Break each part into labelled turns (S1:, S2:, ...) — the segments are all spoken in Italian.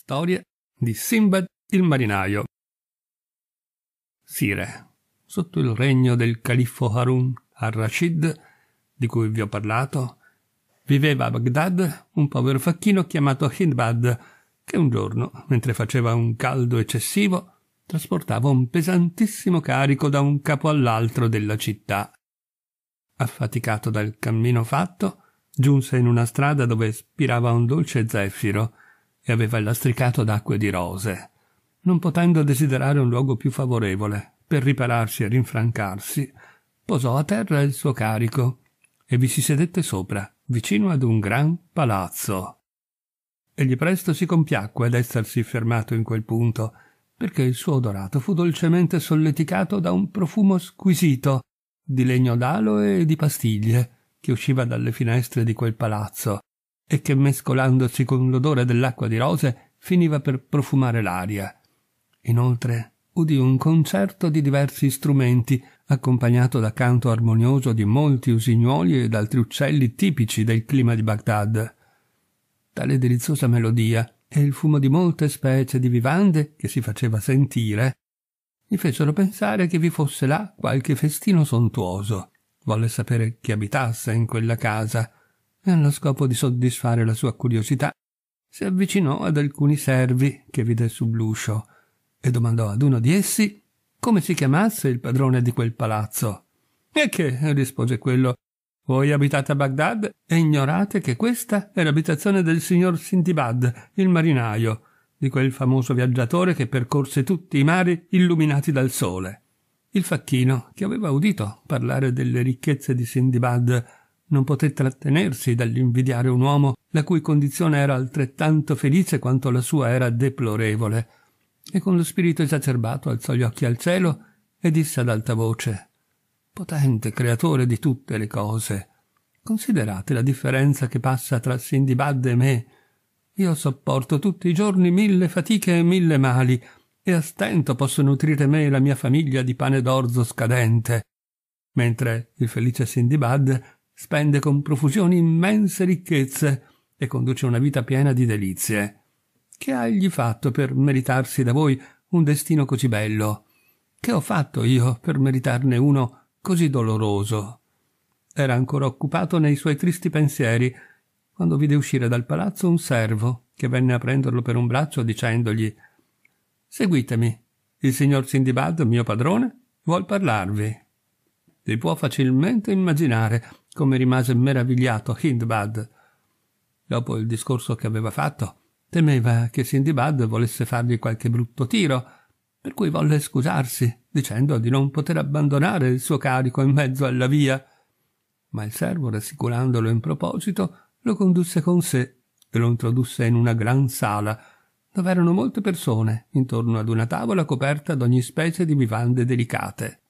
S1: Storie di Simbad il marinaio. Sire, sotto il regno del califfo Harun al-Rashid, di cui vi ho parlato, viveva a Baghdad un povero facchino chiamato Hindbad, che un giorno, mentre faceva un caldo eccessivo, trasportava un pesantissimo carico da un capo all'altro della città. Affaticato dal cammino fatto, giunse in una strada dove spirava un dolce zeffiro e aveva lastricato d'acque di rose, non potendo desiderare un luogo più favorevole per ripararsi e rinfrancarsi, posò a terra il suo carico e vi si sedette sopra, vicino ad un gran palazzo. Egli presto si compiacque ad essersi fermato in quel punto, perché il suo odorato fu dolcemente solleticato da un profumo squisito di legno d'aloe e di pastiglie che usciva dalle finestre di quel palazzo e che mescolandosi con l'odore dell'acqua di rose finiva per profumare l'aria. Inoltre udì un concerto di diversi strumenti, accompagnato da canto armonioso di molti usignuoli ed altri uccelli tipici del clima di Baghdad. Tale deliziosa melodia e il fumo di molte specie di vivande che si faceva sentire gli fecero pensare che vi fosse là qualche festino sontuoso. Volle sapere chi abitasse in quella casa e allo scopo di soddisfare la sua curiosità si avvicinò ad alcuni servi che vide sull'uscio e domandò ad uno di essi come si chiamasse il padrone di quel palazzo. E che, rispose quello, voi abitate a Baghdad e ignorate che questa è l'abitazione del signor Sindibad, il marinaio, di quel famoso viaggiatore che percorse tutti i mari illuminati dal sole. Il facchino, che aveva udito parlare delle ricchezze di Sindibad non poté trattenersi dall'invidiare un uomo la cui condizione era altrettanto felice quanto la sua era deplorevole, e con lo spirito esacerbato alzò gli occhi al cielo e disse ad alta voce Potente creatore di tutte le cose, considerate la differenza che passa tra Sindibad e me. Io sopporto tutti i giorni mille fatiche e mille mali, e a stento posso nutrire me e la mia famiglia di pane d'orzo scadente, mentre il felice Sindibad spende con profusione immense ricchezze e conduce una vita piena di delizie. Che ha egli fatto per meritarsi da voi un destino così bello? Che ho fatto io per meritarne uno così doloroso? Era ancora occupato nei suoi tristi pensieri quando vide uscire dal palazzo un servo che venne a prenderlo per un braccio dicendogli Seguitemi, il signor Sindibad, mio padrone, vuol parlarvi. Si può facilmente immaginare come rimase meravigliato Hindbad. Dopo il discorso che aveva fatto, temeva che Sindbad volesse fargli qualche brutto tiro, per cui volle scusarsi, dicendo di non poter abbandonare il suo carico in mezzo alla via. Ma il servo, rassicurandolo in proposito, lo condusse con sé e lo introdusse in una gran sala, dove erano molte persone, intorno ad una tavola coperta d'ogni specie di vivande delicate.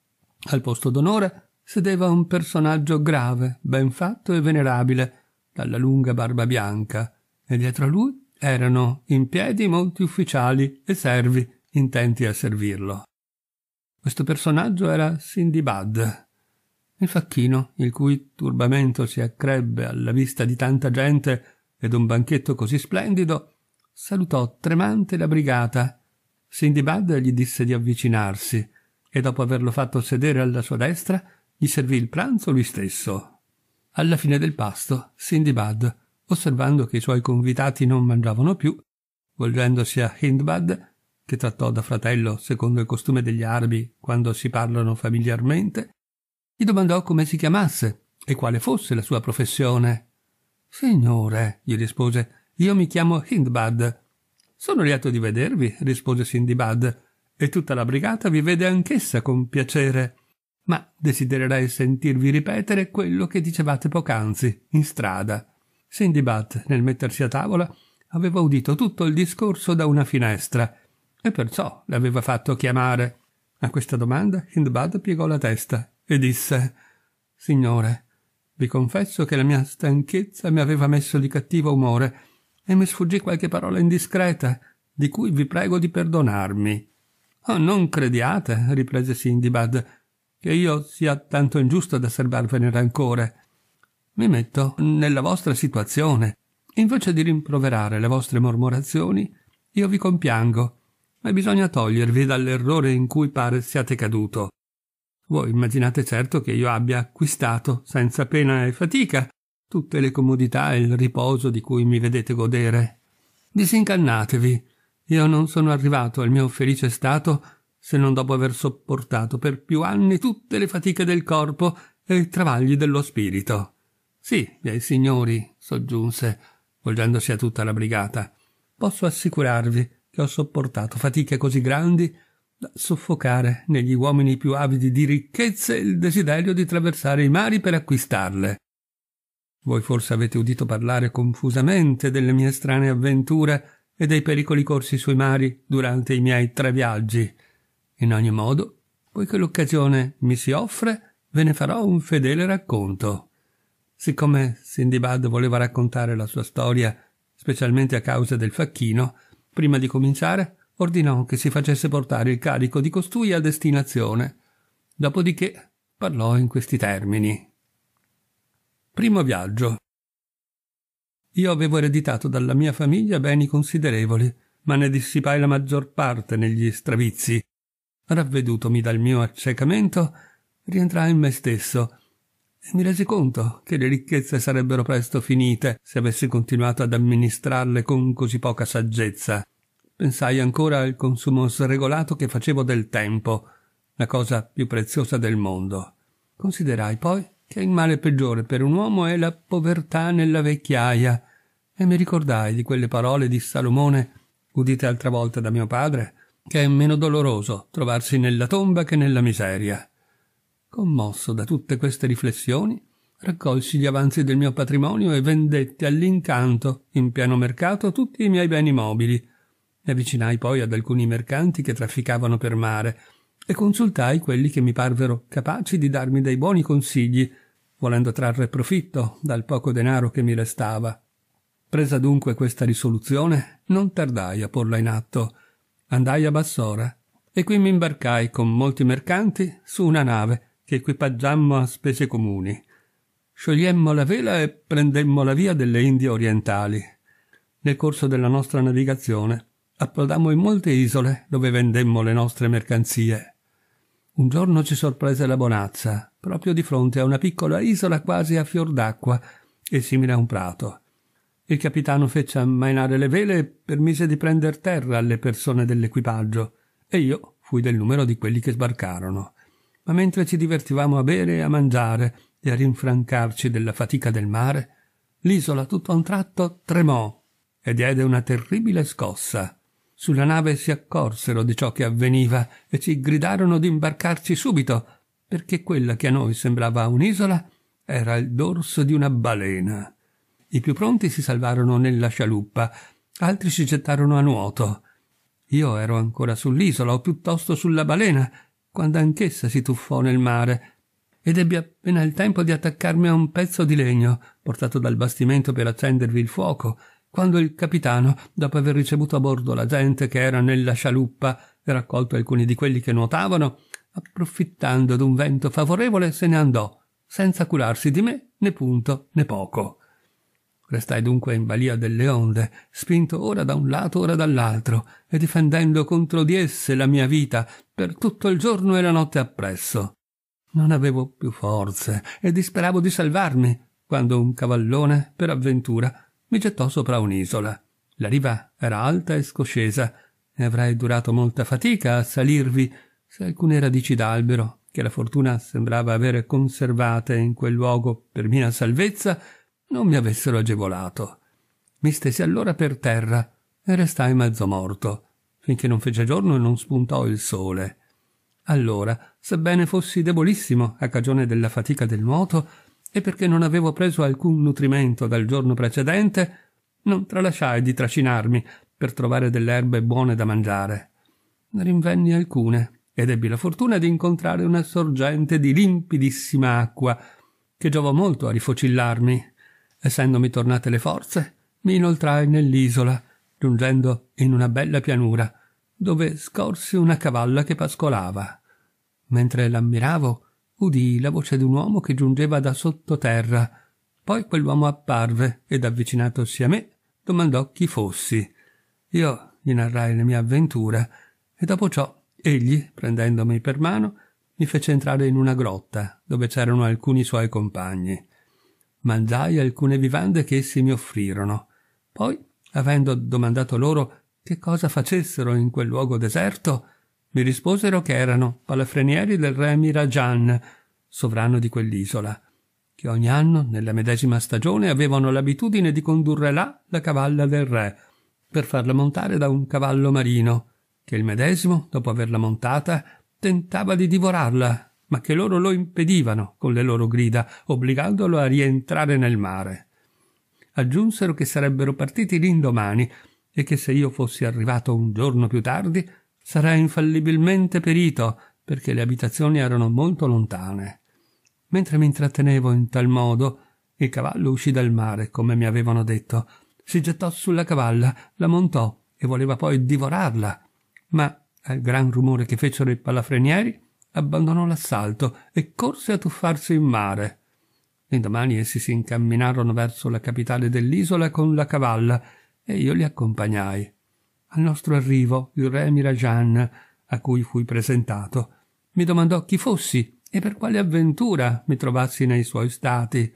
S1: Al posto d'onore sedeva un personaggio grave, ben fatto e venerabile, dalla lunga barba bianca, e dietro a lui erano in piedi molti ufficiali e servi intenti a servirlo. Questo personaggio era Sindibad, il facchino, il cui turbamento si accrebbe alla vista di tanta gente e un banchetto così splendido, salutò tremante la brigata. Sindibad gli disse di avvicinarsi e dopo averlo fatto sedere alla sua destra gli servì il pranzo lui stesso. Alla fine del pasto, Sindbad, osservando che i suoi convitati non mangiavano più, volgendosi a Hindbad, che trattò da fratello secondo il costume degli arabi quando si parlano familiarmente, gli domandò come si chiamasse e quale fosse la sua professione. Signore, gli rispose, io mi chiamo Hindbad. Sono lieto di vedervi, rispose Sindibad, e tutta la brigata vi vede anch'essa con piacere ma desidererei sentirvi ripetere quello che dicevate poc'anzi, in strada. Sindibat, nel mettersi a tavola, aveva udito tutto il discorso da una finestra e perciò l'aveva fatto chiamare. A questa domanda Hindbad piegò la testa e disse Signore, vi confesso che la mia stanchezza mi aveva messo di cattivo umore e mi sfuggì qualche parola indiscreta, di cui vi prego di perdonarmi. Oh, non crediate, riprese Sindibad, che io sia tanto ingiusto da serbarvene rancore. Mi metto nella vostra situazione. Invece di rimproverare le vostre mormorazioni, io vi compiango, ma bisogna togliervi dall'errore in cui pare siate caduto. Voi immaginate certo che io abbia acquistato, senza pena e fatica, tutte le comodità e il riposo di cui mi vedete godere. Disincannatevi. Io non sono arrivato al mio felice stato se non dopo aver sopportato per più anni tutte le fatiche del corpo e i travagli dello spirito. Sì, miei signori, soggiunse, volgendosi a tutta la brigata, posso assicurarvi che ho sopportato fatiche così grandi da soffocare negli uomini più avidi di ricchezze il desiderio di traversare i mari per acquistarle. Voi forse avete udito parlare confusamente delle mie strane avventure e dei pericoli corsi sui mari durante i miei tre viaggi. In ogni modo, poiché l'occasione mi si offre, ve ne farò un fedele racconto. Siccome Sindibad voleva raccontare la sua storia, specialmente a causa del facchino, prima di cominciare ordinò che si facesse portare il carico di costui a destinazione. Dopodiché parlò in questi termini. Primo viaggio. Io avevo ereditato dalla mia famiglia beni considerevoli, ma ne dissipai la maggior parte negli stravizi, Ravvedutomi dal mio accecamento, rientrai in me stesso e mi resi conto che le ricchezze sarebbero presto finite se avessi continuato ad amministrarle con così poca saggezza. Pensai ancora al consumo sregolato che facevo del tempo, la cosa più preziosa del mondo. Considerai poi che il male peggiore per un uomo è la povertà nella vecchiaia, e mi ricordai di quelle parole di Salomone, udite altra volta da mio padre, che è meno doloroso trovarsi nella tomba che nella miseria. Commosso da tutte queste riflessioni, raccolsi gli avanzi del mio patrimonio e vendetti all'incanto, in pieno mercato, tutti i miei beni mobili. Mi avvicinai poi ad alcuni mercanti che trafficavano per mare e consultai quelli che mi parvero capaci di darmi dei buoni consigli, volendo trarre profitto dal poco denaro che mi restava. Presa dunque questa risoluzione, non tardai a porla in atto, andai a Bassora e qui mi imbarcai con molti mercanti su una nave che equipaggiammo a spese comuni. Sciogliemmo la vela e prendemmo la via delle Indie orientali. Nel corso della nostra navigazione approdammo in molte isole dove vendemmo le nostre mercanzie. Un giorno ci sorprese la bonazza, proprio di fronte a una piccola isola quasi a fior d'acqua e simile a un prato. Il capitano fece ammainare le vele e permise di prender terra alle persone dell'equipaggio, e io fui del numero di quelli che sbarcarono. Ma mentre ci divertivamo a bere e a mangiare e a rinfrancarci della fatica del mare, l'isola tutto a un tratto tremò e diede una terribile scossa. Sulla nave si accorsero di ciò che avveniva e ci gridarono di imbarcarci subito, perché quella che a noi sembrava un'isola era il dorso di una balena. I più pronti si salvarono nella scialuppa, altri si gettarono a nuoto. Io ero ancora sull'isola o piuttosto sulla balena, quando anch'essa si tuffò nel mare, ed ebbi appena il tempo di attaccarmi a un pezzo di legno portato dal bastimento per accendervi il fuoco, quando il capitano, dopo aver ricevuto a bordo la gente che era nella scialuppa e raccolto alcuni di quelli che nuotavano, approfittando d'un vento favorevole se ne andò, senza curarsi di me né punto né poco. Restai dunque in balia delle onde, spinto ora da un lato ora dall'altro, e difendendo contro di esse la mia vita per tutto il giorno e la notte appresso. Non avevo più forze e disperavo di salvarmi, quando un cavallone, per avventura, mi gettò sopra un'isola. La riva era alta e scoscesa, e avrei durato molta fatica a salirvi se alcune radici d'albero, che la fortuna sembrava avere conservate in quel luogo per mia salvezza, non mi avessero agevolato. Mi stesi allora per terra e restai mezzo morto, finché non fece giorno e non spuntò il sole. Allora, sebbene fossi debolissimo a cagione della fatica del nuoto e perché non avevo preso alcun nutrimento dal giorno precedente, non tralasciai di trascinarmi per trovare delle erbe buone da mangiare. Ne rinvenni alcune ed ebbi la fortuna di incontrare una sorgente di limpidissima acqua che giovò molto a rifocillarmi Essendomi tornate le forze, mi inoltrai nell'isola, giungendo in una bella pianura, dove scorsi una cavalla che pascolava. Mentre l'ammiravo, udii la voce di un uomo che giungeva da sottoterra. Poi quell'uomo apparve ed avvicinatosi a me domandò chi fossi. Io gli narrai le mie avventure e dopo ciò egli, prendendomi per mano, mi fece entrare in una grotta dove c'erano alcuni suoi compagni mangiai alcune vivande che essi mi offrirono. Poi, avendo domandato loro che cosa facessero in quel luogo deserto, mi risposero che erano palafrenieri del re Mirajan, sovrano di quell'isola, che ogni anno, nella medesima stagione, avevano l'abitudine di condurre là la cavalla del re, per farla montare da un cavallo marino, che il medesimo, dopo averla montata, tentava di divorarla ma che loro lo impedivano con le loro grida, obbligandolo a rientrare nel mare. Aggiunsero che sarebbero partiti l'indomani e che se io fossi arrivato un giorno più tardi sarei infallibilmente perito, perché le abitazioni erano molto lontane. Mentre mi intrattenevo in tal modo, il cavallo uscì dal mare, come mi avevano detto, si gettò sulla cavalla, la montò e voleva poi divorarla. Ma al gran rumore che fecero i palafrenieri, abbandonò l'assalto e corse a tuffarsi in mare. L'indomani essi si incamminarono verso la capitale dell'isola con la cavalla e io li accompagnai. Al nostro arrivo il re Mirajan, a cui fui presentato, mi domandò chi fossi e per quale avventura mi trovassi nei suoi stati.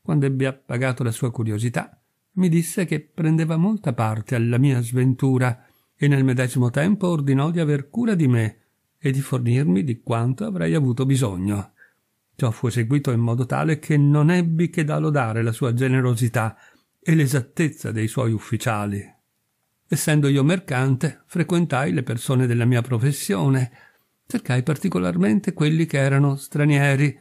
S1: Quando ebbe appagato la sua curiosità, mi disse che prendeva molta parte alla mia sventura e nel medesimo tempo ordinò di aver cura di me e di fornirmi di quanto avrei avuto bisogno. Ciò fu eseguito in modo tale che non ebbi che da lodare la sua generosità e l'esattezza dei suoi ufficiali. Essendo io mercante, frequentai le persone della mia professione, cercai particolarmente quelli che erano stranieri,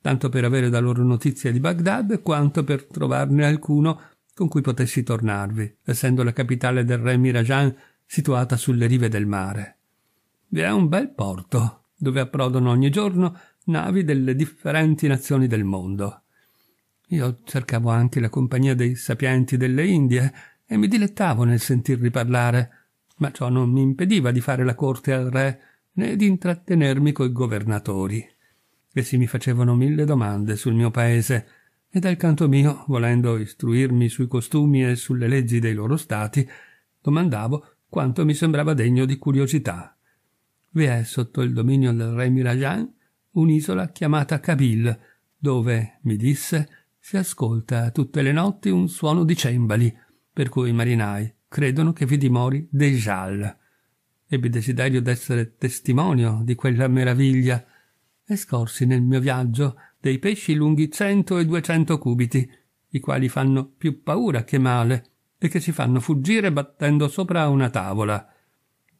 S1: tanto per avere da loro notizie di Baghdad quanto per trovarne alcuno con cui potessi tornarvi, essendo la capitale del re Mirajan situata sulle rive del mare. Vi è un bel porto, dove approdano ogni giorno navi delle differenti nazioni del mondo. Io cercavo anche la compagnia dei sapienti delle Indie e mi dilettavo nel sentirli parlare, ma ciò non mi impediva di fare la corte al re né di intrattenermi coi governatori. Essi mi facevano mille domande sul mio paese e dal canto mio, volendo istruirmi sui costumi e sulle leggi dei loro stati, domandavo quanto mi sembrava degno di curiosità vi è sotto il dominio del re Mirajan un'isola chiamata Kabil, dove, mi disse, si ascolta tutte le notti un suono di cembali, per cui i marinai credono che vi dimori Dejal. Ebbi desiderio d'essere testimonio di quella meraviglia e scorsi nel mio viaggio dei pesci lunghi cento e duecento cubiti, i quali fanno più paura che male e che si fanno fuggire battendo sopra una tavola.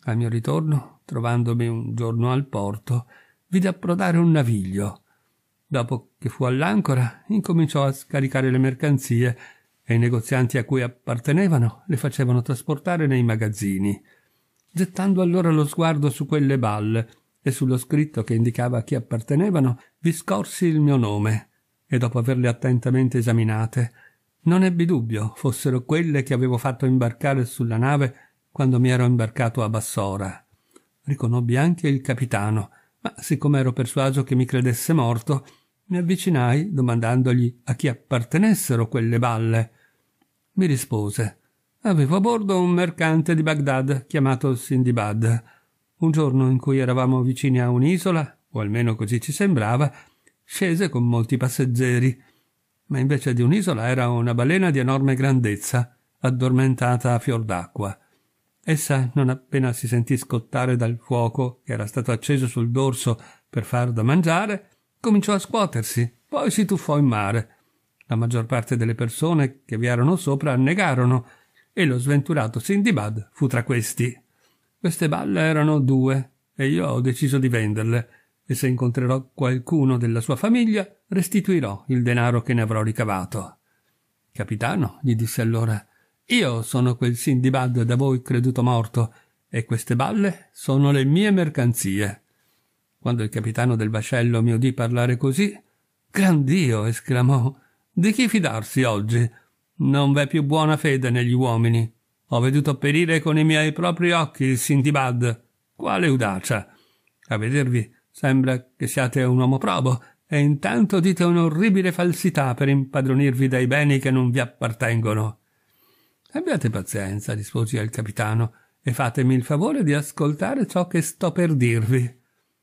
S1: Al mio ritorno, trovandomi un giorno al porto, vide approdare un naviglio. Dopo che fu all'ancora, incominciò a scaricare le mercanzie e i negozianti a cui appartenevano le facevano trasportare nei magazzini. Gettando allora lo sguardo su quelle balle e sullo scritto che indicava a chi appartenevano, vi scorsi il mio nome e dopo averle attentamente esaminate, non ebbi dubbio fossero quelle che avevo fatto imbarcare sulla nave quando mi ero imbarcato a Bassora. Riconobbi anche il capitano, ma siccome ero persuaso che mi credesse morto, mi avvicinai domandandogli a chi appartenessero quelle balle. Mi rispose Avevo a bordo un mercante di Baghdad chiamato Sindibad. Un giorno in cui eravamo vicini a un'isola, o almeno così ci sembrava, scese con molti passeggeri, ma invece di un'isola era una balena di enorme grandezza, addormentata a fior d'acqua. Essa, non appena si sentì scottare dal fuoco che era stato acceso sul dorso per far da mangiare, cominciò a scuotersi, poi si tuffò in mare. La maggior parte delle persone che vi erano sopra annegarono e lo sventurato Sindibad fu tra questi. Queste balle erano due e io ho deciso di venderle e se incontrerò qualcuno della sua famiglia restituirò il denaro che ne avrò ricavato. Capitano, gli disse allora, io sono quel Sindibad da voi creduto morto, e queste balle sono le mie mercanzie. Quando il capitano del vascello mi udì parlare così, Gran Dio! esclamò. Di chi fidarsi oggi? Non v'è più buona fede negli uomini. Ho veduto perire con i miei propri occhi il Sindibad. Quale audacia! A vedervi sembra che siate un uomo probo, e intanto dite un'orribile falsità per impadronirvi dei beni che non vi appartengono. Abbiate pazienza, rispose il capitano, e fatemi il favore di ascoltare ciò che sto per dirvi.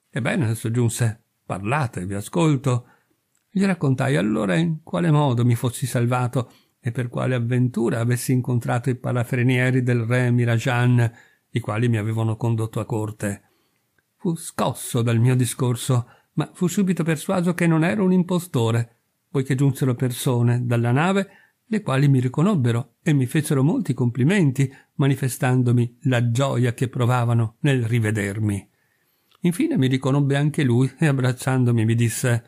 S1: Ebbene, soggiunse, parlate, vi ascolto. Gli raccontai allora in quale modo mi fossi salvato e per quale avventura avessi incontrato i palafrenieri del re Mirajan, i quali mi avevano condotto a corte. Fu scosso dal mio discorso, ma fu subito persuaso che non ero un impostore, poiché giunsero persone dalla nave le quali mi riconobbero e mi fecero molti complimenti, manifestandomi la gioia che provavano nel rivedermi. Infine mi riconobbe anche lui e abbracciandomi mi disse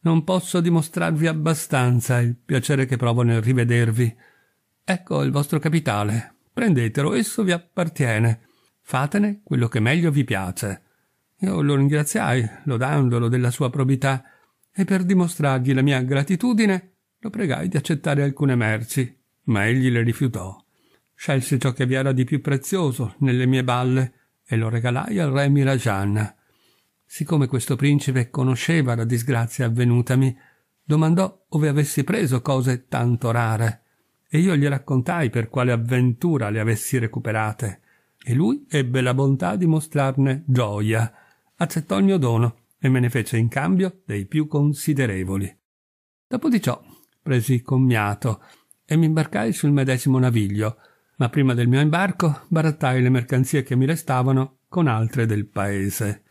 S1: Non posso dimostrarvi abbastanza il piacere che provo nel rivedervi. Ecco il vostro capitale. Prendetelo, esso vi appartiene. Fatene quello che meglio vi piace. Io lo ringraziai, lodandolo della sua probità, e per dimostrargli la mia gratitudine lo pregai di accettare alcune merci, ma egli le rifiutò. Scelsi ciò che vi era di più prezioso nelle mie balle e lo regalai al re Mirajan. Siccome questo principe conosceva la disgrazia avvenutami, domandò ove avessi preso cose tanto rare, e io gli raccontai per quale avventura le avessi recuperate, e lui ebbe la bontà di mostrarne gioia, accettò il mio dono e me ne fece in cambio dei più considerevoli. Dopo di ciò presi commiato e mi imbarcai sul medesimo naviglio, ma prima del mio imbarco barattai le mercanzie che mi restavano con altre del paese.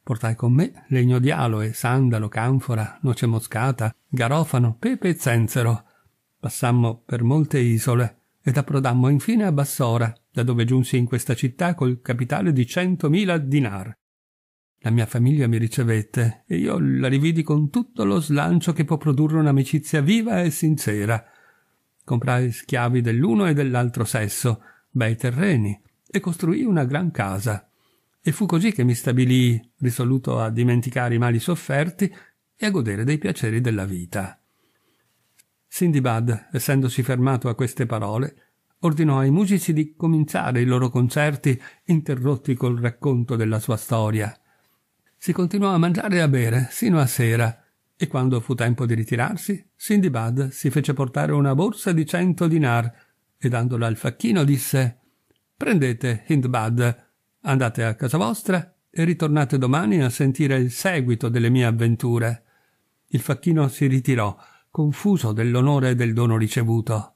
S1: Portai con me legno di aloe, sandalo, canfora, noce moscata, garofano, pepe e zenzero. Passammo per molte isole ed approdammo infine a Bassora, da dove giunsi in questa città col capitale di centomila dinar. La mia famiglia mi ricevette e io la rividi con tutto lo slancio che può produrre un'amicizia viva e sincera. Comprai schiavi dell'uno e dell'altro sesso, bei terreni, e costruì una gran casa. E fu così che mi stabilii, risoluto a dimenticare i mali sofferti e a godere dei piaceri della vita. Sindibad, essendosi fermato a queste parole, ordinò ai musici di cominciare i loro concerti interrotti col racconto della sua storia si continuò a mangiare e a bere sino a sera, e quando fu tempo di ritirarsi, Sindibad si fece portare una borsa di cento dinar e dandola al facchino disse «Prendete, Hindbad, andate a casa vostra e ritornate domani a sentire il seguito delle mie avventure». Il facchino si ritirò, confuso dell'onore e del dono ricevuto.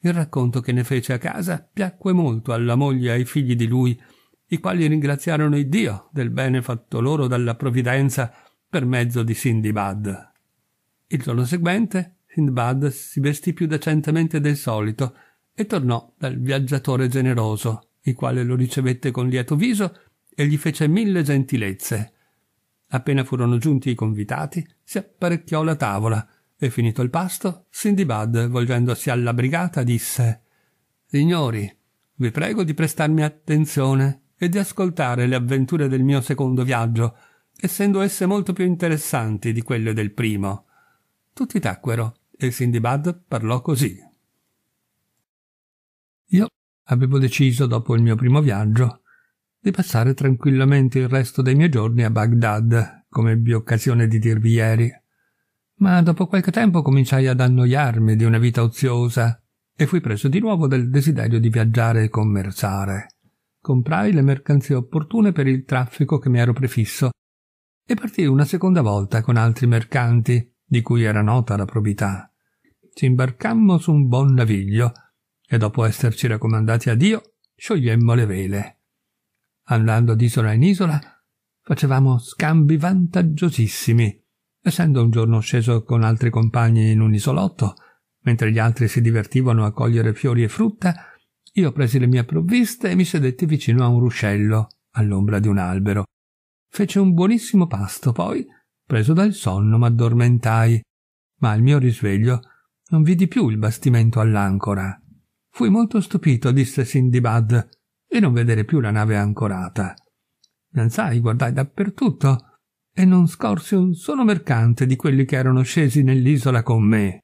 S1: Il racconto che ne fece a casa piacque molto alla moglie e ai figli di lui, i quali ringraziarono il Dio del bene fatto loro dalla provvidenza per mezzo di Sindibad. Il giorno seguente Sindbad si vestì più decentemente del solito e tornò dal viaggiatore generoso, il quale lo ricevette con lieto viso e gli fece mille gentilezze. Appena furono giunti i convitati, si apparecchiò la tavola e finito il pasto, Sindibad, volgendosi alla brigata, disse Signori, vi prego di prestarmi attenzione e di ascoltare le avventure del mio secondo viaggio, essendo esse molto più interessanti di quelle del primo. Tutti tacquero e Sindibad parlò così. Io avevo deciso dopo il mio primo viaggio di passare tranquillamente il resto dei miei giorni a Baghdad, come ebbi occasione di dirvi ieri. Ma dopo qualche tempo cominciai ad annoiarmi di una vita oziosa e fui preso di nuovo dal desiderio di viaggiare e commerciare comprai le mercanzie opportune per il traffico che mi ero prefisso e partii una seconda volta con altri mercanti di cui era nota la probità. Ci imbarcammo su un buon naviglio e dopo esserci raccomandati a Dio sciogliemmo le vele. Andando d'isola in isola facevamo scambi vantaggiosissimi, essendo un giorno sceso con altri compagni in un isolotto, mentre gli altri si divertivano a cogliere fiori e frutta, io presi le mie provviste e mi sedetti vicino a un ruscello, all'ombra di un albero. Fece un buonissimo pasto, poi, preso dal sonno, m'addormentai, ma al mio risveglio non vidi più il bastimento all'ancora. Fui molto stupito, disse Sindibad, di non vedere più la nave ancorata. Mi alzai, guardai dappertutto e non scorsi un solo mercante di quelli che erano scesi nell'isola con me.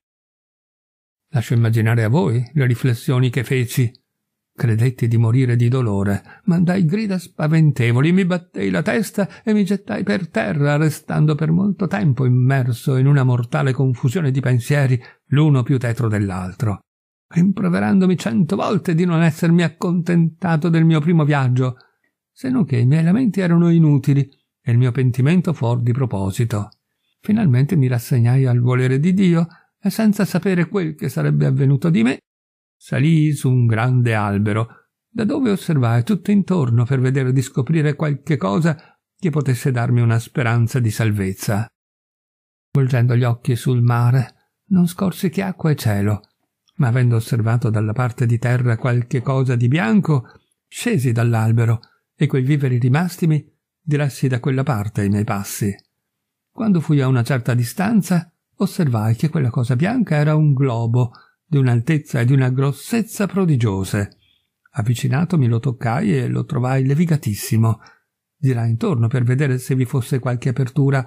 S1: Lascio immaginare a voi le riflessioni che feci. Credetti di morire di dolore, mandai grida spaventevoli, mi battei la testa e mi gettai per terra, restando per molto tempo immerso in una mortale confusione di pensieri, l'uno più tetro dell'altro, rimproverandomi cento volte di non essermi accontentato del mio primo viaggio, se non che i miei lamenti erano inutili e il mio pentimento fuor di proposito. Finalmente mi rassegnai al volere di Dio e senza sapere quel che sarebbe avvenuto di me, Salì su un grande albero, da dove osservai tutto intorno per vedere di scoprire qualche cosa che potesse darmi una speranza di salvezza. Volgendo gli occhi sul mare, non scorsi che acqua e cielo, ma avendo osservato dalla parte di terra qualche cosa di bianco, scesi dall'albero e quei viveri rimastimi diressi da quella parte i miei passi. Quando fui a una certa distanza, osservai che quella cosa bianca era un globo di un'altezza e di una grossezza prodigiose. Avvicinatomi lo toccai e lo trovai levigatissimo. Girai intorno per vedere se vi fosse qualche apertura,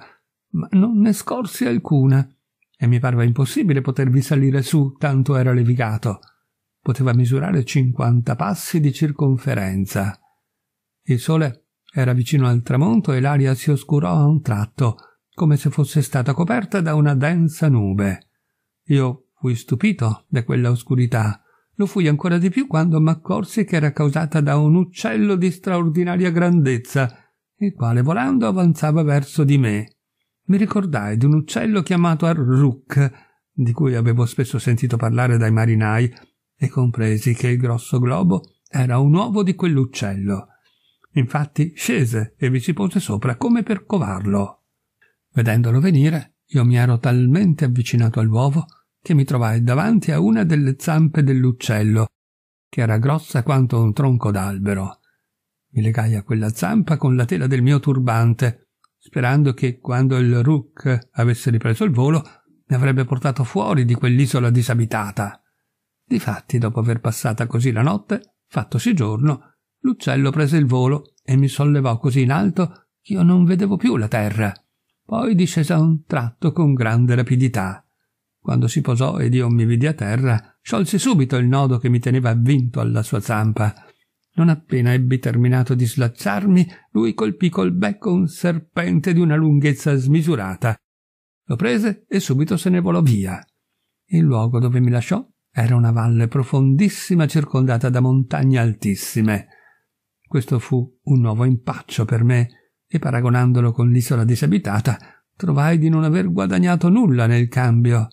S1: ma non ne scorsi alcuna, e mi parve impossibile potervi salire su, tanto era levigato. Poteva misurare cinquanta passi di circonferenza. Il sole era vicino al tramonto e l'aria si oscurò a un tratto, come se fosse stata coperta da una densa nube. Io Fui stupito da quella oscurità. Lo fui ancora di più quando m'accorsi che era causata da un uccello di straordinaria grandezza, il quale volando avanzava verso di me. Mi ricordai di un uccello chiamato Arruk, di cui avevo spesso sentito parlare dai marinai, e compresi che il grosso globo era un uovo di quell'uccello. Infatti scese e vi si pose sopra come per covarlo. Vedendolo venire, io mi ero talmente avvicinato all'uovo che mi trovai davanti a una delle zampe dell'uccello, che era grossa quanto un tronco d'albero. Mi legai a quella zampa con la tela del mio turbante, sperando che quando il rook avesse ripreso il volo mi avrebbe portato fuori di quell'isola disabitata. Difatti, dopo aver passata così la notte, fattosi giorno, l'uccello prese il volo e mi sollevò così in alto che io non vedevo più la terra. Poi discese a un tratto con grande rapidità quando si posò ed io mi vidi a terra, sciolse subito il nodo che mi teneva avvinto alla sua zampa. Non appena ebbi terminato di slacciarmi, lui colpì col becco un serpente di una lunghezza smisurata. Lo prese e subito se ne volò via. Il luogo dove mi lasciò era una valle profondissima circondata da montagne altissime. Questo fu un nuovo impaccio per me e paragonandolo con l'isola disabitata trovai di non aver guadagnato nulla nel cambio.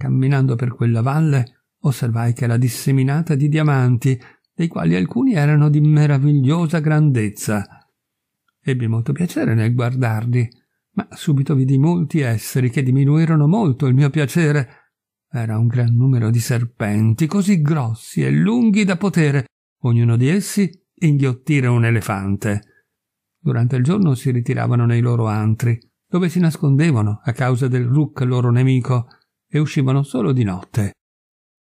S1: Camminando per quella valle osservai che era disseminata di diamanti, dei quali alcuni erano di meravigliosa grandezza. Ebbi molto piacere nel guardarli, ma subito vidi molti esseri che diminuirono molto il mio piacere. Era un gran numero di serpenti, così grossi e lunghi da potere, ognuno di essi, inghiottire un elefante. Durante il giorno si ritiravano nei loro antri, dove si nascondevano a causa del Rook loro nemico, e uscivano solo di notte.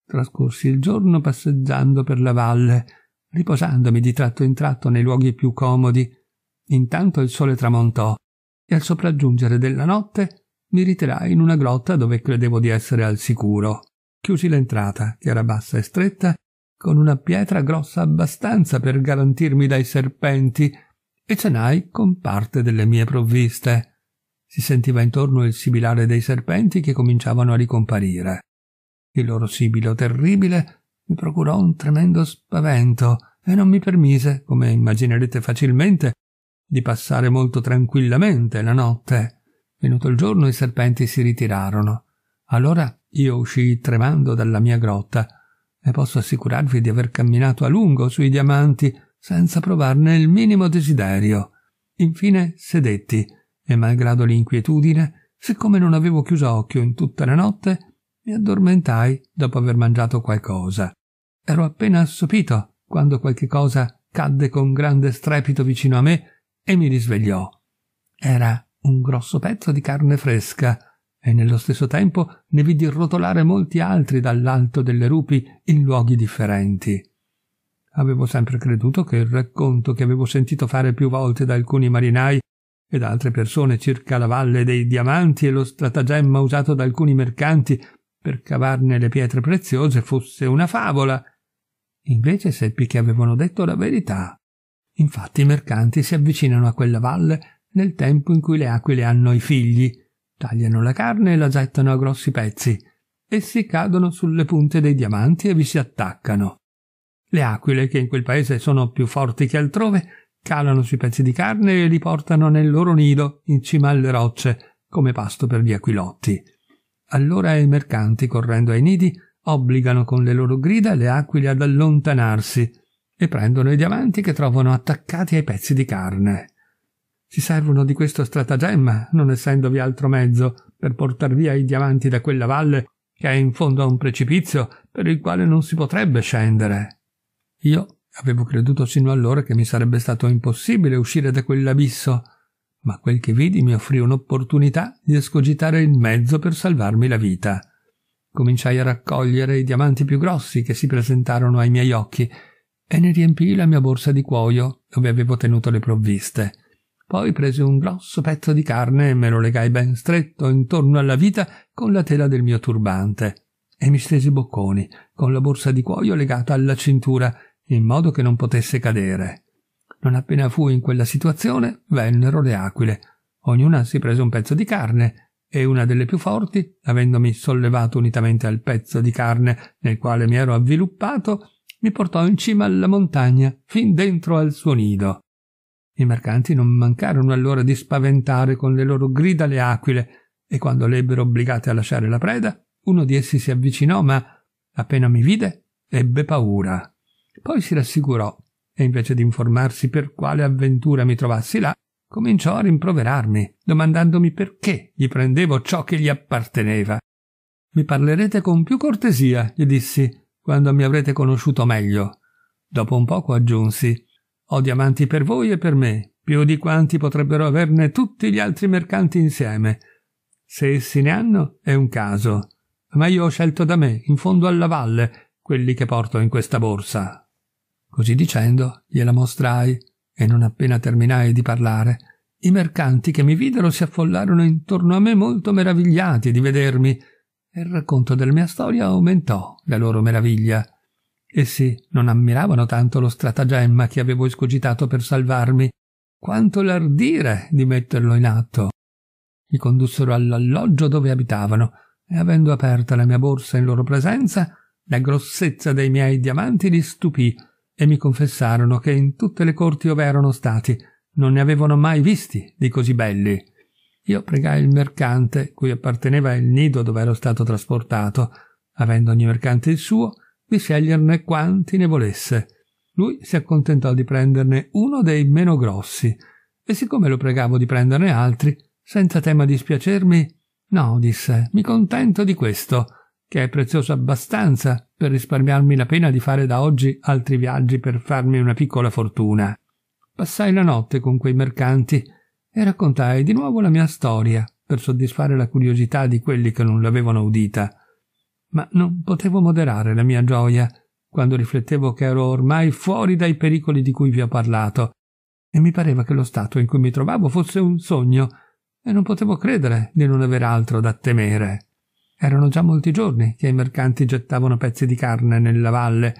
S1: Trascorsi il giorno passeggiando per la valle, riposandomi di tratto in tratto nei luoghi più comodi. Intanto il sole tramontò e al sopraggiungere della notte mi ritirai in una grotta dove credevo di essere al sicuro. Chiusi l'entrata, che era bassa e stretta, con una pietra grossa abbastanza per garantirmi dai serpenti e cenai con parte delle mie provviste. Si sentiva intorno il sibilare dei serpenti che cominciavano a ricomparire. Il loro sibilo terribile mi procurò un tremendo spavento e non mi permise, come immaginerete facilmente, di passare molto tranquillamente la notte. Venuto il giorno i serpenti si ritirarono. Allora io uscii tremando dalla mia grotta e posso assicurarvi di aver camminato a lungo sui diamanti senza provarne il minimo desiderio. Infine sedetti e malgrado l'inquietudine, siccome non avevo chiuso occhio in tutta la notte, mi addormentai dopo aver mangiato qualcosa. Ero appena assopito quando qualche cosa cadde con grande strepito vicino a me e mi risvegliò. Era un grosso pezzo di carne fresca e nello stesso tempo ne vidi rotolare molti altri dall'alto delle rupi in luoghi differenti. Avevo sempre creduto che il racconto che avevo sentito fare più volte da alcuni marinai ed altre persone circa la valle dei diamanti e lo stratagemma usato da alcuni mercanti per cavarne le pietre preziose fosse una favola. Invece seppi che avevano detto la verità. Infatti i mercanti si avvicinano a quella valle nel tempo in cui le aquile hanno i figli, tagliano la carne e la gettano a grossi pezzi. Essi cadono sulle punte dei diamanti e vi si attaccano. Le aquile, che in quel paese sono più forti che altrove, calano sui pezzi di carne e li portano nel loro nido in cima alle rocce come pasto per gli aquilotti. Allora i mercanti, correndo ai nidi, obbligano con le loro grida le aquile ad allontanarsi e prendono i diamanti che trovano attaccati ai pezzi di carne. Si servono di questo stratagemma, non essendovi altro mezzo, per portar via i diamanti da quella valle che è in fondo a un precipizio per il quale non si potrebbe scendere. Io Avevo creduto sino allora che mi sarebbe stato impossibile uscire da quell'abisso, ma quel che vidi mi offrì un'opportunità di escogitare il mezzo per salvarmi la vita. Cominciai a raccogliere i diamanti più grossi che si presentarono ai miei occhi e ne riempii la mia borsa di cuoio dove avevo tenuto le provviste. Poi presi un grosso pezzo di carne e me lo legai ben stretto intorno alla vita con la tela del mio turbante e mi stesi bocconi, con la borsa di cuoio legata alla cintura in modo che non potesse cadere. Non appena fu in quella situazione, vennero le aquile. Ognuna si prese un pezzo di carne e una delle più forti, avendomi sollevato unitamente al pezzo di carne nel quale mi ero avviluppato, mi portò in cima alla montagna, fin dentro al suo nido. I mercanti non mancarono allora di spaventare con le loro grida le aquile, e quando le ebbero obbligate a lasciare la preda, uno di essi si avvicinò, ma appena mi vide, ebbe paura. Poi si rassicurò e invece di informarsi per quale avventura mi trovassi là, cominciò a rimproverarmi, domandandomi perché gli prendevo ciò che gli apparteneva. Mi parlerete con più cortesia, gli dissi, quando mi avrete conosciuto meglio. Dopo un poco aggiunsi Ho diamanti per voi e per me, più di quanti potrebbero averne tutti gli altri mercanti insieme. Se essi ne hanno è un caso, ma io ho scelto da me, in fondo alla valle, quelli che porto in questa borsa. Così dicendo, gliela mostrai, e non appena terminai di parlare, i mercanti che mi videro si affollarono intorno a me molto meravigliati di vedermi, e il racconto della mia storia aumentò la loro meraviglia. Essi non ammiravano tanto lo stratagemma che avevo escogitato per salvarmi, quanto l'ardire di metterlo in atto. Mi condussero all'alloggio dove abitavano, e avendo aperta la mia borsa in loro presenza, la grossezza dei miei diamanti li stupì e mi confessarono che in tutte le corti ove erano stati non ne avevano mai visti di così belli. Io pregai il mercante, cui apparteneva il nido dove ero stato trasportato, avendo ogni mercante il suo, di sceglierne quanti ne volesse. Lui si accontentò di prenderne uno dei meno grossi, e siccome lo pregavo di prenderne altri, senza tema di spiacermi, no, disse, mi contento di questo, che è prezioso abbastanza per risparmiarmi la pena di fare da oggi altri viaggi per farmi una piccola fortuna. Passai la notte con quei mercanti e raccontai di nuovo la mia storia per soddisfare la curiosità di quelli che non l'avevano udita. Ma non potevo moderare la mia gioia quando riflettevo che ero ormai fuori dai pericoli di cui vi ho parlato e mi pareva che lo stato in cui mi trovavo fosse un sogno e non potevo credere di non aver altro da temere. Erano già molti giorni che i mercanti gettavano pezzi di carne nella valle,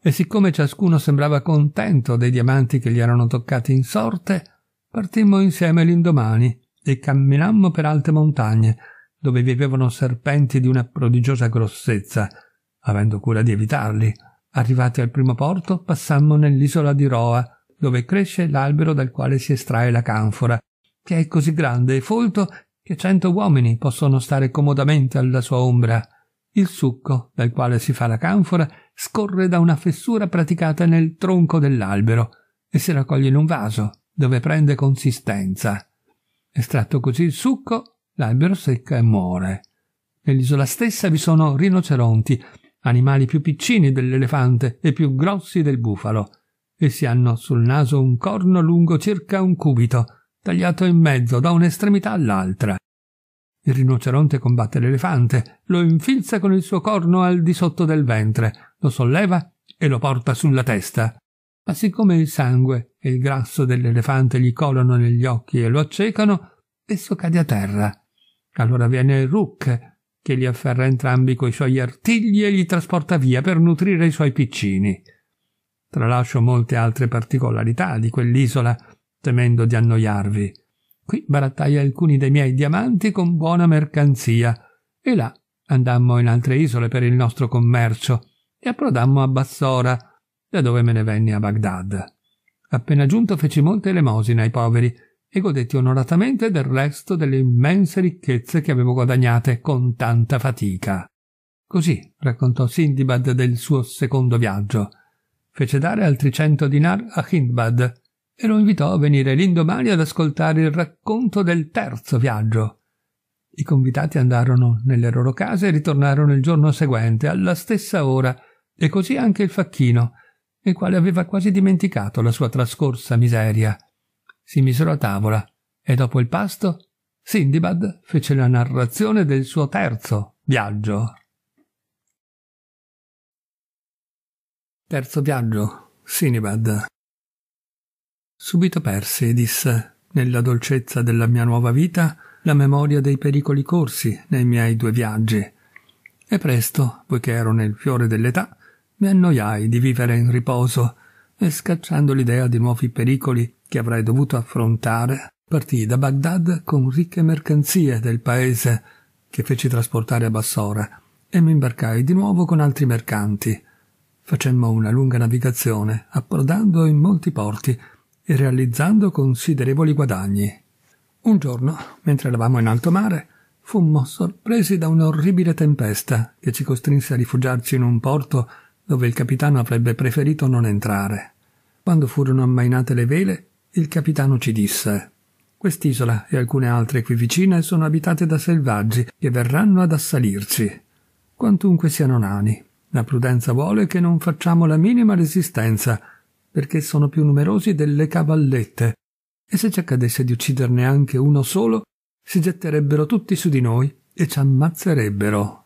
S1: e siccome ciascuno sembrava contento dei diamanti che gli erano toccati in sorte, partimmo insieme l'indomani e camminammo per alte montagne, dove vivevano serpenti di una prodigiosa grossezza, avendo cura di evitarli. Arrivati al primo porto, passammo nell'isola di Roa, dove cresce l'albero dal quale si estrae la canfora, che è così grande e folto che cento uomini possono stare comodamente alla sua ombra. Il succo, dal quale si fa la canfora, scorre da una fessura praticata nel tronco dell'albero e si raccoglie in un vaso, dove prende consistenza. Estratto così il succo, l'albero secca e muore. Nell'isola stessa vi sono rinoceronti, animali più piccini dell'elefante e più grossi del bufalo. Essi hanno sul naso un corno lungo circa un cubito, tagliato in mezzo da un'estremità all'altra. Il rinoceronte combatte l'elefante, lo infilza con il suo corno al di sotto del ventre, lo solleva e lo porta sulla testa. Ma siccome il sangue e il grasso dell'elefante gli colano negli occhi e lo accecano, esso cade a terra. Allora viene il Rook, che li afferra entrambi coi suoi artigli e li trasporta via per nutrire i suoi piccini. Tralascio molte altre particolarità di quell'isola, temendo di annoiarvi. Qui barattai alcuni dei miei diamanti con buona mercanzia, e là andammo in altre isole per il nostro commercio, e approdammo a Bassora, da dove me ne venni a Baghdad. Appena giunto feci molte elemosine ai poveri, e godetti onoratamente del resto delle immense ricchezze che avevo guadagnate con tanta fatica. Così raccontò Sindibad del suo secondo viaggio. Fece dare altri cento dinar a Hindbad e lo invitò a venire l'indomani ad ascoltare il racconto del terzo viaggio. I convitati andarono nelle loro case e ritornarono il giorno seguente, alla stessa ora, e così anche il facchino, il quale aveva quasi dimenticato la sua trascorsa miseria. Si misero a tavola e dopo il pasto Sindibad fece la narrazione del suo terzo viaggio. Terzo viaggio, Sinibad. Subito persi disse, nella dolcezza della mia nuova vita, la memoria dei pericoli corsi nei miei due viaggi. E presto, poiché ero nel fiore dell'età, mi annoiai di vivere in riposo e scacciando l'idea di nuovi pericoli che avrei dovuto affrontare, partii da Baghdad con ricche mercanzie del paese che feci trasportare a Bassora e mi imbarcai di nuovo con altri mercanti. Facemmo una lunga navigazione, approdando in molti porti e realizzando considerevoli guadagni. Un giorno, mentre eravamo in alto mare, fummo sorpresi da un'orribile tempesta che ci costrinse a rifugiarci in un porto dove il capitano avrebbe preferito non entrare. Quando furono ammainate le vele, il capitano ci disse Quest'isola e alcune altre qui vicine sono abitate da selvaggi che verranno ad assalirci. Quantunque siano nani, la prudenza vuole che non facciamo la minima resistenza perché sono più numerosi delle cavallette, e se ci accadesse di ucciderne anche uno solo, si getterebbero tutti su di noi e ci ammazzerebbero.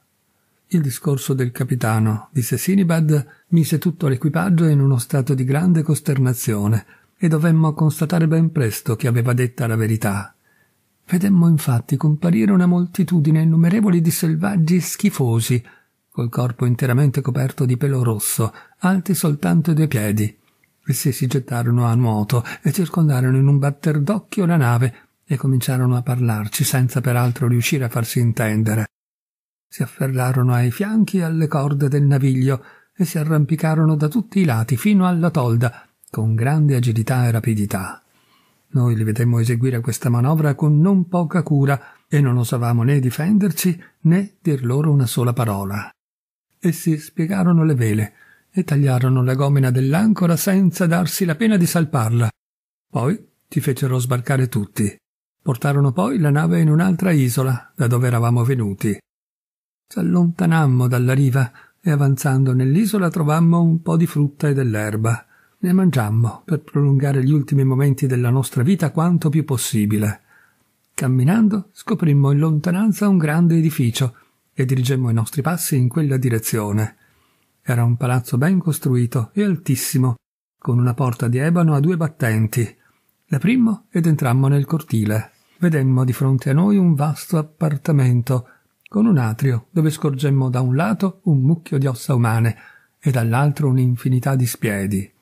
S1: Il discorso del capitano, disse Sinibad, mise tutto l'equipaggio in uno stato di grande costernazione, e dovemmo constatare ben presto che aveva detta la verità. Vedemmo infatti comparire una moltitudine innumerevoli di selvaggi schifosi, col corpo interamente coperto di pelo rosso, alti soltanto due piedi, Essi si gettarono a nuoto e circondarono in un batter d'occhio la nave e cominciarono a parlarci senza peraltro riuscire a farsi intendere. Si afferrarono ai fianchi e alle corde del naviglio e si arrampicarono da tutti i lati fino alla tolda con grande agilità e rapidità. Noi li vedemmo eseguire questa manovra con non poca cura e non osavamo né difenderci né dir loro una sola parola. Essi spiegarono le vele, e tagliarono la gomena dell'ancora senza darsi la pena di salparla. Poi ti fecero sbarcare tutti. Portarono poi la nave in un'altra isola, da dove eravamo venuti. Ci allontanammo dalla riva e avanzando nell'isola trovammo un po di frutta e dell'erba. Ne mangiammo per prolungare gli ultimi momenti della nostra vita quanto più possibile. Camminando scoprimmo in lontananza un grande edificio e dirigemmo i nostri passi in quella direzione. Era un palazzo ben costruito e altissimo, con una porta di ebano a due battenti. L'aprimmo ed entrammo nel cortile. Vedemmo di fronte a noi un vasto appartamento, con un atrio dove scorgemmo da un lato un mucchio di ossa umane e dall'altro un'infinità di spiedi.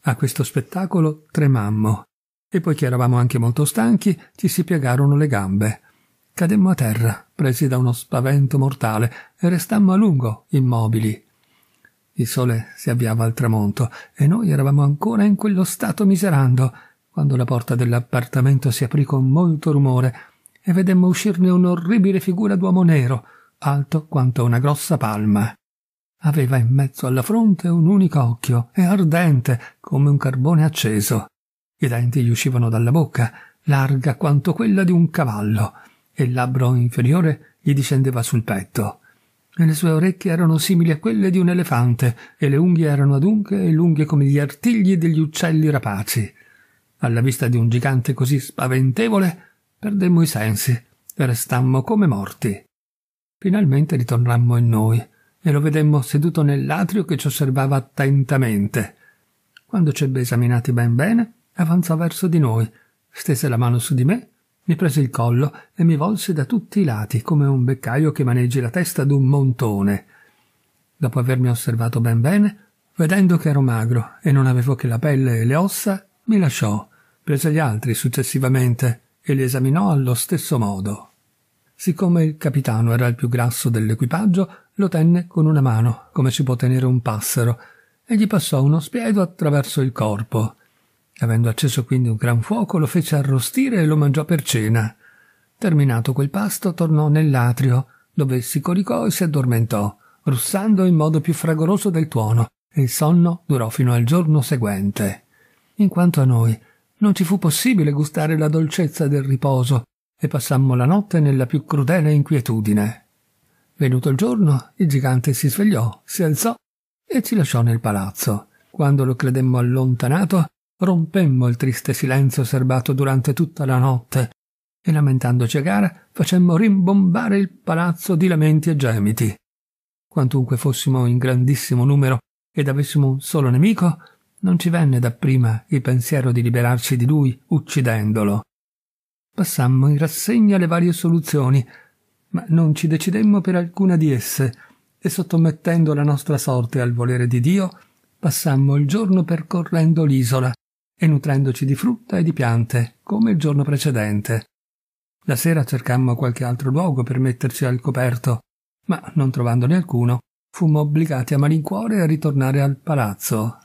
S1: A questo spettacolo tremammo e poiché eravamo anche molto stanchi ci si piegarono le gambe. Cademmo a terra, presi da uno spavento mortale, e restammo a lungo immobili. Il sole si avviava al tramonto e noi eravamo ancora in quello stato miserando, quando la porta dell'appartamento si aprì con molto rumore e vedemmo uscirne un'orribile figura d'uomo nero, alto quanto una grossa palma. Aveva in mezzo alla fronte un unico occhio e ardente come un carbone acceso. I denti gli uscivano dalla bocca, larga quanto quella di un cavallo, e il labbro inferiore gli discendeva sul petto e le sue orecchie erano simili a quelle di un elefante, e le unghie erano adunche e lunghe come gli artigli degli uccelli rapaci. Alla vista di un gigante così spaventevole, perdemmo i sensi e restammo come morti. Finalmente ritornammo in noi e lo vedemmo seduto nell'atrio che ci osservava attentamente. Quando ci ebbe esaminati ben bene, avanzò verso di noi, stese la mano su di me mi prese il collo e mi volse da tutti i lati come un beccaio che maneggi la testa d'un montone. Dopo avermi osservato ben bene, vedendo che ero magro e non avevo che la pelle e le ossa, mi lasciò, prese gli altri successivamente e li esaminò allo stesso modo. Siccome il capitano era il più grasso dell'equipaggio, lo tenne con una mano, come si può tenere un passero, e gli passò uno spiedo attraverso il corpo. Avendo acceso quindi un gran fuoco, lo fece arrostire e lo mangiò per cena. Terminato quel pasto, tornò nell'atrio, dove si coricò e si addormentò, russando in modo più fragoroso del tuono, e il sonno durò fino al giorno seguente. In quanto a noi, non ci fu possibile gustare la dolcezza del riposo, e passammo la notte nella più crudele inquietudine. Venuto il giorno, il gigante si svegliò, si alzò e ci lasciò nel palazzo. Quando lo credemmo allontanato, rompemmo il triste silenzio serbato durante tutta la notte e lamentandoci a gara facemmo rimbombare il palazzo di lamenti e gemiti. Quantunque fossimo in grandissimo numero ed avessimo un solo nemico, non ci venne dapprima il pensiero di liberarci di lui uccidendolo. Passammo in rassegna le varie soluzioni, ma non ci decidemmo per alcuna di esse, e sottomettendo la nostra sorte al volere di Dio, passammo il giorno percorrendo l'isola, e nutrendoci di frutta e di piante, come il giorno precedente. La sera cercammo qualche altro luogo per metterci al coperto, ma non trovandone alcuno, fummo obbligati a malincuore a ritornare al palazzo.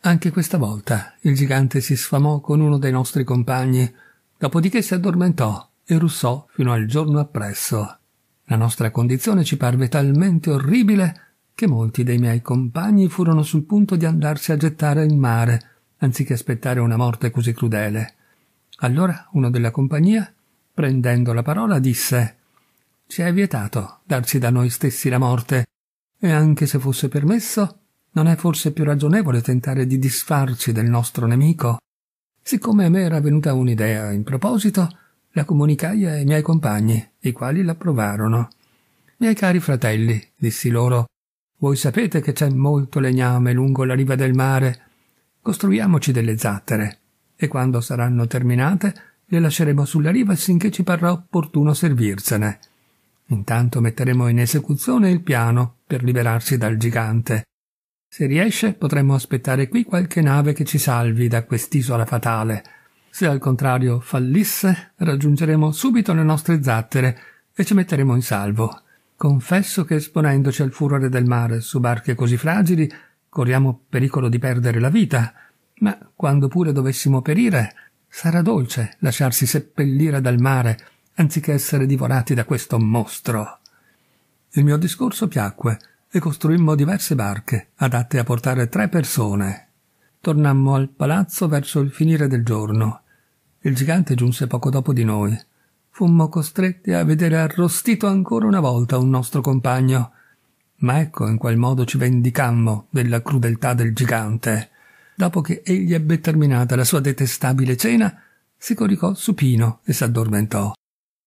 S1: Anche questa volta il gigante si sfamò con uno dei nostri compagni, dopodiché si addormentò e russò fino al giorno appresso. La nostra condizione ci parve talmente orribile che molti dei miei compagni furono sul punto di andarsi a gettare in mare, anziché aspettare una morte così crudele. Allora uno della compagnia, prendendo la parola, disse Ci è vietato darci da noi stessi la morte, e anche se fosse permesso, non è forse più ragionevole tentare di disfarci del nostro nemico? Siccome a me era venuta un'idea in proposito, la comunicai ai miei compagni, i quali l'approvarono. Miei cari fratelli, dissi loro, voi sapete che c'è molto legname lungo la riva del mare Costruiamoci delle zattere e quando saranno terminate le lasceremo sulla riva sinché ci parrà opportuno servirsene. Intanto metteremo in esecuzione il piano per liberarsi dal gigante. Se riesce, potremmo aspettare qui qualche nave che ci salvi da quest'isola fatale. Se al contrario fallisse, raggiungeremo subito le nostre zattere e ci metteremo in salvo. Confesso che esponendoci al furore del mare su barche così fragili corriamo pericolo di perdere la vita, ma quando pure dovessimo perire, sarà dolce lasciarsi seppellire dal mare anziché essere divorati da questo mostro. Il mio discorso piacque e costruimmo diverse barche adatte a portare tre persone. Tornammo al palazzo verso il finire del giorno. Il gigante giunse poco dopo di noi. Fummo costretti a vedere arrostito ancora una volta un nostro compagno ma ecco, in qual modo ci vendicammo della crudeltà del gigante. Dopo che egli ebbe terminata la sua detestabile cena, si coricò supino e s'addormentò.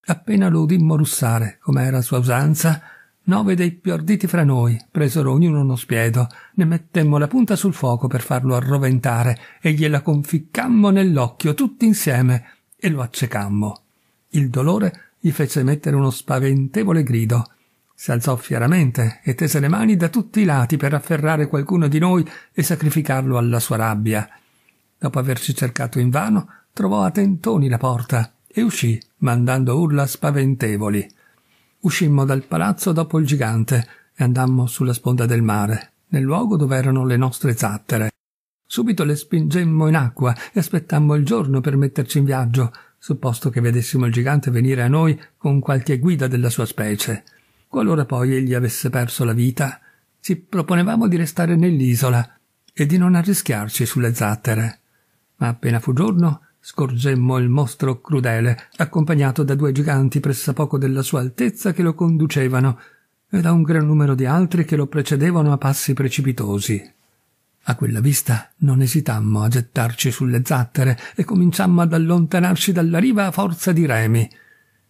S1: Appena lo udimmo russare, come era sua usanza, nove dei più arditi fra noi presero ognuno uno spiedo, ne mettemmo la punta sul fuoco per farlo arroventare e gliela conficcammo nell'occhio tutti insieme e lo accecammo. Il dolore gli fece emettere uno spaventevole grido si alzò fieramente e tese le mani da tutti i lati per afferrare qualcuno di noi e sacrificarlo alla sua rabbia. Dopo averci cercato invano, trovò a tentoni la porta e uscì, mandando urla spaventevoli. Uscimmo dal palazzo dopo il gigante e andammo sulla sponda del mare, nel luogo dove erano le nostre zattere. Subito le spingemmo in acqua e aspettammo il giorno per metterci in viaggio, supposto che vedessimo il gigante venire a noi con qualche guida della sua specie. Qualora poi egli avesse perso la vita, ci proponevamo di restare nell'isola e di non arrischiarci sulle zattere. Ma appena fu giorno, scorgemmo il mostro crudele, accompagnato da due giganti pressappoco della sua altezza che lo conducevano, e da un gran numero di altri che lo precedevano a passi precipitosi. A quella vista non esitammo a gettarci sulle zattere e cominciammo ad allontanarci dalla riva a forza di remi.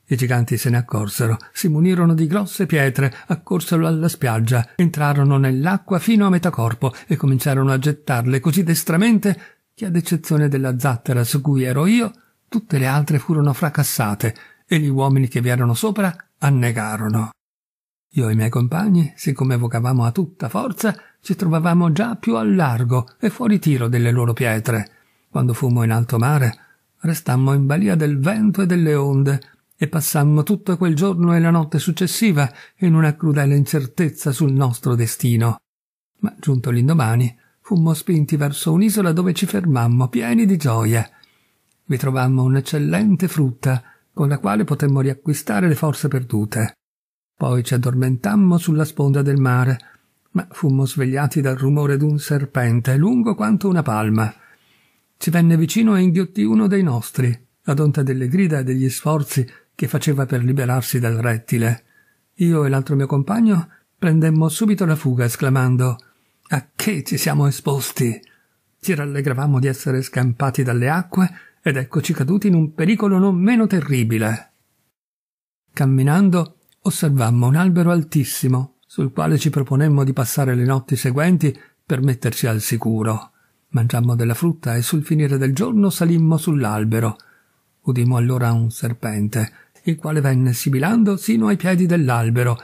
S1: I giganti se ne accorsero, si munirono di grosse pietre, accorsero alla spiaggia, entrarono nell'acqua fino a metà corpo e cominciarono a gettarle così destramente che, ad eccezione della zattera su cui ero io, tutte le altre furono fracassate e gli uomini che vi erano sopra annegarono. Io e i miei compagni, siccome vocavamo a tutta forza, ci trovavamo già più al largo e fuori tiro delle loro pietre. Quando fummo in alto mare, restammo in balia del vento e delle onde, e passammo tutto quel giorno e la notte successiva in una crudele incertezza sul nostro destino. Ma giunto l'indomani, fummo spinti verso un'isola dove ci fermammo pieni di gioia. Vi trovammo un'eccellente frutta con la quale potemmo riacquistare le forze perdute. Poi ci addormentammo sulla sponda del mare, ma fummo svegliati dal rumore d'un serpente lungo quanto una palma. Ci venne vicino e inghiottì uno dei nostri. Ad onta delle grida e degli sforzi che faceva per liberarsi dal rettile. Io e l'altro mio compagno prendemmo subito la fuga, esclamando A che ci siamo esposti? Ci rallegravamo di essere scampati dalle acque ed eccoci caduti in un pericolo non meno terribile. Camminando osservammo un albero altissimo, sul quale ci proponemmo di passare le notti seguenti per metterci al sicuro. Mangiammo della frutta e sul finire del giorno salimmo sull'albero. Udimmo allora un serpente il quale venne sibilando sino ai piedi dell'albero.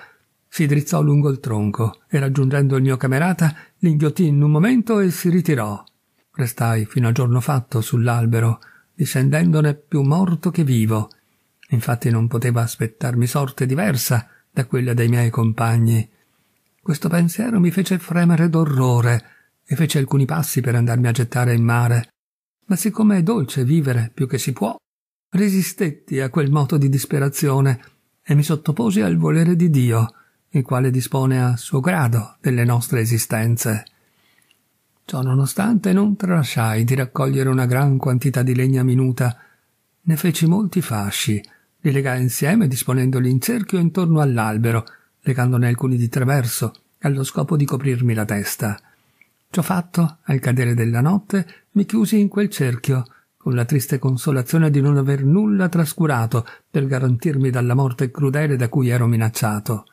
S1: Si drizzò lungo il tronco e raggiungendo il mio camerata l'inghiottì in un momento e si ritirò. Restai fino a giorno fatto sull'albero, discendendone più morto che vivo. Infatti non poteva aspettarmi sorte diversa da quella dei miei compagni. Questo pensiero mi fece fremere d'orrore e fece alcuni passi per andarmi a gettare in mare. Ma siccome è dolce vivere più che si può, Resistetti a quel moto di disperazione e mi sottoposi al volere di Dio, il quale dispone a suo grado delle nostre esistenze. Ciò nonostante non tralasciai di raccogliere una gran quantità di legna minuta, ne feci molti fasci, li legai insieme disponendoli in cerchio intorno all'albero, legandone alcuni di traverso, allo scopo di coprirmi la testa. Ciò fatto, al cadere della notte, mi chiusi in quel cerchio con la triste consolazione di non aver nulla trascurato per garantirmi dalla morte crudele da cui ero minacciato.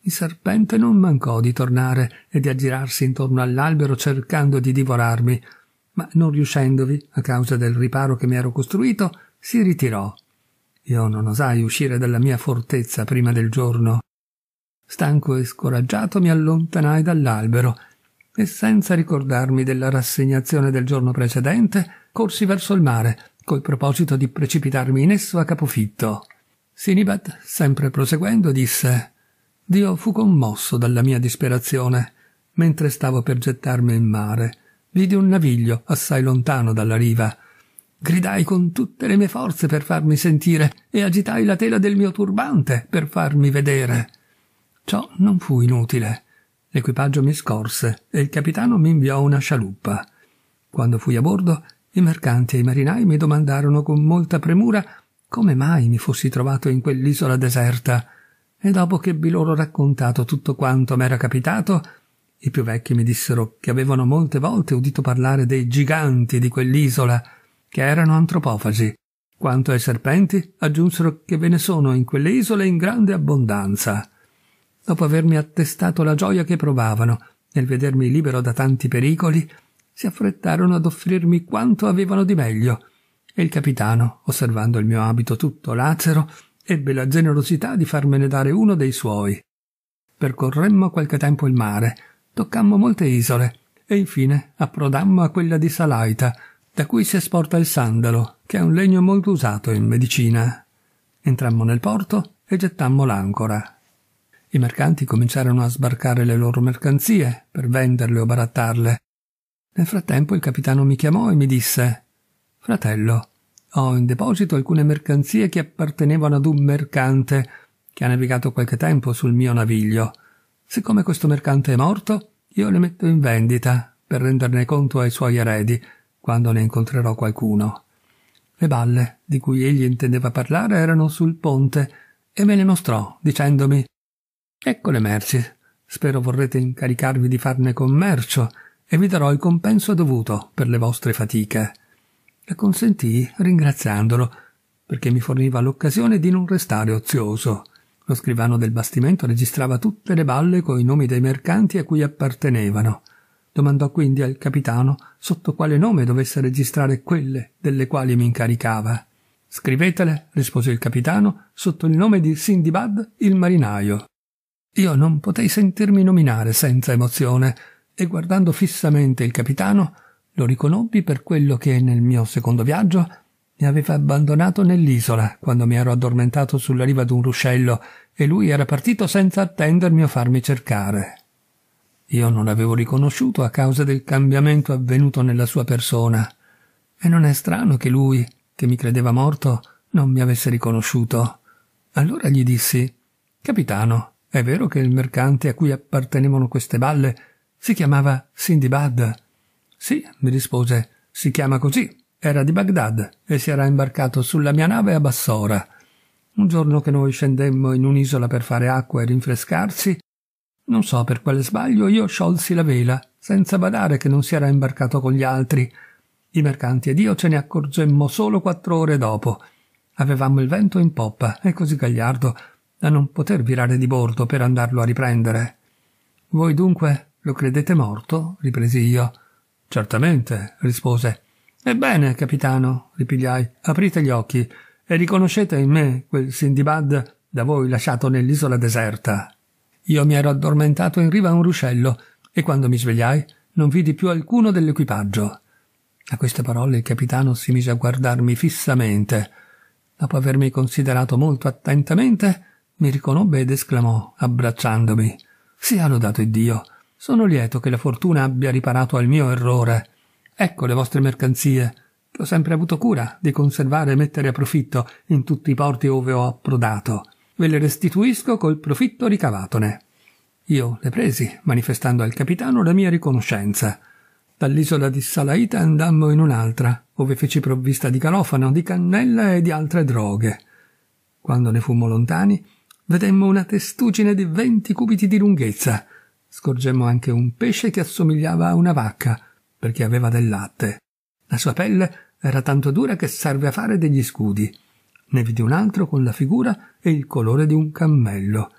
S1: Il serpente non mancò di tornare e di aggirarsi intorno all'albero cercando di divorarmi, ma non riuscendovi, a causa del riparo che mi ero costruito, si ritirò. Io non osai uscire dalla mia fortezza prima del giorno. Stanco e scoraggiato mi allontanai dall'albero e senza ricordarmi della rassegnazione del giorno precedente corsi verso il mare, col proposito di precipitarmi in esso a capofitto. Sinibat, sempre proseguendo, disse Dio fu commosso dalla mia disperazione. Mentre stavo per gettarmi in mare, vidi un naviglio assai lontano dalla riva. Gridai con tutte le mie forze per farmi sentire e agitai la tela del mio turbante per farmi vedere. Ciò non fu inutile. L'equipaggio mi scorse e il capitano mi inviò una scialuppa. Quando fui a bordo, i mercanti e i marinai mi domandarono con molta premura come mai mi fossi trovato in quell'isola deserta, e dopo che ebbi loro raccontato tutto quanto m'era capitato, i più vecchi mi dissero che avevano molte volte udito parlare dei giganti di quell'isola, che erano antropofagi. Quanto ai serpenti, aggiunsero che ve ne sono in quelle isole in grande abbondanza. Dopo avermi attestato la gioia che provavano nel vedermi libero da tanti pericoli, si affrettarono ad offrirmi quanto avevano di meglio, e il capitano, osservando il mio abito tutto lacero, ebbe la generosità di farmene dare uno dei suoi. Percorremmo qualche tempo il mare, toccammo molte isole, e infine approdammo a quella di Salaita, da cui si esporta il sandalo, che è un legno molto usato in medicina. Entrammo nel porto e gettammo l'ancora. I mercanti cominciarono a sbarcare le loro mercanzie per venderle o barattarle, nel frattempo il capitano mi chiamò e mi disse Fratello, ho in deposito alcune mercanzie che appartenevano ad un mercante che ha navigato qualche tempo sul mio naviglio. Siccome questo mercante è morto, io le metto in vendita per renderne conto ai suoi eredi quando ne incontrerò qualcuno. Le balle di cui egli intendeva parlare erano sul ponte e me le mostrò, dicendomi Ecco le merci. Spero vorrete incaricarvi di farne commercio e vi darò il compenso dovuto per le vostre fatiche. E consentì ringraziandolo, perché mi forniva l'occasione di non restare ozioso. Lo scrivano del bastimento registrava tutte le balle coi nomi dei mercanti a cui appartenevano. Domandò quindi al capitano sotto quale nome dovesse registrare quelle delle quali mi incaricava. Scrivetele, rispose il capitano, sotto il nome di Sindibad il marinaio. Io non potei sentirmi nominare senza emozione, e guardando fissamente il capitano lo riconobbi per quello che nel mio secondo viaggio mi aveva abbandonato nell'isola quando mi ero addormentato sulla riva d'un ruscello e lui era partito senza attendermi o farmi cercare. Io non l'avevo riconosciuto a causa del cambiamento avvenuto nella sua persona e non è strano che lui, che mi credeva morto, non mi avesse riconosciuto. Allora gli dissi Capitano, è vero che il mercante a cui appartenevano queste balle si chiamava Sindibad. Sì, mi rispose, si chiama così. Era di Baghdad e si era imbarcato sulla mia nave a Bassora. Un giorno che noi scendemmo in un'isola per fare acqua e rinfrescarsi, non so per quale sbaglio io sciolsi la vela, senza badare che non si era imbarcato con gli altri. I mercanti ed io ce ne accorgemmo solo quattro ore dopo. Avevamo il vento in poppa e così gagliardo da non poter virare di bordo per andarlo a riprendere. Voi dunque lo credete morto? ripresi io. Certamente, rispose. Ebbene, capitano, ripigliai, aprite gli occhi e riconoscete in me quel Sindibad da voi lasciato nell'isola deserta. Io mi ero addormentato in riva a un ruscello e quando mi svegliai non vidi più alcuno dell'equipaggio. A queste parole il capitano si mise a guardarmi fissamente. Dopo avermi considerato molto attentamente, mi riconobbe ed esclamò, abbracciandomi: Sia lodato il Dio! Sono lieto che la fortuna abbia riparato al mio errore. Ecco le vostre mercanzie, che ho sempre avuto cura di conservare e mettere a profitto in tutti i porti ove ho approdato. Ve le restituisco col profitto ricavatone. Io le presi, manifestando al capitano la mia riconoscenza. Dall'isola di Salaita andammo in un'altra, ove feci provvista di calofano, di cannella e di altre droghe. Quando ne fummo lontani, vedemmo una testuggine di venti cubiti di lunghezza, Scorgemmo anche un pesce che assomigliava a una vacca, perché aveva del latte. La sua pelle era tanto dura che serve a fare degli scudi. Ne vidi un altro con la figura e il colore di un cammello.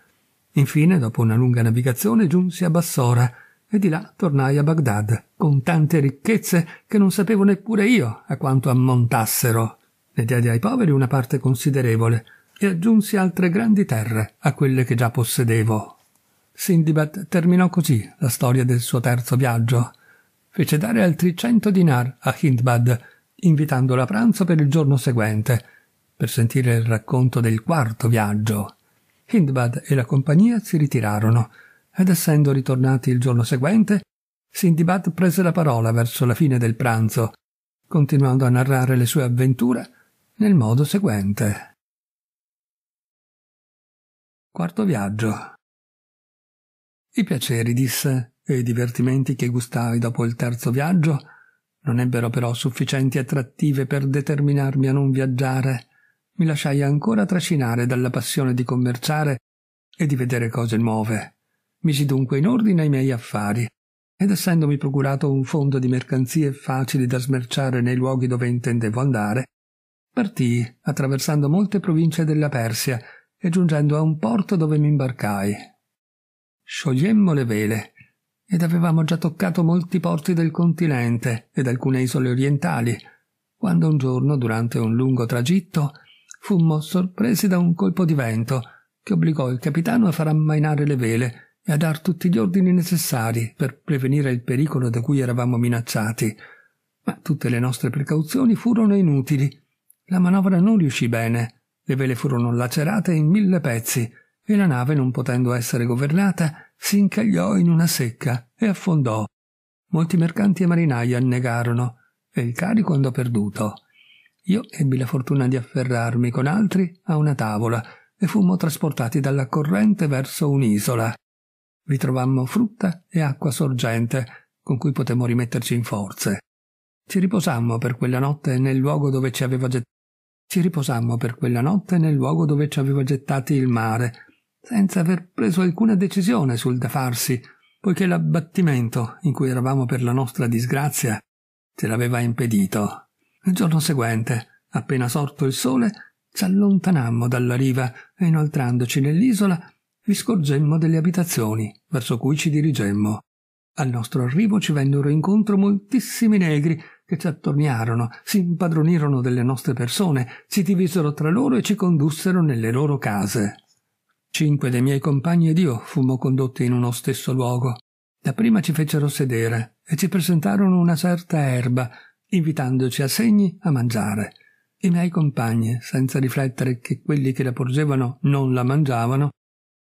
S1: Infine, dopo una lunga navigazione, giunsi a Bassora e di là tornai a Baghdad, con tante ricchezze che non sapevo neppure io a quanto ammontassero. Ne diedi ai poveri una parte considerevole e aggiunsi altre grandi terre a quelle che già possedevo. Sindibat terminò così la storia del suo terzo viaggio. Fece dare altri cento dinar a Hindbad, invitandolo a pranzo per il giorno seguente, per sentire il racconto del quarto viaggio. Hindbad e la compagnia si ritirarono, ed essendo ritornati il giorno seguente, Sindibad prese la parola verso la fine del pranzo, continuando a narrare le sue avventure nel modo seguente. Quarto viaggio i piaceri, disse, e i divertimenti che gustai dopo il terzo viaggio non ebbero però sufficienti attrattive per determinarmi a non viaggiare. Mi lasciai ancora trascinare dalla passione di commerciare e di vedere cose nuove. Misi dunque in ordine i miei affari, ed essendomi procurato un fondo di mercanzie facili da smerciare nei luoghi dove intendevo andare, partii attraversando molte province della Persia e giungendo a un porto dove mi imbarcai sciogliemmo le vele ed avevamo già toccato molti porti del continente ed alcune isole orientali, quando un giorno, durante un lungo tragitto, fummo sorpresi da un colpo di vento che obbligò il capitano a far ammainare le vele e a dar tutti gli ordini necessari per prevenire il pericolo da cui eravamo minacciati. Ma tutte le nostre precauzioni furono inutili. La manovra non riuscì bene, le vele furono lacerate in mille pezzi e la nave, non potendo essere governata, si incagliò in una secca e affondò. Molti mercanti e marinai annegarono e il carico andò perduto. Io ebbi la fortuna di afferrarmi con altri a una tavola e fummo trasportati dalla corrente verso un'isola. Vi trovammo frutta e acqua sorgente con cui potemmo rimetterci in forze. Ci riposammo per quella notte nel luogo dove ci aveva gettati ci riposammo per quella notte nel luogo dove ci aveva gettati il mare senza aver preso alcuna decisione sul da farsi, poiché l'abbattimento in cui eravamo per la nostra disgrazia ce l'aveva impedito. Il giorno seguente, appena sorto il sole, ci allontanammo dalla riva e inoltrandoci nell'isola vi scorgemmo delle abitazioni verso cui ci dirigemmo. Al nostro arrivo ci vennero incontro moltissimi negri che ci attorniarono, si impadronirono delle nostre persone, si divisero tra loro e ci condussero nelle loro case. Cinque dei miei compagni ed io fummo condotti in uno stesso luogo. Da prima ci fecero sedere e ci presentarono una certa erba, invitandoci a segni a mangiare. I miei compagni, senza riflettere che quelli che la porgevano non la mangiavano,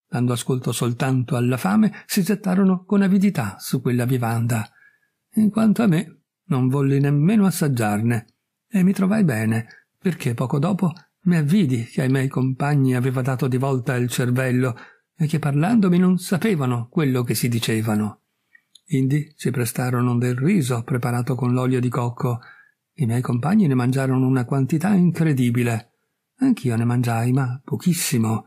S1: dando ascolto soltanto alla fame, si gettarono con avidità su quella vivanda. In quanto a me, non volli nemmeno assaggiarne, e mi trovai bene, perché poco dopo mi avvidi che ai miei compagni aveva dato di volta il cervello e che parlandomi non sapevano quello che si dicevano. Indi ci prestarono del riso preparato con l'olio di cocco. I miei compagni ne mangiarono una quantità incredibile. Anch'io ne mangiai, ma pochissimo.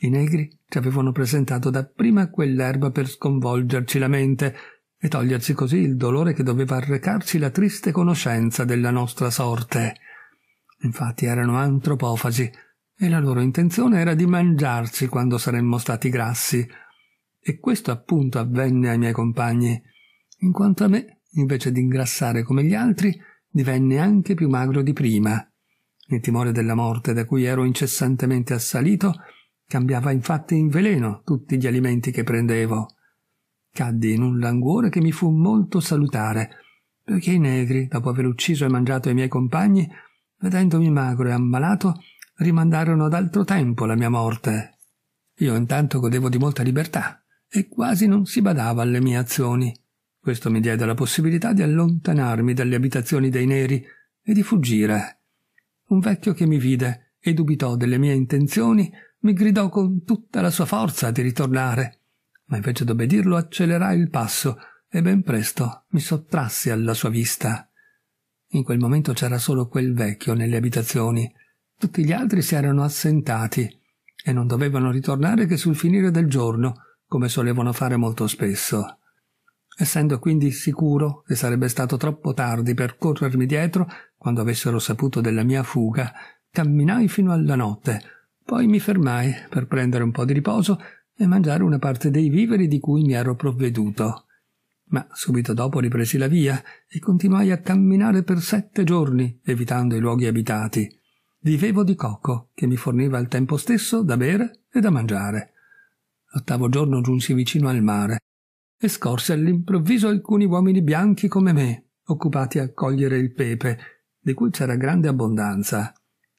S1: I negri ci avevano presentato dapprima quell'erba per sconvolgerci la mente e toglierci così il dolore che doveva arrecarci la triste conoscenza della nostra sorte. Infatti erano antropofagi e la loro intenzione era di mangiarci quando saremmo stati grassi. E questo appunto avvenne ai miei compagni, in quanto a me, invece di ingrassare come gli altri, divenne anche più magro di prima. Il timore della morte da cui ero incessantemente assalito cambiava infatti in veleno tutti gli alimenti che prendevo. Caddi in un languore che mi fu molto salutare, perché i negri, dopo aver ucciso e mangiato i miei compagni, vedendomi magro e ammalato, rimandarono ad altro tempo la mia morte. Io intanto godevo di molta libertà e quasi non si badava alle mie azioni. Questo mi diede la possibilità di allontanarmi dalle abitazioni dei neri e di fuggire. Un vecchio che mi vide e dubitò delle mie intenzioni mi gridò con tutta la sua forza di ritornare, ma invece d'obbedirlo accelerai il passo e ben presto mi sottrassi alla sua vista. In quel momento c'era solo quel vecchio nelle abitazioni. Tutti gli altri si erano assentati e non dovevano ritornare che sul finire del giorno, come solevano fare molto spesso. Essendo quindi sicuro che sarebbe stato troppo tardi per corrermi dietro quando avessero saputo della mia fuga, camminai fino alla notte, poi mi fermai per prendere un po' di riposo e mangiare una parte dei viveri di cui mi ero provveduto ma subito dopo ripresi la via e continuai a camminare per sette giorni, evitando i luoghi abitati. Vivevo di cocco, che mi forniva al tempo stesso da bere e da mangiare. L'ottavo giorno giunsi vicino al mare e scorsi all'improvviso alcuni uomini bianchi come me, occupati a cogliere il pepe, di cui c'era grande abbondanza.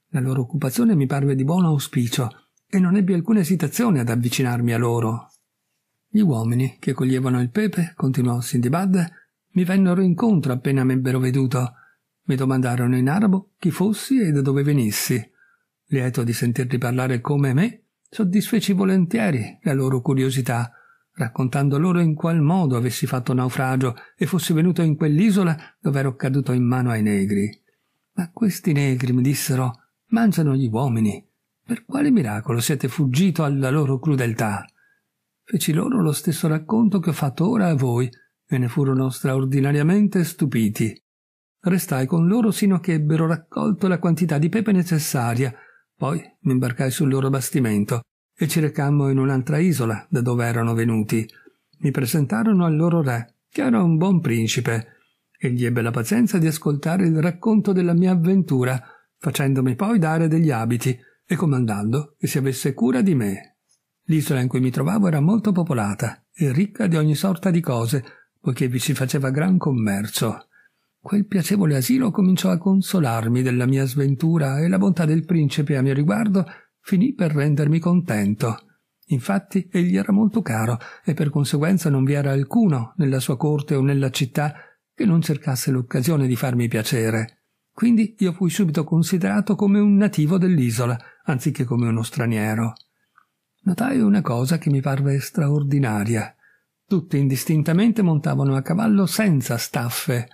S1: La loro occupazione mi parve di buon auspicio e non ebbi alcuna esitazione ad avvicinarmi a loro, gli uomini che coglievano il pepe, continuò Sindibad, mi vennero incontro appena m'ebbero veduto. Mi domandarono in arabo chi fossi e da dove venissi. Lieto di sentirli parlare come me, soddisfeci volentieri la loro curiosità, raccontando loro in qual modo avessi fatto naufragio e fossi venuto in quell'isola dove ero caduto in mano ai negri. Ma questi negri mi dissero mangiano gli uomini. Per quale miracolo siete fuggito alla loro crudeltà? feci loro lo stesso racconto che ho fatto ora a voi e ne furono straordinariamente stupiti. Restai con loro sino a che ebbero raccolto la quantità di pepe necessaria, poi mi imbarcai sul loro bastimento e ci recammo in un'altra isola da dove erano venuti. Mi presentarono al loro re, che era un buon principe, e gli ebbe la pazienza di ascoltare il racconto della mia avventura, facendomi poi dare degli abiti e comandando che si avesse cura di me L'isola in cui mi trovavo era molto popolata e ricca di ogni sorta di cose, poiché vi si faceva gran commercio. Quel piacevole asilo cominciò a consolarmi della mia sventura e la bontà del principe a mio riguardo finì per rendermi contento. Infatti egli era molto caro e per conseguenza non vi era alcuno nella sua corte o nella città che non cercasse l'occasione di farmi piacere. Quindi io fui subito considerato come un nativo dell'isola, anziché come uno straniero notai una cosa che mi parve straordinaria. Tutti indistintamente montavano a cavallo senza staffe.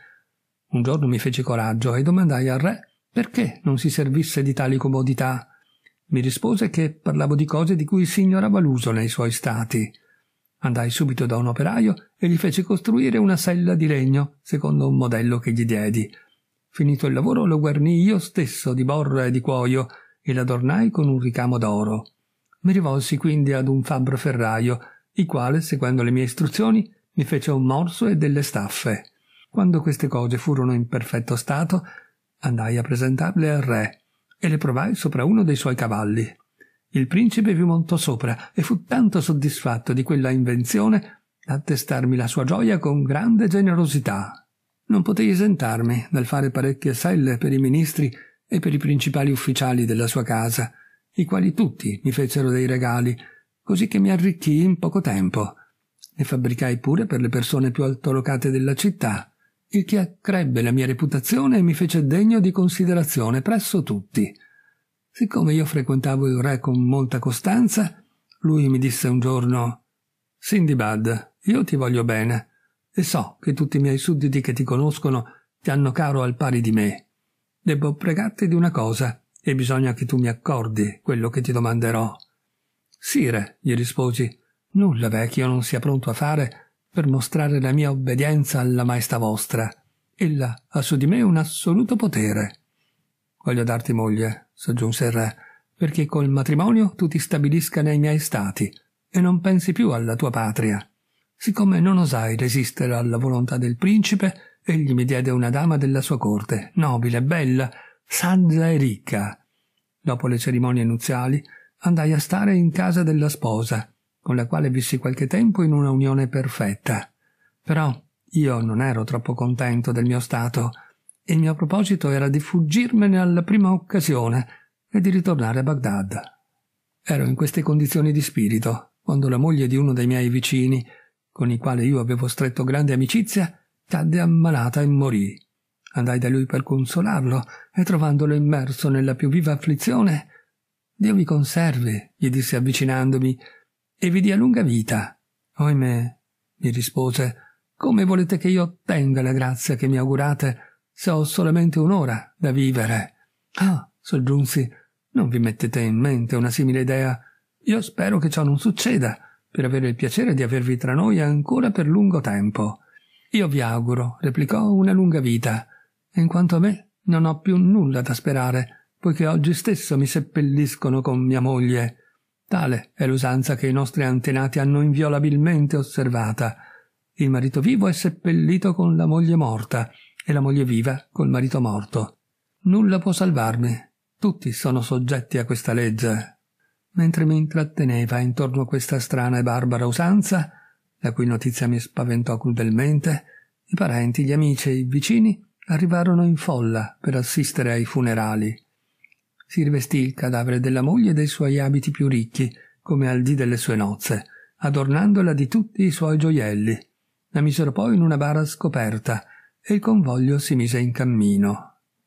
S1: Un giorno mi fece coraggio e domandai al re perché non si servisse di tali comodità. Mi rispose che parlavo di cose di cui si ignorava l'uso nei suoi stati. Andai subito da un operaio e gli fece costruire una sella di legno, secondo un modello che gli diedi. Finito il lavoro lo guarnii io stesso di borra e di cuoio e l'adornai con un ricamo d'oro. Mi rivolsi quindi ad un fabbro ferraio, il quale, seguendo le mie istruzioni, mi fece un morso e delle staffe. Quando queste cose furono in perfetto stato, andai a presentarle al re e le provai sopra uno dei suoi cavalli. Il principe vi montò sopra e fu tanto soddisfatto di quella invenzione da attestarmi la sua gioia con grande generosità. Non potei esentarmi dal fare parecchie selle per i ministri e per i principali ufficiali della sua casa, i quali tutti mi fecero dei regali, così che mi arricchii in poco tempo. Ne fabbricai pure per le persone più altolocate della città, il che accrebbe la mia reputazione e mi fece degno di considerazione presso tutti. Siccome io frequentavo il re con molta costanza, lui mi disse un giorno Sindibad, io ti voglio bene, e so che tutti i miei sudditi che ti conoscono ti hanno caro al pari di me. Debbo pregarti di una cosa, e bisogna che tu mi accordi quello che ti domanderò. Sire, gli risposi, nulla vecchio non sia pronto a fare per mostrare la mia obbedienza alla maestà vostra. Ella ha su di me un assoluto potere. Voglio darti moglie, soggiunse il re, perché col matrimonio tu ti stabilisca nei miei stati e non pensi più alla tua patria. Siccome non osai resistere alla volontà del principe, egli mi diede una dama della sua corte, nobile, bella, saggia e ricca. Dopo le cerimonie nuziali andai a stare in casa della sposa, con la quale vissi qualche tempo in una unione perfetta. Però io non ero troppo contento del mio stato e il mio proposito era di fuggirmene alla prima occasione e di ritornare a Baghdad. Ero in queste condizioni di spirito quando la moglie di uno dei miei vicini, con il quale io avevo stretto grande amicizia, cadde ammalata e morì. Andai da lui per consolarlo e trovandolo immerso nella più viva afflizione, Dio vi conservi, gli disse avvicinandomi, e vi dia lunga vita. Oimè, mi rispose, come volete che io ottenga la grazia che mi augurate se ho solamente un'ora da vivere? Ah, soggiunsi, non vi mettete in mente una simile idea. Io spero che ciò non succeda, per avere il piacere di avervi tra noi ancora per lungo tempo. Io vi auguro, replicò, una lunga vita in quanto a me non ho più nulla da sperare, poiché oggi stesso mi seppelliscono con mia moglie. Tale è l'usanza che i nostri antenati hanno inviolabilmente osservata. Il marito vivo è seppellito con la moglie morta e la moglie viva col marito morto. Nulla può salvarmi. Tutti sono soggetti a questa legge. Mentre mi intratteneva intorno a questa strana e barbara usanza, la cui notizia mi spaventò crudelmente, i parenti, gli amici e i vicini arrivarono in folla per assistere ai funerali. Si rivestì il cadavere della moglie dei suoi abiti più ricchi, come al dì delle sue nozze, adornandola di tutti i suoi gioielli. La misero poi in una bara scoperta e il convoglio si mise in cammino.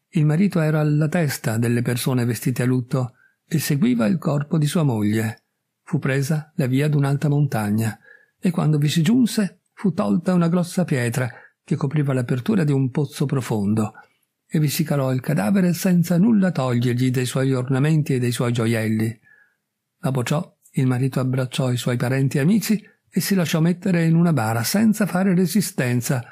S1: Il marito era alla testa delle persone vestite a lutto e seguiva il corpo di sua moglie. Fu presa la via d'un'alta montagna e quando vi si giunse fu tolta una grossa pietra che copriva l'apertura di un pozzo profondo, e vi si calò il cadavere senza nulla togliergli dei suoi ornamenti e dei suoi gioielli. Dopo ciò il marito abbracciò i suoi parenti e amici e si lasciò mettere in una bara senza fare resistenza,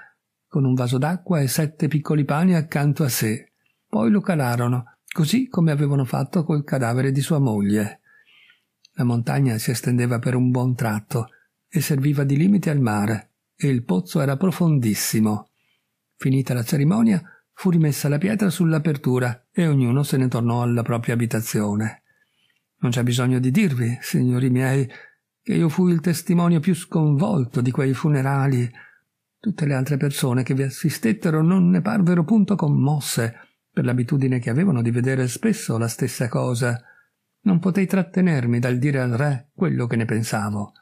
S1: con un vaso d'acqua e sette piccoli pani accanto a sé. Poi lo calarono, così come avevano fatto col cadavere di sua moglie. La montagna si estendeva per un buon tratto e serviva di limite al mare e il pozzo era profondissimo. Finita la cerimonia, fu rimessa la pietra sull'apertura e ognuno se ne tornò alla propria abitazione. Non c'è bisogno di dirvi, signori miei, che io fui il testimonio più sconvolto di quei funerali. Tutte le altre persone che vi assistettero non ne parvero punto commosse, per l'abitudine che avevano di vedere spesso la stessa cosa. Non potei trattenermi dal dire al re quello che ne pensavo.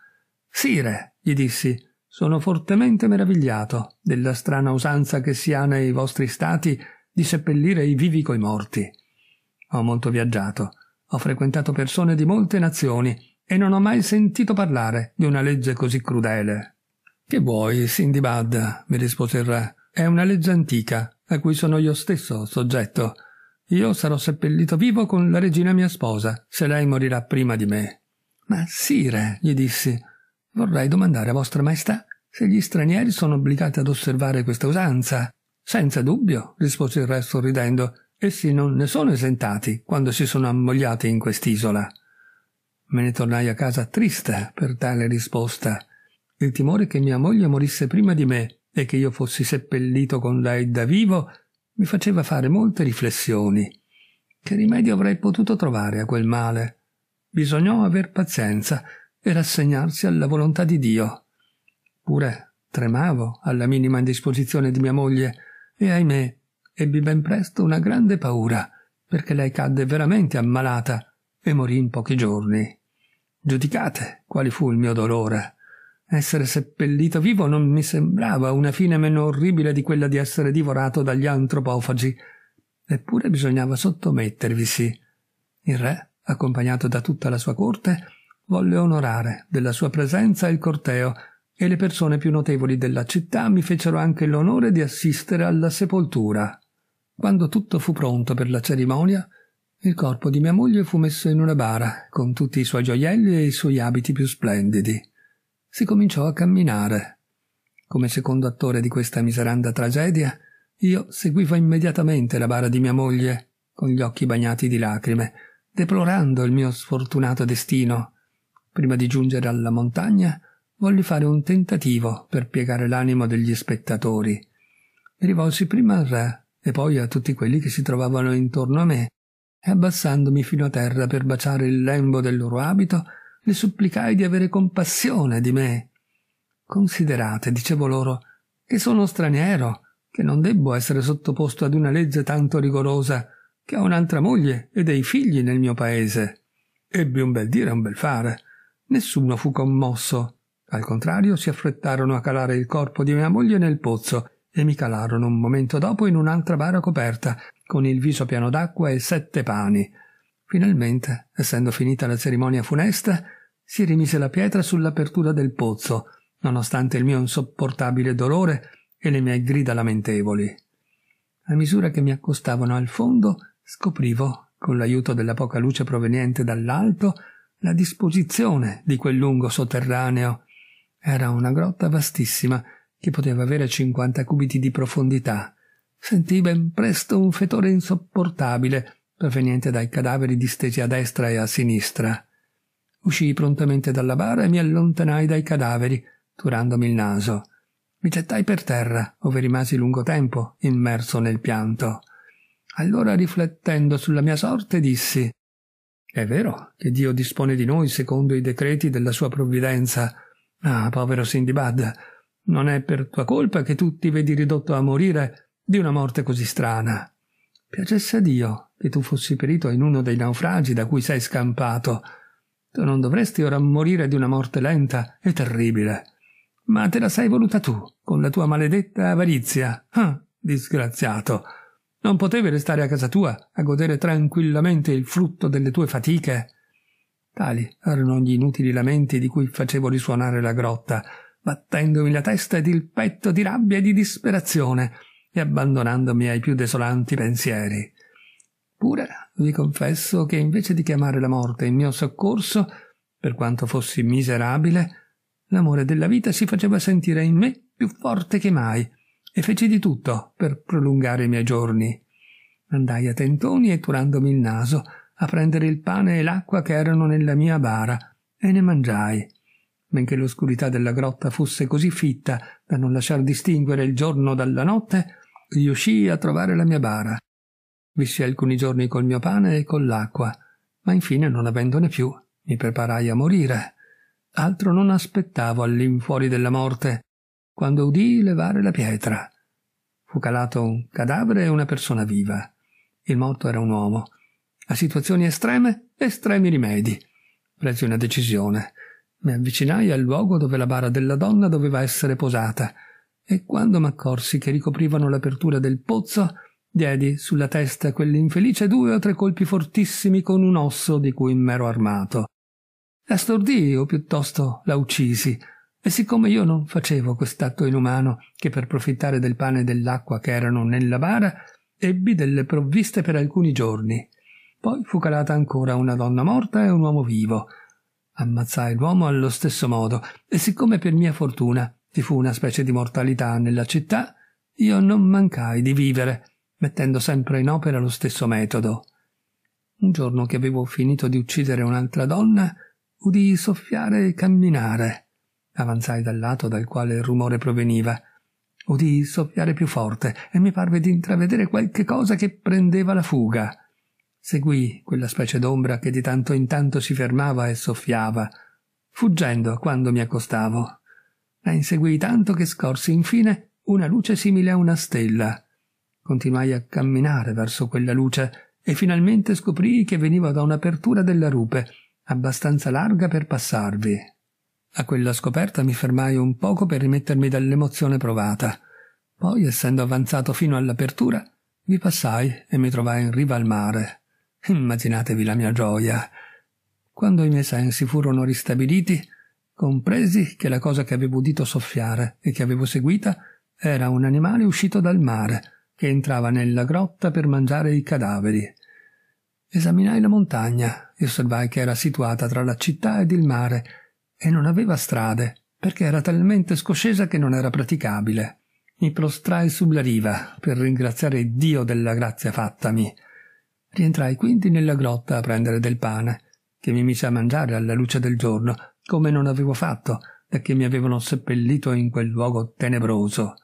S1: Sire, gli dissi, sono fortemente meravigliato della strana usanza che si ha nei vostri stati di seppellire i vivi coi morti. Ho molto viaggiato, ho frequentato persone di molte nazioni e non ho mai sentito parlare di una legge così crudele. Che vuoi, Sindibad? mi rispose il re. È una legge antica, a cui sono io stesso soggetto. Io sarò seppellito vivo con la regina mia sposa, se lei morirà prima di me. Ma sire, gli dissi, vorrei domandare a vostra maestà se gli stranieri sono obbligati ad osservare questa usanza. Senza dubbio, rispose il resto ridendo, essi non ne sono esentati quando si sono ammogliati in quest'isola. Me ne tornai a casa triste per tale risposta. Il timore che mia moglie morisse prima di me e che io fossi seppellito con lei da vivo mi faceva fare molte riflessioni. Che rimedio avrei potuto trovare a quel male? Bisognò aver pazienza e rassegnarsi alla volontà di Dio. Pure tremavo alla minima indisposizione di mia moglie e ahimè ebbi ben presto una grande paura perché lei cadde veramente ammalata e morì in pochi giorni. Giudicate quali fu il mio dolore. Essere seppellito vivo non mi sembrava una fine meno orribile di quella di essere divorato dagli antropofagi, eppure bisognava sottomettervisi. Il re, accompagnato da tutta la sua corte, volle onorare della sua presenza il corteo e le persone più notevoli della città mi fecero anche l'onore di assistere alla sepoltura. Quando tutto fu pronto per la cerimonia, il corpo di mia moglie fu messo in una bara, con tutti i suoi gioielli e i suoi abiti più splendidi. Si cominciò a camminare. Come secondo attore di questa miseranda tragedia, io seguivo immediatamente la bara di mia moglie, con gli occhi bagnati di lacrime, deplorando il mio sfortunato destino. Prima di giungere alla montagna, volli fare un tentativo per piegare l'animo degli spettatori. Mi rivolsi prima al re e poi a tutti quelli che si trovavano intorno a me, e abbassandomi fino a terra per baciare il lembo del loro abito, le supplicai di avere compassione di me. Considerate, dicevo loro, che sono straniero, che non debbo essere sottoposto ad una legge tanto rigorosa, che ho un'altra moglie e dei figli nel mio paese. Ebbi un bel dire e un bel fare. Nessuno fu commosso, al contrario, si affrettarono a calare il corpo di mia moglie nel pozzo e mi calarono un momento dopo in un'altra bara coperta, con il viso pieno d'acqua e sette pani. Finalmente, essendo finita la cerimonia funesta, si rimise la pietra sull'apertura del pozzo, nonostante il mio insopportabile dolore e le mie grida lamentevoli. A misura che mi accostavano al fondo, scoprivo, con l'aiuto della poca luce proveniente dall'alto, la disposizione di quel lungo sotterraneo era una grotta vastissima che poteva avere 50 cubiti di profondità. Sentì ben presto un fetore insopportabile proveniente dai cadaveri distesi a destra e a sinistra. Uscii prontamente dalla bara e mi allontanai dai cadaveri, turandomi il naso. Mi gettai per terra, ove rimasi lungo tempo, immerso nel pianto. Allora, riflettendo sulla mia sorte, dissi È vero che Dio dispone di noi secondo i decreti della sua provvidenza, Ah, povero Sindibad, non è per tua colpa che tu ti vedi ridotto a morire di una morte così strana. Piacesse a Dio che tu fossi perito in uno dei naufragi da cui sei scampato. Tu non dovresti ora morire di una morte lenta e terribile. Ma te la sei voluta tu, con la tua maledetta avarizia. Ah, disgraziato. Non potevi restare a casa tua a godere tranquillamente il frutto delle tue fatiche? Tali erano gli inutili lamenti di cui facevo risuonare la grotta, battendomi la testa ed il petto di rabbia e di disperazione e abbandonandomi ai più desolanti pensieri. Pure vi confesso che invece di chiamare la morte in mio soccorso, per quanto fossi miserabile, l'amore della vita si faceva sentire in me più forte che mai e feci di tutto per prolungare i miei giorni. Andai a tentoni e turandomi il naso, a prendere il pane e l'acqua che erano nella mia bara e ne mangiai, benché l'oscurità della grotta fosse così fitta da non lasciar distinguere il giorno dalla notte, riuscii a trovare la mia bara. Vissi alcuni giorni col mio pane e con l'acqua, ma infine non avendone più, mi preparai a morire. Altro non aspettavo all'infuori della morte, quando udii levare la pietra. Fu calato un cadavere e una persona viva. Il morto era un uomo, a situazioni estreme, estremi rimedi. Presi una decisione. Mi avvicinai al luogo dove la bara della donna doveva essere posata e quando m'accorsi che ricoprivano l'apertura del pozzo, diedi sulla testa a quell'infelice due o tre colpi fortissimi con un osso di cui m'ero armato. La stordii o piuttosto la uccisi, e siccome io non facevo quest'atto inumano che per profittare del pane e dell'acqua che erano nella bara, ebbi delle provviste per alcuni giorni. Poi fu calata ancora una donna morta e un uomo vivo. Ammazzai l'uomo allo stesso modo, e siccome per mia fortuna vi fu una specie di mortalità nella città, io non mancai di vivere, mettendo sempre in opera lo stesso metodo. Un giorno che avevo finito di uccidere un'altra donna, udii soffiare e camminare. Avanzai dal lato dal quale il rumore proveniva. Udii soffiare più forte e mi parve di intravedere qualche cosa che prendeva la fuga. Seguì quella specie d'ombra che di tanto in tanto si fermava e soffiava, fuggendo quando mi accostavo. La inseguì tanto che scorsi infine una luce simile a una stella. Continuai a camminare verso quella luce e finalmente scoprii che veniva da un'apertura della rupe, abbastanza larga per passarvi. A quella scoperta mi fermai un poco per rimettermi dall'emozione provata. Poi, essendo avanzato fino all'apertura, vi passai e mi trovai in riva al mare. Immaginatevi la mia gioia. Quando i miei sensi furono ristabiliti, compresi che la cosa che avevo udito soffiare e che avevo seguita era un animale uscito dal mare, che entrava nella grotta per mangiare i cadaveri. Esaminai la montagna e osservai che era situata tra la città ed il mare e non aveva strade, perché era talmente scoscesa che non era praticabile. Mi prostrai sulla riva per ringraziare Dio della grazia fattami Rientrai quindi nella grotta a prendere del pane, che mi mise a mangiare alla luce del giorno, come non avevo fatto da che mi avevano seppellito in quel luogo tenebroso.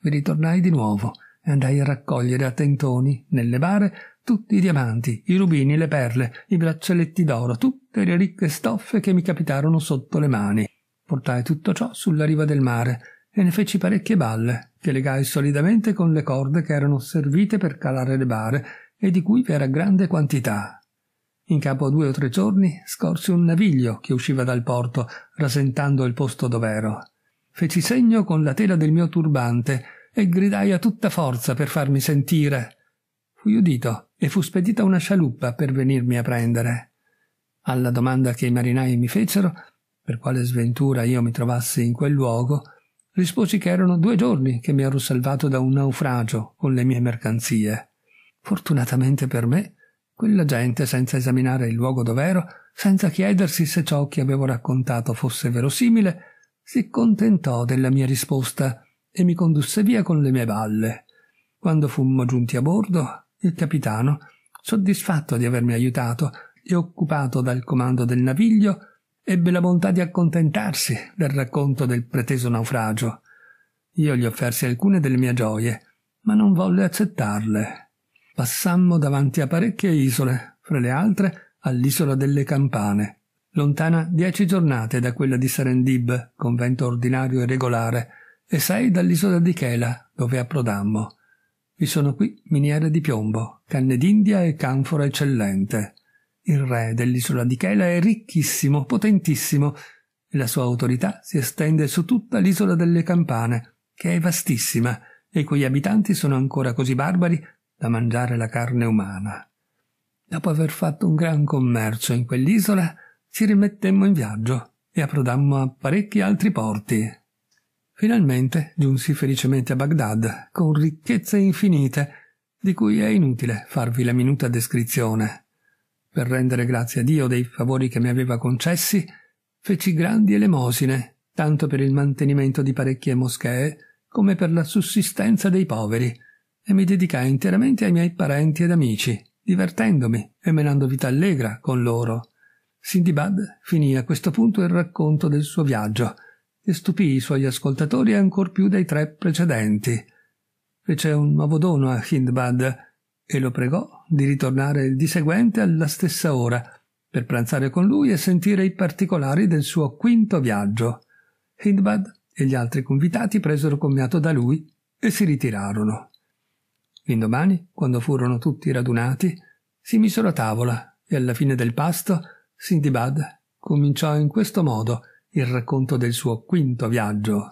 S1: Vi ritornai di nuovo e andai a raccogliere a tentoni, nelle bare, tutti i diamanti, i rubini, le perle, i braccialetti d'oro, tutte le ricche stoffe che mi capitarono sotto le mani. Portai tutto ciò sulla riva del mare e ne feci parecchie balle, che legai solidamente con le corde che erano servite per calare le bare e di cui era grande quantità. In capo a due o tre giorni scorsi un naviglio che usciva dal porto, rasentando il posto dov'ero. Feci segno con la tela del mio turbante e gridai a tutta forza per farmi sentire. Fui udito e fu spedita una scialuppa per venirmi a prendere. Alla domanda che i marinai mi fecero, per quale sventura io mi trovassi in quel luogo, risposi che erano due giorni che mi ero salvato da un naufragio con le mie mercanzie. Fortunatamente per me, quella gente, senza esaminare il luogo dov'ero, senza chiedersi se ciò che avevo raccontato fosse verosimile, si contentò della mia risposta e mi condusse via con le mie balle. Quando fummo giunti a bordo, il capitano, soddisfatto di avermi aiutato e occupato dal comando del naviglio, ebbe la bontà di accontentarsi del racconto del preteso naufragio. Io gli offersi alcune delle mie gioie, ma non volle accettarle passammo davanti a parecchie isole, fra le altre all'isola delle Campane, lontana dieci giornate da quella di Serendib, convento ordinario e regolare, e sei dall'isola di Chela, dove approdammo. Vi sono qui miniere di piombo, canne d'India e canfora eccellente. Il re dell'isola di Chela è ricchissimo, potentissimo, e la sua autorità si estende su tutta l'isola delle Campane, che è vastissima, e i cui abitanti sono ancora così barbari da mangiare la carne umana. Dopo aver fatto un gran commercio in quell'isola, ci rimettemmo in viaggio e approdammo a parecchi altri porti. Finalmente giunsi felicemente a Baghdad, con ricchezze infinite, di cui è inutile farvi la minuta descrizione. Per rendere grazie a Dio dei favori che mi aveva concessi, feci grandi elemosine, tanto per il mantenimento di parecchie moschee come per la sussistenza dei poveri, e mi dedicai interamente ai miei parenti ed amici, divertendomi e menando vita allegra con loro. Sindibad finì a questo punto il racconto del suo viaggio e stupì i suoi ascoltatori ancor più dei tre precedenti. Fece un nuovo dono a Hindbad e lo pregò di ritornare il di seguente alla stessa ora per pranzare con lui e sentire i particolari del suo quinto viaggio. Hindbad e gli altri convitati presero commiato da lui e si ritirarono. L'indomani, quando furono tutti radunati, si misero a tavola e alla fine del pasto Sindibad cominciò in questo modo il racconto del suo quinto viaggio.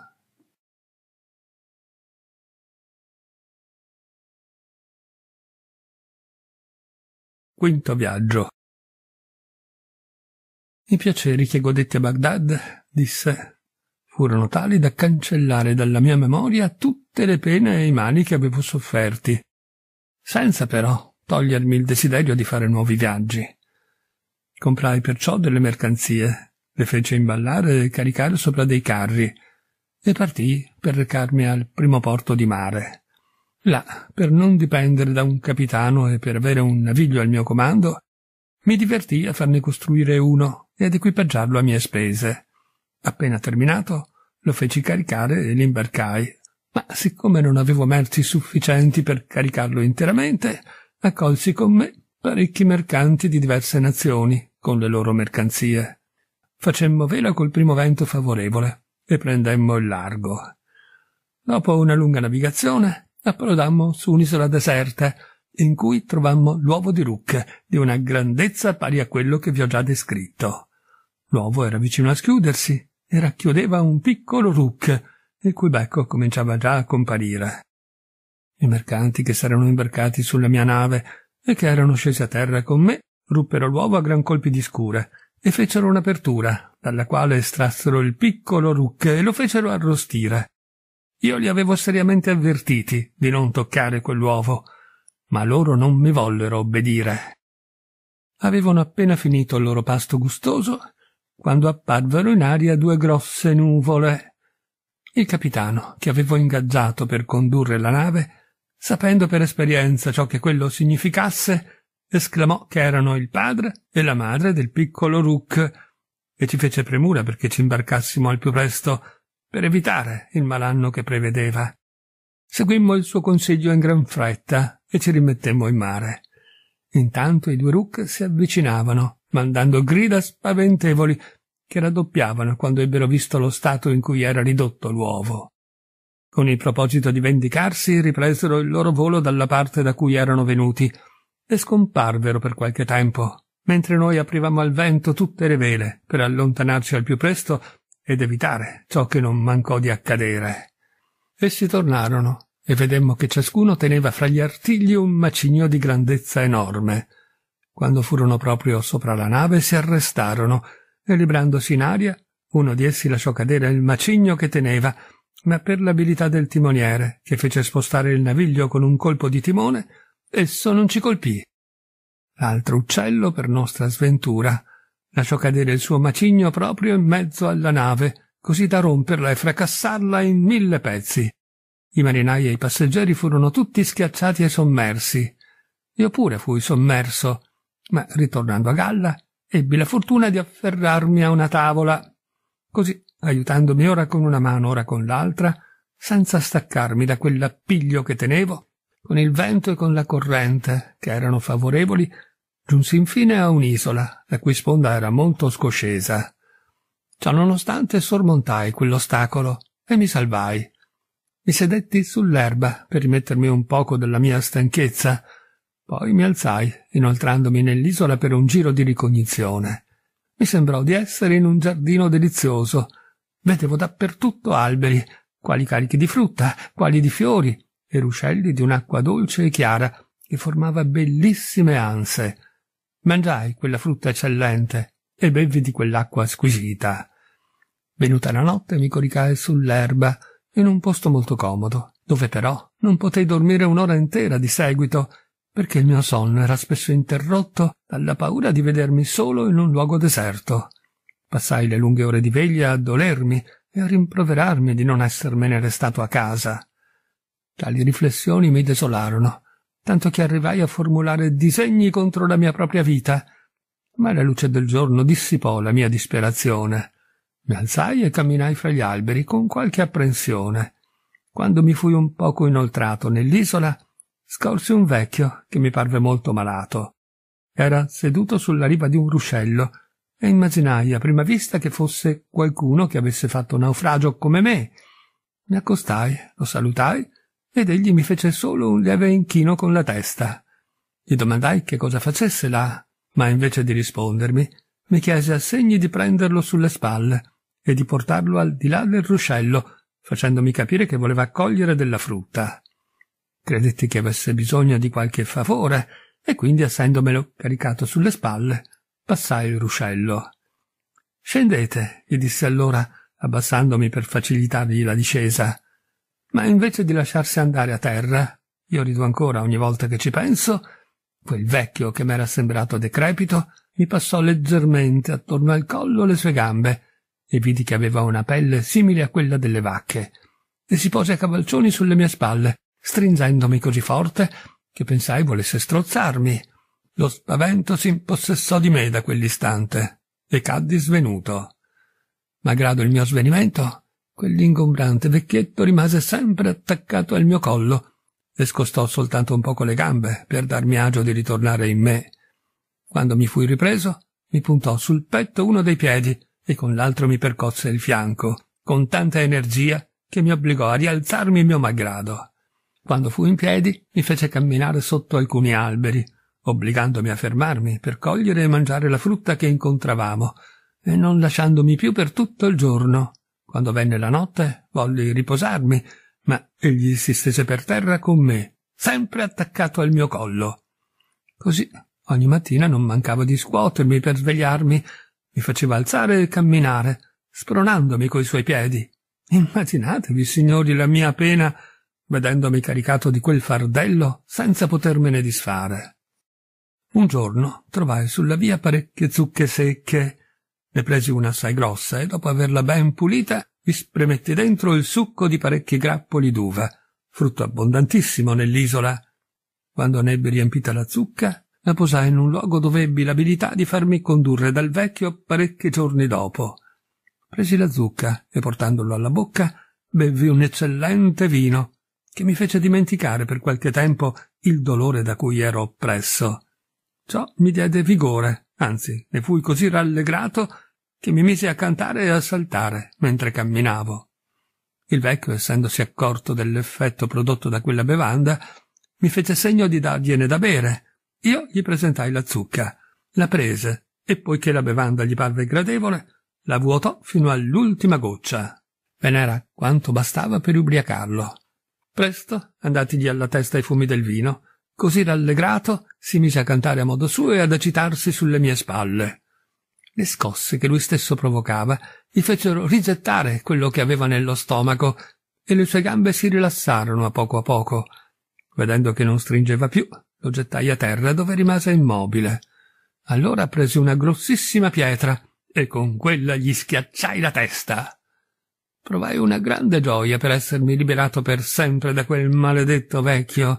S1: Quinto viaggio I piaceri che godetti a Baghdad, disse, furono tali da cancellare dalla mia memoria tutte le pene e i mali che avevo sofferti senza però togliermi il desiderio di fare nuovi viaggi. Comprai perciò delle mercanzie, le feci imballare e caricare sopra dei carri, e partii per recarmi al primo porto di mare. Là, per non dipendere da un capitano e per avere un naviglio al mio comando, mi divertii a farne costruire uno e ad equipaggiarlo a mie spese. Appena terminato, lo feci caricare e l'imbarcai, ma siccome non avevo merci sufficienti per caricarlo interamente, accolsi con me parecchi mercanti di diverse nazioni con le loro mercanzie. Facemmo vela col primo vento favorevole e prendemmo il largo. Dopo una lunga navigazione, approdammo su un'isola deserta in cui trovammo l'uovo di Rook di una grandezza pari a quello che vi ho già descritto. L'uovo era vicino a schiudersi e racchiudeva un piccolo Rook il cui becco cominciava già a comparire. I mercanti che s'erano imbarcati sulla mia nave e che erano scesi a terra con me ruppero l'uovo a gran colpi di scure e fecero un'apertura, dalla quale estrassero il piccolo rucche e lo fecero arrostire. Io li avevo seriamente avvertiti di non toccare quell'uovo, ma loro non mi vollero obbedire. Avevano appena finito il loro pasto gustoso quando apparvero in aria due grosse nuvole il capitano, che avevo ingaggiato per condurre la nave, sapendo per esperienza ciò che quello significasse, esclamò che erano il padre e la madre del piccolo Rook, e ci fece premura perché ci imbarcassimo al più presto per evitare il malanno che prevedeva. Seguimmo il suo consiglio in gran fretta e ci rimettemmo in mare. Intanto i due Rook si avvicinavano, mandando grida spaventevoli che raddoppiavano quando ebbero visto lo stato in cui era ridotto l'uovo. Con il proposito di vendicarsi, ripresero il loro volo dalla parte da cui erano venuti e scomparvero per qualche tempo, mentre noi aprivamo al vento tutte le vele per allontanarci al più presto ed evitare ciò che non mancò di accadere. Essi tornarono e vedemmo che ciascuno teneva fra gli artigli un macigno di grandezza enorme. Quando furono proprio sopra la nave si arrestarono e librandosi in aria, uno di essi lasciò cadere il macigno che teneva, ma per l'abilità del timoniere, che fece spostare il naviglio con un colpo di timone, esso non ci colpì. L'altro uccello, per nostra sventura, lasciò cadere il suo macigno proprio in mezzo alla nave, così da romperla e fracassarla in mille pezzi. I marinai e i passeggeri furono tutti schiacciati e sommersi. Io pure fui sommerso, ma ritornando a galla ebbi la fortuna di afferrarmi a una tavola, così, aiutandomi ora con una mano, ora con l'altra, senza staccarmi da quell'appiglio che tenevo, con il vento e con la corrente, che erano favorevoli, giunsi infine a un'isola, la cui sponda era molto scoscesa. Ciononostante sormontai quell'ostacolo e mi salvai. Mi sedetti sull'erba per rimettermi un poco della mia stanchezza poi mi alzai, inoltrandomi nell'isola per un giro di ricognizione. Mi sembrò di essere in un giardino delizioso. Vedevo dappertutto alberi, quali carichi di frutta, quali di fiori, e ruscelli di un'acqua dolce e chiara che formava bellissime anse. Mangiai quella frutta eccellente e bevvi di quell'acqua squisita. Venuta la notte mi coricai sull'erba in un posto molto comodo, dove però non potei dormire un'ora intera di seguito perché il mio sonno era spesso interrotto dalla paura di vedermi solo in un luogo deserto. Passai le lunghe ore di veglia a dolermi e a rimproverarmi di non essermene restato a casa. Tali riflessioni mi desolarono, tanto che arrivai a formulare disegni contro la mia propria vita, ma la luce del giorno dissipò la mia disperazione. Mi alzai e camminai fra gli alberi con qualche apprensione. Quando mi fui un poco inoltrato nell'isola, scorsi un vecchio che mi parve molto malato. Era seduto sulla riva di un ruscello e immaginai a prima vista che fosse qualcuno che avesse fatto naufragio come me. Mi accostai, lo salutai ed egli mi fece solo un lieve inchino con la testa. Gli domandai che cosa facesse là, ma invece di rispondermi mi chiese a segni di prenderlo sulle spalle e di portarlo al di là del ruscello, facendomi capire che voleva cogliere della frutta. Credetti che avesse bisogno di qualche favore e quindi, essendomelo caricato sulle spalle, passai il ruscello. Scendete, gli disse allora, abbassandomi per facilitargli la discesa. Ma invece di lasciarsi andare a terra, io rido ancora ogni volta che ci penso, quel vecchio che m'era sembrato decrepito mi passò leggermente attorno al collo le sue gambe e vidi che aveva una pelle simile a quella delle vacche e si pose a cavalcioni sulle mie spalle stringendomi così forte che pensai volesse strozzarmi. Lo spavento si impossessò di me da quell'istante e caddi svenuto. Malgrado il mio svenimento, quell'ingombrante vecchietto rimase sempre attaccato al mio collo e scostò soltanto un poco le gambe per darmi agio di ritornare in me. Quando mi fui ripreso, mi puntò sul petto uno dei piedi e con l'altro mi percosse il fianco, con tanta energia che mi obbligò a rialzarmi il mio malgrado. Quando fu in piedi, mi fece camminare sotto alcuni alberi, obbligandomi a fermarmi per cogliere e mangiare la frutta che incontravamo, e non lasciandomi più per tutto il giorno. Quando venne la notte, volli riposarmi, ma egli si stese per terra con me, sempre attaccato al mio collo. Così ogni mattina non mancava di scuotermi per svegliarmi, mi faceva alzare e camminare, spronandomi coi suoi piedi. Immaginatevi, signori, la mia pena vedendomi caricato di quel fardello senza potermene disfare. Un giorno trovai sulla via parecchie zucche secche. Ne presi una assai grossa e dopo averla ben pulita vi spremetti dentro il succo di parecchi grappoli d'uva, frutto abbondantissimo nell'isola. Quando ne ebbi riempita la zucca, la posai in un luogo dove ebbi l'abilità di farmi condurre dal vecchio parecchi giorni dopo. Presi la zucca e portandolo alla bocca, bevvi un eccellente vino che mi fece dimenticare per qualche tempo il dolore da cui ero oppresso. Ciò mi diede vigore, anzi, ne fui così rallegrato che mi misi a cantare e a saltare mentre camminavo. Il vecchio, essendosi accorto dell'effetto prodotto da quella bevanda, mi fece segno di dargliene da bere. Io gli presentai la zucca, la prese e poiché la bevanda gli parve gradevole, la vuotò fino all'ultima goccia. Ve n'era quanto bastava per ubriacarlo. Presto, andatigli alla testa i fumi del vino, così rallegrato si mise a cantare a modo suo e ad agitarsi sulle mie spalle. Le scosse che lui stesso provocava gli fecero rigettare quello che aveva nello stomaco e le sue gambe si rilassarono a poco a poco. Vedendo che non stringeva più, lo gettai a terra dove rimase immobile. Allora presi una grossissima pietra e con quella gli schiacciai la testa. Provai una grande gioia per essermi liberato per sempre da quel maledetto vecchio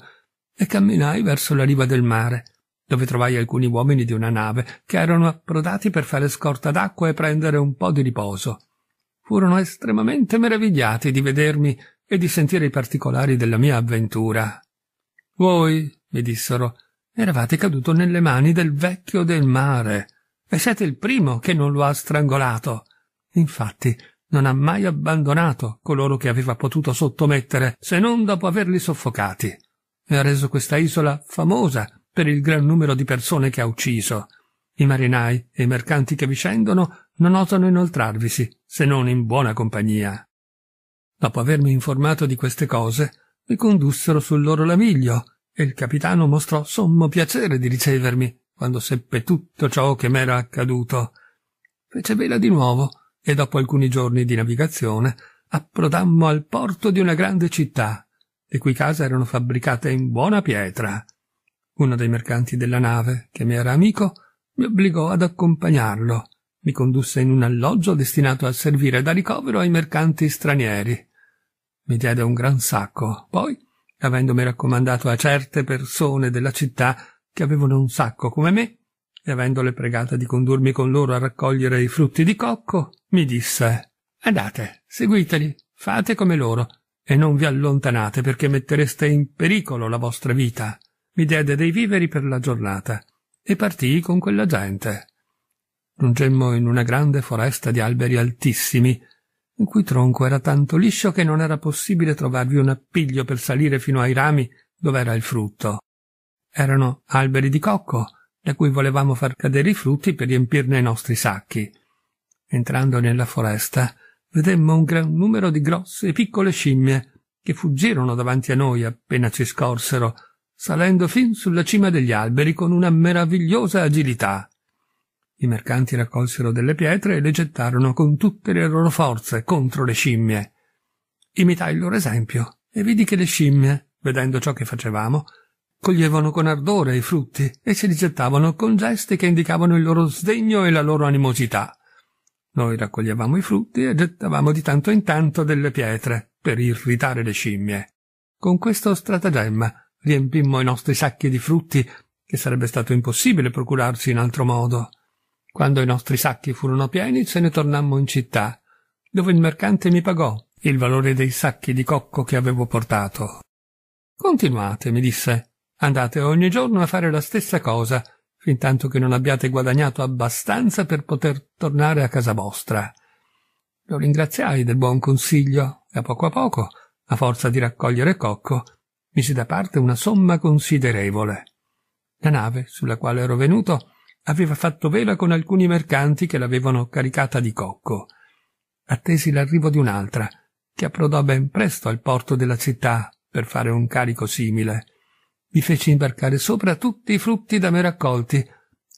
S1: e camminai verso la riva del mare, dove trovai alcuni uomini di una nave che erano approdati per fare scorta d'acqua e prendere un po' di riposo. Furono estremamente meravigliati di vedermi e di sentire i particolari della mia avventura. Voi, mi dissero, eravate caduto nelle mani del vecchio del mare e siete il primo che non lo ha strangolato. Infatti, non ha mai abbandonato coloro che aveva potuto sottomettere se non dopo averli soffocati e ha reso questa isola famosa per il gran numero di persone che ha ucciso. I marinai e i mercanti che vi scendono non osano inoltrarvisi se non in buona compagnia. Dopo avermi informato di queste cose, mi condussero sul loro lamiglio e il capitano mostrò sommo piacere di ricevermi quando seppe tutto ciò che m'era accaduto. Fece vela di nuovo e dopo alcuni giorni di navigazione approdammo al porto di una grande città, le cui case erano fabbricate in buona pietra. Uno dei mercanti della nave, che mi era amico, mi obbligò ad accompagnarlo. Mi condusse in un alloggio destinato a servire da ricovero ai mercanti stranieri. Mi diede un gran sacco, poi, avendomi raccomandato a certe persone della città che avevano un sacco come me, e avendole pregata di condurmi con loro a raccogliere i frutti di cocco, mi disse Andate, seguiteli, fate come loro, e non vi allontanate perché mettereste in pericolo la vostra vita. Mi diede dei viveri per la giornata, e partii con quella gente. Giungemmo in una grande foresta di alberi altissimi, il cui tronco era tanto liscio che non era possibile trovarvi un appiglio per salire fino ai rami dove era il frutto. Erano alberi di cocco, da cui volevamo far cadere i frutti per riempirne i nostri sacchi. Entrando nella foresta, vedemmo un gran numero di grosse e piccole scimmie che fuggirono davanti a noi appena ci scorsero, salendo fin sulla cima degli alberi con una meravigliosa agilità. I mercanti raccolsero delle pietre e le gettarono con tutte le loro forze contro le scimmie. Imitai il loro esempio e vidi che le scimmie, vedendo ciò che facevamo, Coglievano con ardore i frutti e ce li gettavano con gesti che indicavano il loro sdegno e la loro animosità. Noi raccoglievamo i frutti e gettavamo di tanto in tanto delle pietre per irritare le scimmie. Con questo stratagemma riempimmo i nostri sacchi di frutti che sarebbe stato impossibile procurarsi in altro modo. Quando i nostri sacchi furono pieni, ce ne tornammo in città, dove il mercante mi pagò il valore dei sacchi di cocco che avevo portato. Continuate, mi disse, Andate ogni giorno a fare la stessa cosa, fin tanto che non abbiate guadagnato abbastanza per poter tornare a casa vostra. Lo ringraziai del buon consiglio e a poco a poco, a forza di raccogliere cocco, misi da parte una somma considerevole. La nave sulla quale ero venuto aveva fatto vela con alcuni mercanti che l'avevano caricata di cocco. Attesi l'arrivo di un'altra, che approdò ben presto al porto della città per fare un carico simile mi feci imbarcare sopra tutti i frutti da me raccolti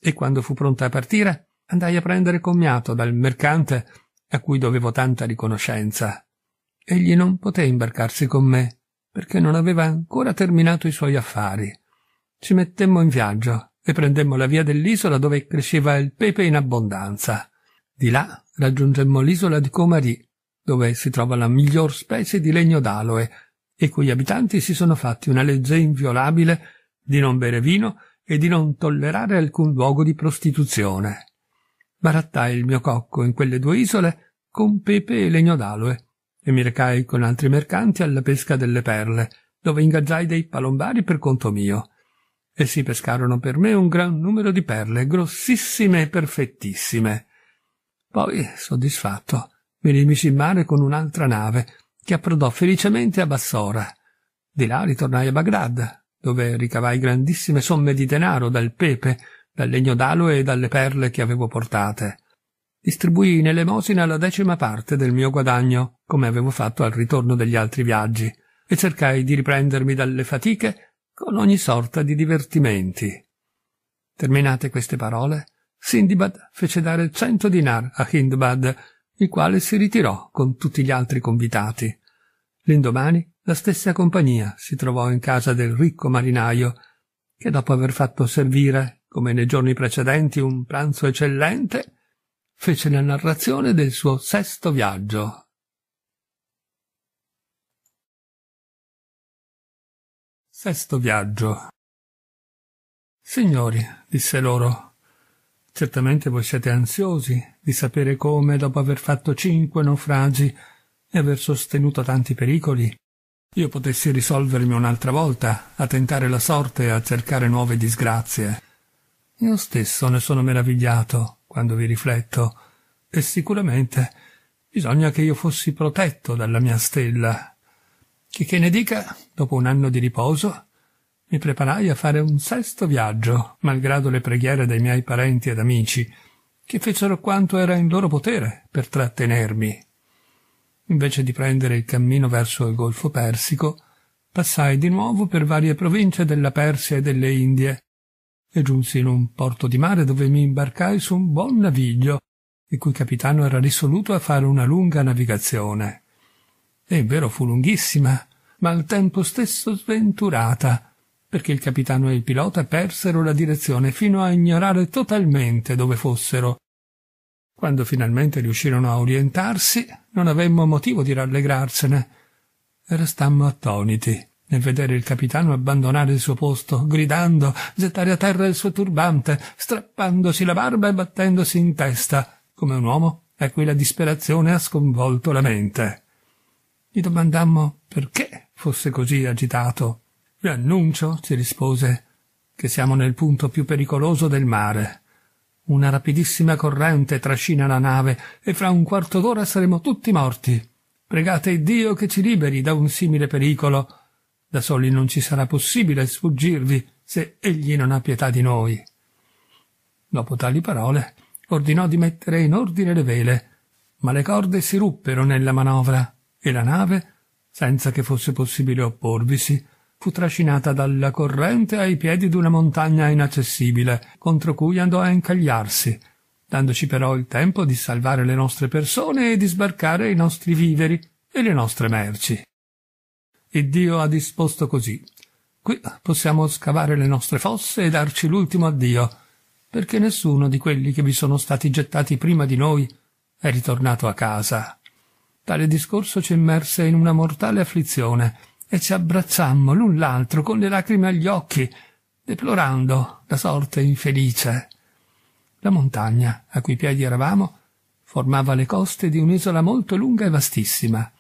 S1: e quando fu pronta a partire andai a prendere commiato dal mercante a cui dovevo tanta riconoscenza. Egli non poté imbarcarsi con me perché non aveva ancora terminato i suoi affari. Ci mettemmo in viaggio e prendemmo la via dell'isola dove cresceva il pepe in abbondanza. Di là raggiungemmo l'isola di Comari, dove si trova la miglior specie di legno d'aloe i cui abitanti si sono fatti una legge inviolabile di non bere vino e di non tollerare alcun luogo di prostituzione. Barattai il mio cocco in quelle due isole con pepe e legno d'aloe e mi recai con altri mercanti alla pesca delle perle, dove ingaggiai dei palombari per conto mio. E si pescarono per me un gran numero di perle, grossissime e perfettissime. Poi, soddisfatto, mi rimisi in mare con un'altra nave che approdò felicemente a Bassora. Di là ritornai a Baghdad, dove ricavai grandissime somme di denaro dal pepe, dal legno d'aloe e dalle perle che avevo portate. Distribuii in elemosina la decima parte del mio guadagno, come avevo fatto al ritorno degli altri viaggi, e cercai di riprendermi dalle fatiche con ogni sorta di divertimenti. Terminate queste parole, Sindibad fece dare cento dinar a Hindbad, il quale si ritirò con tutti gli altri convitati. L'indomani la stessa compagnia si trovò in casa del ricco marinaio, che dopo aver fatto servire, come nei giorni precedenti, un pranzo eccellente, fece la narrazione del suo sesto viaggio Sesto viaggio. Signori, disse loro, certamente voi siete ansiosi di sapere come, dopo aver fatto cinque naufragi, e aver sostenuto tanti pericoli, io potessi risolvermi un'altra volta, a tentare la sorte e a cercare nuove disgrazie. Io stesso ne sono meravigliato quando vi rifletto, e sicuramente bisogna che io fossi protetto dalla mia stella. Chi che ne dica, dopo un anno di riposo, mi preparai a fare un sesto viaggio, malgrado le preghiere dei miei parenti ed amici, che fecero quanto era in loro potere per trattenermi Invece di prendere il cammino verso il Golfo Persico, passai di nuovo per varie province della Persia e delle Indie, e giunsi in un porto di mare dove mi imbarcai su un buon naviglio, il cui capitano era risoluto a fare una lunga navigazione. E in vero fu lunghissima, ma al tempo stesso sventurata, perché il capitano e il pilota persero la direzione fino a ignorare totalmente dove fossero quando finalmente riuscirono a orientarsi, non avemmo motivo di rallegrarsene. Restammo attoniti nel vedere il capitano abbandonare il suo posto, gridando, gettare a terra il suo turbante, strappandosi la barba e battendosi in testa, come un uomo a cui la disperazione ha sconvolto la mente. Gli domandammo perché fosse così agitato. Vi annuncio, ci rispose, che siamo nel punto più pericoloso del mare. Una rapidissima corrente trascina la nave e fra un quarto d'ora saremo tutti morti. Pregate Dio che ci liberi da un simile pericolo. Da soli non ci sarà possibile sfuggirvi se egli non ha pietà di noi. Dopo tali parole ordinò di mettere in ordine le vele, ma le corde si ruppero nella manovra e la nave, senza che fosse possibile opporvisi, fu trascinata dalla corrente ai piedi di una montagna inaccessibile, contro cui andò a incagliarsi, dandoci però il tempo di salvare le nostre persone e di sbarcare i nostri viveri e le nostre merci. E Dio ha disposto così. Qui possiamo scavare le nostre fosse e darci l'ultimo addio, perché nessuno di quelli che vi sono stati gettati prima di noi è ritornato a casa. Tale discorso ci immerse in una mortale afflizione, e ci abbracciammo l'un l'altro con le lacrime agli occhi, deplorando la sorte infelice. La montagna a cui piedi eravamo formava le coste di un'isola molto lunga e vastissima.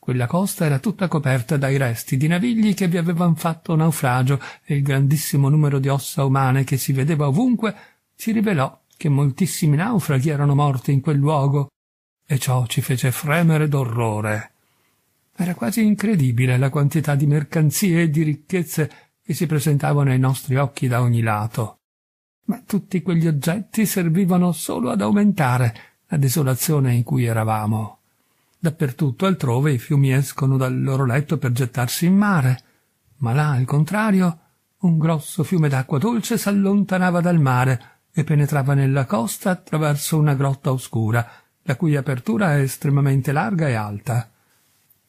S1: Quella costa era tutta coperta dai resti di navigli che vi avevano fatto naufragio e il grandissimo numero di ossa umane che si vedeva ovunque ci rivelò che moltissimi naufraghi erano morti in quel luogo, e ciò ci fece fremere d'orrore. Era quasi incredibile la quantità di mercanzie e di ricchezze che si presentavano ai nostri occhi da ogni lato. Ma tutti quegli oggetti servivano solo ad aumentare la desolazione in cui eravamo. Dappertutto altrove i fiumi escono dal loro letto per gettarsi in mare, ma là, al contrario, un grosso fiume d'acqua dolce s'allontanava dal mare e penetrava nella costa attraverso una grotta oscura, la cui apertura è estremamente larga e alta.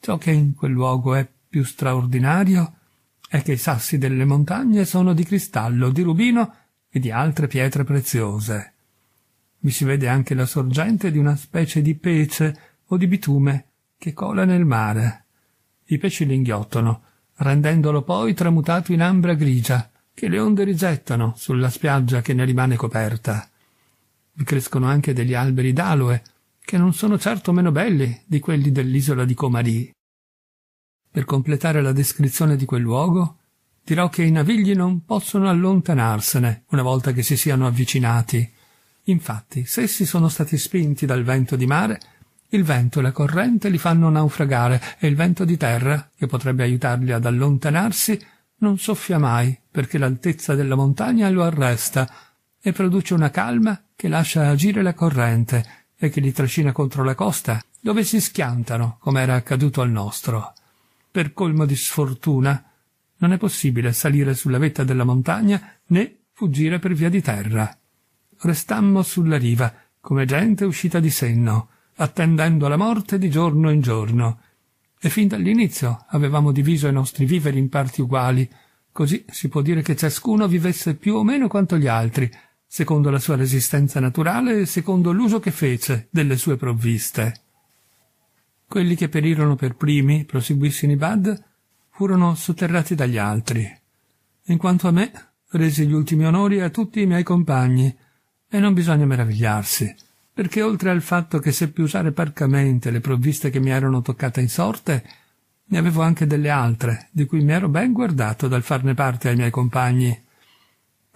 S1: Ciò che in quel luogo è più straordinario è che i sassi delle montagne sono di cristallo, di rubino e di altre pietre preziose. Vi si vede anche la sorgente di una specie di pece o di bitume che cola nel mare. I pesci l'inghiottono, rendendolo poi tramutato in ambra grigia, che le onde rigettano sulla spiaggia che ne rimane coperta. Vi crescono anche degli alberi d'aloe, che non sono certo meno belli di quelli dell'isola di Comarì. Per completare la descrizione di quel luogo, dirò che i navigli non possono allontanarsene una volta che si siano avvicinati. Infatti, se essi sono stati spinti dal vento di mare, il vento e la corrente li fanno naufragare e il vento di terra, che potrebbe aiutarli ad allontanarsi, non soffia mai perché l'altezza della montagna lo arresta e produce una calma che lascia agire la corrente e che li trascina contro la costa, dove si schiantano, come era accaduto al nostro. Per colmo di sfortuna, non è possibile salire sulla vetta della montagna né fuggire per via di terra. Restammo sulla riva, come gente uscita di senno, attendendo la morte di giorno in giorno. E fin dall'inizio avevamo diviso i nostri viveri in parti uguali, così si può dire che ciascuno vivesse più o meno quanto gli altri, secondo la sua resistenza naturale e secondo l'uso che fece delle sue provviste. Quelli che perirono per primi, proseguì Sinibad, furono sotterrati dagli altri. In quanto a me, resi gli ultimi onori a tutti i miei compagni, e non bisogna meravigliarsi, perché oltre al fatto che seppi usare parcamente le provviste che mi erano toccate in sorte, ne avevo anche delle altre, di cui mi ero ben guardato dal farne parte ai miei compagni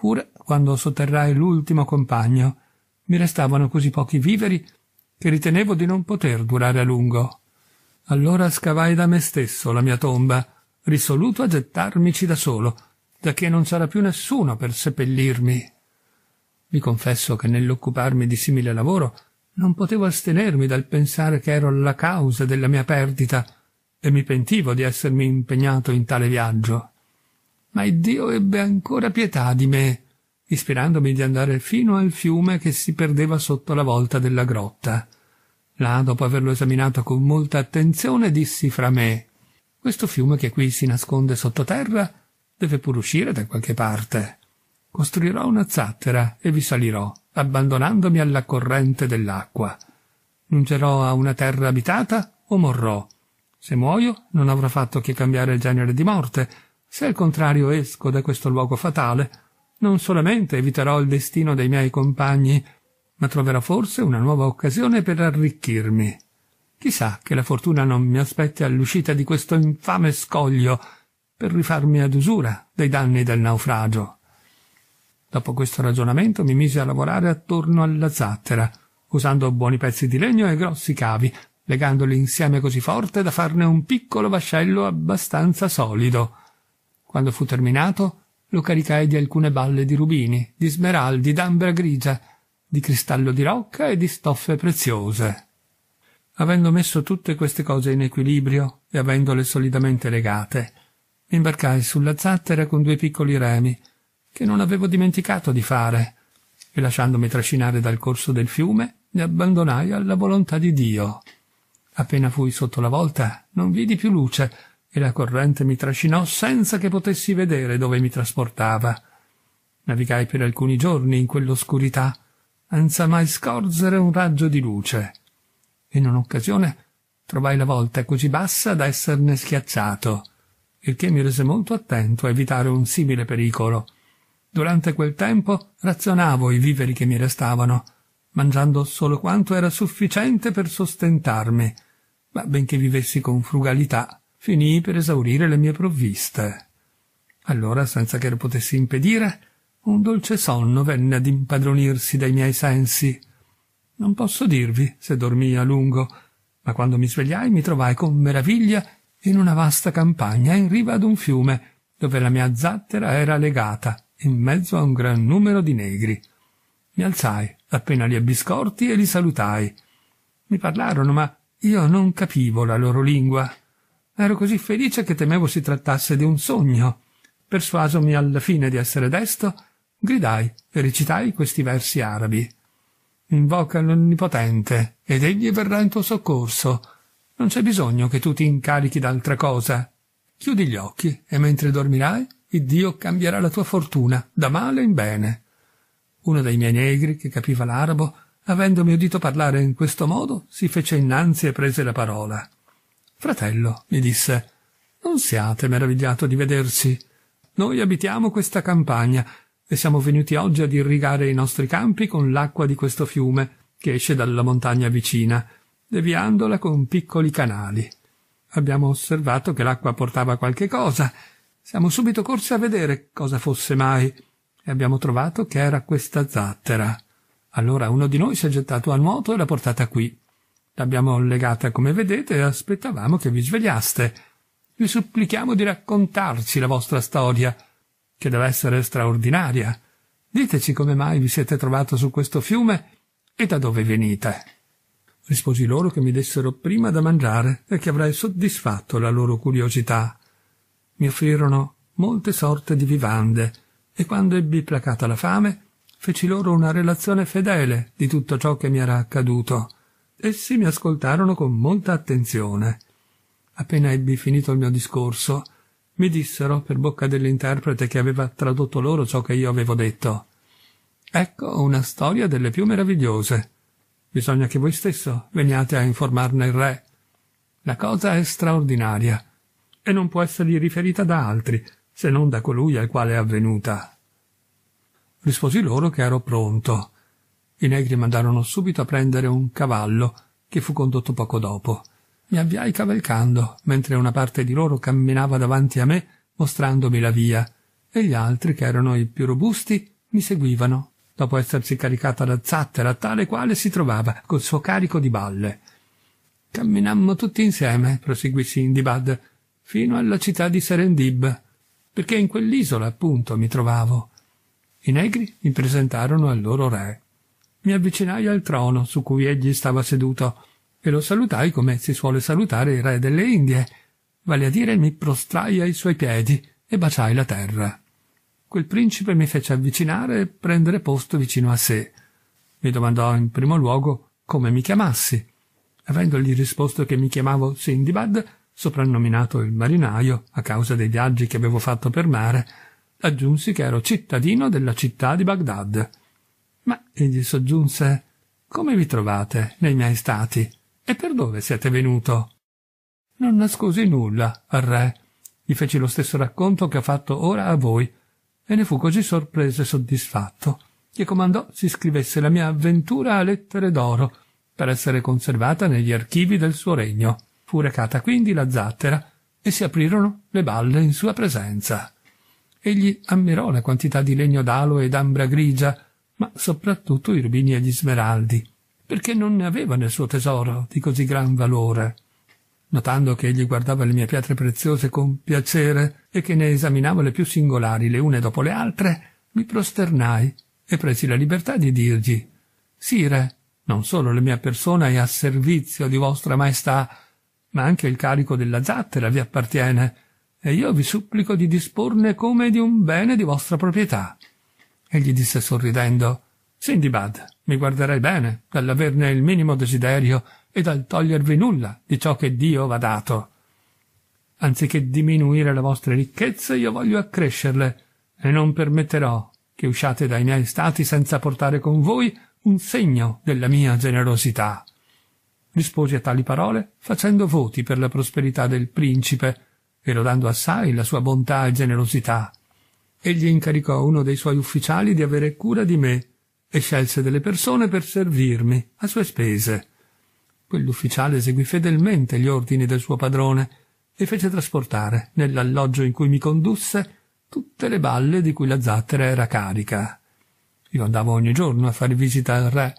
S1: pur quando sotterrai l'ultimo compagno. Mi restavano così pochi viveri che ritenevo di non poter durare a lungo. Allora scavai da me stesso la mia tomba, risoluto a gettarmici da solo, giacché non c'era più nessuno per seppellirmi. Mi confesso che nell'occuparmi di simile lavoro non potevo astenermi dal pensare che ero la causa della mia perdita, e mi pentivo di essermi impegnato in tale viaggio ma iddio ebbe ancora pietà di me ispirandomi di andare fino al fiume che si perdeva sotto la volta della grotta là dopo averlo esaminato con molta attenzione dissi fra me questo fiume che qui si nasconde sottoterra deve pur uscire da qualche parte costruirò una zattera e vi salirò abbandonandomi alla corrente dell'acqua giungerò a una terra abitata o morrò se muoio non avrò fatto che cambiare il genere di morte se al contrario esco da questo luogo fatale, non solamente eviterò il destino dei miei compagni, ma troverò forse una nuova occasione per arricchirmi. Chissà che la fortuna non mi aspetti all'uscita di questo infame scoglio per rifarmi ad usura dei danni del naufragio. Dopo questo ragionamento mi misi a lavorare attorno alla zattera, usando buoni pezzi di legno e grossi cavi, legandoli insieme così forte da farne un piccolo vascello abbastanza solido. Quando fu terminato, lo caricai di alcune balle di rubini, di smeraldi, d'ambra grigia, di cristallo di rocca e di stoffe preziose. Avendo messo tutte queste cose in equilibrio e avendole solidamente legate, mi imbarcai sulla zattera con due piccoli remi, che non avevo dimenticato di fare, e lasciandomi trascinare dal corso del fiume, mi abbandonai alla volontà di Dio. Appena fui sotto la volta, non vidi più luce, e la corrente mi trascinò senza che potessi vedere dove mi trasportava. Navigai per alcuni giorni in quell'oscurità, senza mai scorgere un raggio di luce. In un'occasione trovai la volta così bassa da esserne schiacciato, il che mi rese molto attento a evitare un simile pericolo. Durante quel tempo razionavo i viveri che mi restavano, mangiando solo quanto era sufficiente per sostentarmi, ma benché vivessi con frugalità, finii per esaurire le mie provviste. Allora, senza che lo potessi impedire, un dolce sonno venne ad impadronirsi dei miei sensi. Non posso dirvi se dormii a lungo, ma quando mi svegliai mi trovai con meraviglia in una vasta campagna in riva ad un fiume, dove la mia zattera era legata, in mezzo a un gran numero di negri. Mi alzai, appena li ebbi scorti, e li salutai. Mi parlarono, ma io non capivo la loro lingua, Ero così felice che temevo si trattasse di un sogno. Persuasomi alla fine di essere desto, gridai e recitai questi versi arabi. Invoca l'Onnipotente, ed egli verrà in tuo soccorso. Non c'è bisogno che tu ti incarichi d'altra cosa. Chiudi gli occhi e mentre dormirai, il Dio cambierà la tua fortuna da male in bene. Uno dei miei negri, che capiva l'arabo, avendomi udito parlare in questo modo, si fece innanzi e prese la parola. Fratello, mi disse, non siate meravigliato di vedersi. Noi abitiamo questa campagna e siamo venuti oggi ad irrigare i nostri campi con l'acqua di questo fiume che esce dalla montagna vicina, deviandola con piccoli canali. Abbiamo osservato che l'acqua portava qualche cosa. Siamo subito corsi a vedere cosa fosse mai e abbiamo trovato che era questa zattera. Allora uno di noi si è gettato a nuoto e l'ha portata qui. L'abbiamo legata come vedete e aspettavamo che vi svegliaste. Vi supplichiamo di raccontarci la vostra storia, che deve essere straordinaria. Diteci come mai vi siete trovato su questo fiume e da dove venite. Risposi loro che mi dessero prima da mangiare e che avrei soddisfatto la loro curiosità. Mi offrirono molte sorte di vivande e quando ebbi placata la fame feci loro una relazione fedele di tutto ciò che mi era accaduto Essi mi ascoltarono con molta attenzione. Appena ebbi finito il mio discorso, mi dissero, per bocca dell'interprete che aveva tradotto loro ciò che io avevo detto, Ecco una storia delle più meravigliose. Bisogna che voi stesso veniate a informarne il re. La cosa è straordinaria e non può essergli riferita da altri, se non da colui al quale è avvenuta. Risposi loro che ero pronto i negri mandarono subito a prendere un cavallo, che fu condotto poco dopo. Mi avviai cavalcando, mentre una parte di loro camminava davanti a me, mostrandomi la via, e gli altri, che erano i più robusti, mi seguivano, dopo essersi caricata la zattera tale quale si trovava, col suo carico di balle. Camminammo tutti insieme, proseguì Sindibad, fino alla città di Serendib, perché in quell'isola appunto mi trovavo. I negri mi presentarono al loro re mi avvicinai al trono su cui egli stava seduto e lo salutai come si suole salutare il re delle Indie, vale a dire mi prostrai ai suoi piedi e baciai la terra. Quel principe mi fece avvicinare e prendere posto vicino a sé. Mi domandò in primo luogo come mi chiamassi. Avendogli risposto che mi chiamavo Sindibad, soprannominato il marinaio a causa dei viaggi che avevo fatto per mare, aggiunsi che ero cittadino della città di Baghdad ma egli soggiunse Come vi trovate nei miei stati? E per dove siete venuto? Non nascosi nulla al re. Gli feci lo stesso racconto che ho fatto ora a voi, e ne fu così sorpreso e soddisfatto che comandò si scrivesse la mia avventura a lettere d'oro per essere conservata negli archivi del suo regno. Fu recata quindi la zattera e si aprirono le balle in sua presenza. Egli ammirò la quantità di legno d'alo e d'ambra grigia ma soprattutto i rubini e gli smeraldi, perché non ne aveva nel suo tesoro di così gran valore. Notando che egli guardava le mie pietre preziose con piacere e che ne esaminavo le più singolari le une dopo le altre, mi prosternai e presi la libertà di dirgli Sire, non solo la mia persona è a servizio di vostra maestà, ma anche il carico della zattera vi appartiene, e io vi supplico di disporne come di un bene di vostra proprietà e gli disse sorridendo Sindibad, mi guarderei bene dall'averne il minimo desiderio e dal togliervi nulla di ciò che Dio v'ha dato. Anziché diminuire le vostre ricchezze, io voglio accrescerle, e non permetterò che usciate dai miei stati senza portare con voi un segno della mia generosità. Risposi a tali parole facendo voti per la prosperità del principe e lodando assai la sua bontà e generosità Egli incaricò uno dei suoi ufficiali di avere cura di me e scelse delle persone per servirmi a sue spese. Quell'ufficiale eseguì fedelmente gli ordini del suo padrone e fece trasportare nell'alloggio in cui mi condusse tutte le balle di cui la zattera era carica. Io andavo ogni giorno a fare visita al re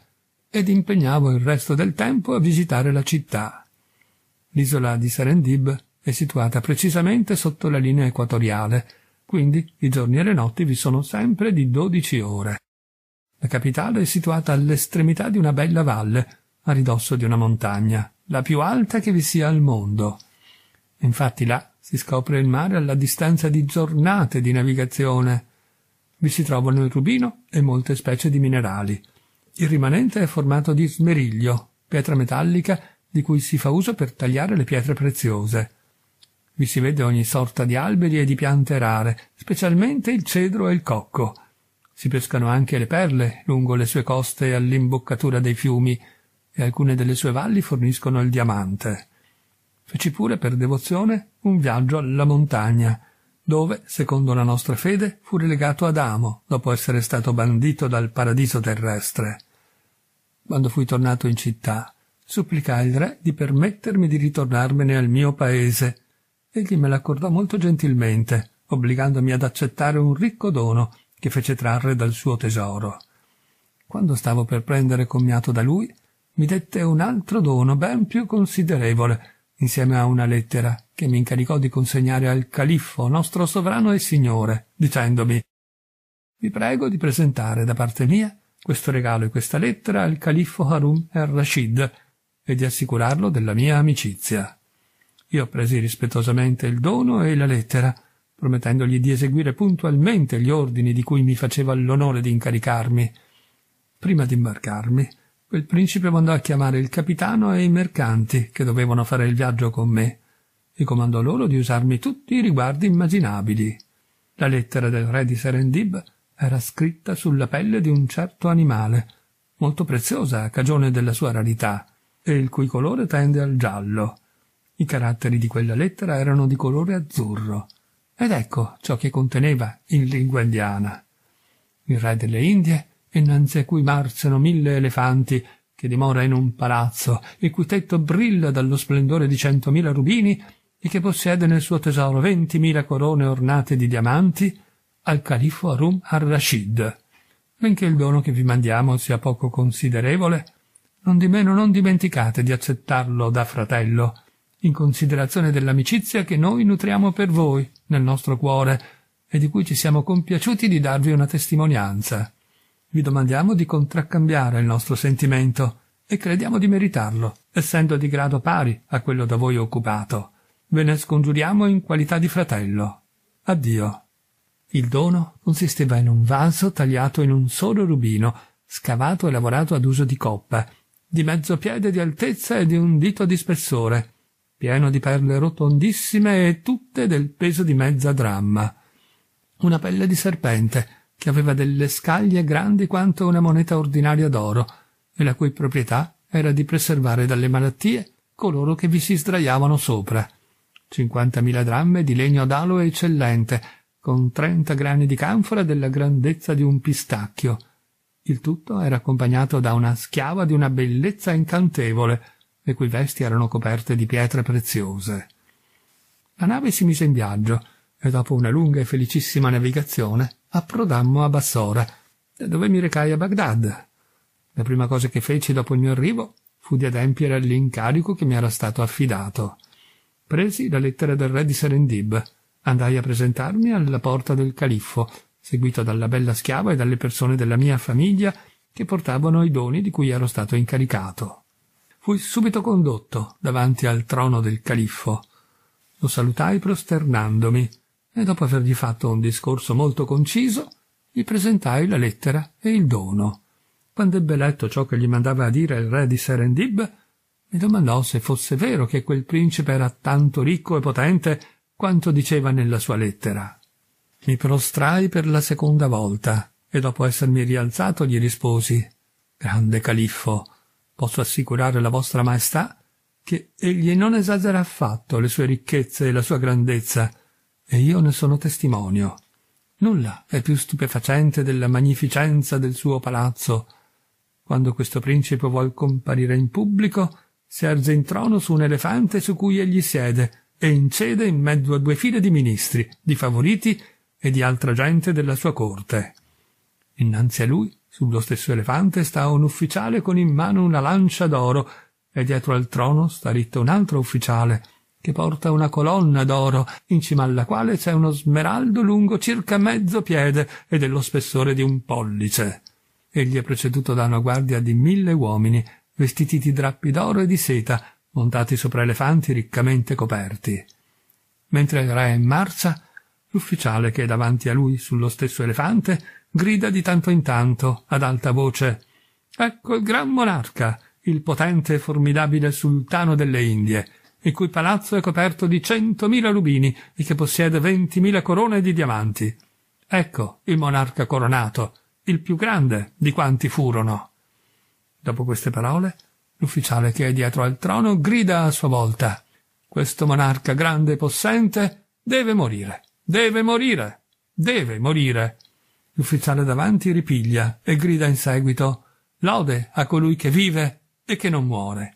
S1: ed impegnavo il resto del tempo a visitare la città. L'isola di Serendib è situata precisamente sotto la linea equatoriale quindi i giorni e le notti vi sono sempre di dodici ore. La capitale è situata all'estremità di una bella valle, a ridosso di una montagna, la più alta che vi sia al mondo. Infatti là si scopre il mare alla distanza di giornate di navigazione. Vi si trovano il rubino e molte specie di minerali. Il rimanente è formato di smeriglio, pietra metallica di cui si fa uso per tagliare le pietre preziose. Vi si vede ogni sorta di alberi e di piante rare, specialmente il cedro e il cocco. Si pescano anche le perle lungo le sue coste e all'imboccatura dei fiumi, e alcune delle sue valli forniscono il diamante. Feci pure per devozione un viaggio alla montagna, dove, secondo la nostra fede, fu relegato Adamo, dopo essere stato bandito dal paradiso terrestre. Quando fui tornato in città, supplicai il re di permettermi di ritornarmene al mio paese, egli me l'accordò molto gentilmente, obbligandomi ad accettare un ricco dono che fece trarre dal suo tesoro. Quando stavo per prendere commiato da lui, mi dette un altro dono ben più considerevole, insieme a una lettera che mi incaricò di consegnare al califfo, nostro sovrano e signore, dicendomi Vi prego di presentare da parte mia questo regalo e questa lettera al califfo Harun al-Rashid e di assicurarlo della mia amicizia. Io presi rispettosamente il dono e la lettera, promettendogli di eseguire puntualmente gli ordini di cui mi faceva l'onore di incaricarmi. Prima di imbarcarmi, quel principe mandò a chiamare il capitano e i mercanti che dovevano fare il viaggio con me e comandò loro di usarmi tutti i riguardi immaginabili. La lettera del re di Serendib era scritta sulla pelle di un certo animale, molto preziosa a cagione della sua rarità, e il cui colore tende al giallo. I caratteri di quella lettera erano di colore azzurro. Ed ecco ciò che conteneva in lingua indiana. Il re delle Indie, innanzi a cui marciano mille elefanti, che dimora in un palazzo, il cui tetto brilla dallo splendore di centomila rubini, e che possiede nel suo tesoro ventimila corone ornate di diamanti, al califfo Arum al-Rashid. Benché il dono che vi mandiamo sia poco considerevole, non di meno non dimenticate di accettarlo da fratello, in considerazione dell'amicizia che noi nutriamo per voi nel nostro cuore e di cui ci siamo compiaciuti di darvi una testimonianza. Vi domandiamo di contraccambiare il nostro sentimento e crediamo di meritarlo, essendo di grado pari a quello da voi occupato. Ve ne scongiuriamo in qualità di fratello. Addio. Il dono consisteva in un vaso tagliato in un solo rubino, scavato e lavorato ad uso di coppa, di mezzo piede di altezza e di un dito di spessore, pieno di perle rotondissime e tutte del peso di mezza dramma. Una pelle di serpente, che aveva delle scaglie grandi quanto una moneta ordinaria d'oro, e la cui proprietà era di preservare dalle malattie coloro che vi si sdraiavano sopra. Cinquantamila dramme di legno d'aloe eccellente, con trenta grani di canfora della grandezza di un pistacchio. Il tutto era accompagnato da una schiava di una bellezza incantevole, le cui vesti erano coperte di pietre preziose. La nave si mise in viaggio e dopo una lunga e felicissima navigazione approdammo a Bassora, dove mi recai a Baghdad. La prima cosa che feci dopo il mio arrivo fu di adempiere all'incarico che mi era stato affidato. Presi la lettera del re di Serendib, andai a presentarmi alla porta del califfo, seguito dalla bella schiava e dalle persone della mia famiglia che portavano i doni di cui ero stato incaricato. Fui subito condotto davanti al trono del califfo. Lo salutai prosternandomi e dopo avergli fatto un discorso molto conciso, gli presentai la lettera e il dono. Quando ebbe letto ciò che gli mandava a dire il re di Serendib, mi domandò se fosse vero che quel principe era tanto ricco e potente quanto diceva nella sua lettera. Mi prostrai per la seconda volta e dopo essermi rialzato gli risposi Grande califfo, Posso assicurare la vostra maestà che egli non esagera affatto le sue ricchezze e la sua grandezza, e io ne sono testimonio. Nulla è più stupefacente della magnificenza del suo palazzo. Quando questo principe vuol comparire in pubblico, si erge in trono su un elefante su cui egli siede e incede in mezzo a due file di ministri, di favoriti e di altra gente della sua corte. Innanzi a lui sullo stesso elefante sta un ufficiale con in mano una lancia d'oro e dietro al trono sta ritto un altro ufficiale che porta una colonna d'oro in cima alla quale c'è uno smeraldo lungo circa mezzo piede e dello spessore di un pollice. Egli è preceduto da una guardia di mille uomini vestiti di drappi d'oro e di seta montati sopra elefanti riccamente coperti. Mentre il re è in marcia, l'ufficiale che è davanti a lui sullo stesso elefante grida di tanto in tanto ad alta voce ecco il gran monarca il potente e formidabile sultano delle indie il cui palazzo è coperto di centomila rubini e che possiede ventimila corone di diamanti ecco il monarca coronato il più grande di quanti furono dopo queste parole l'ufficiale che è dietro al trono grida a sua volta questo monarca grande e possente deve morire deve morire deve morire L'ufficiale davanti ripiglia e grida in seguito Lode a colui che vive e che non muore.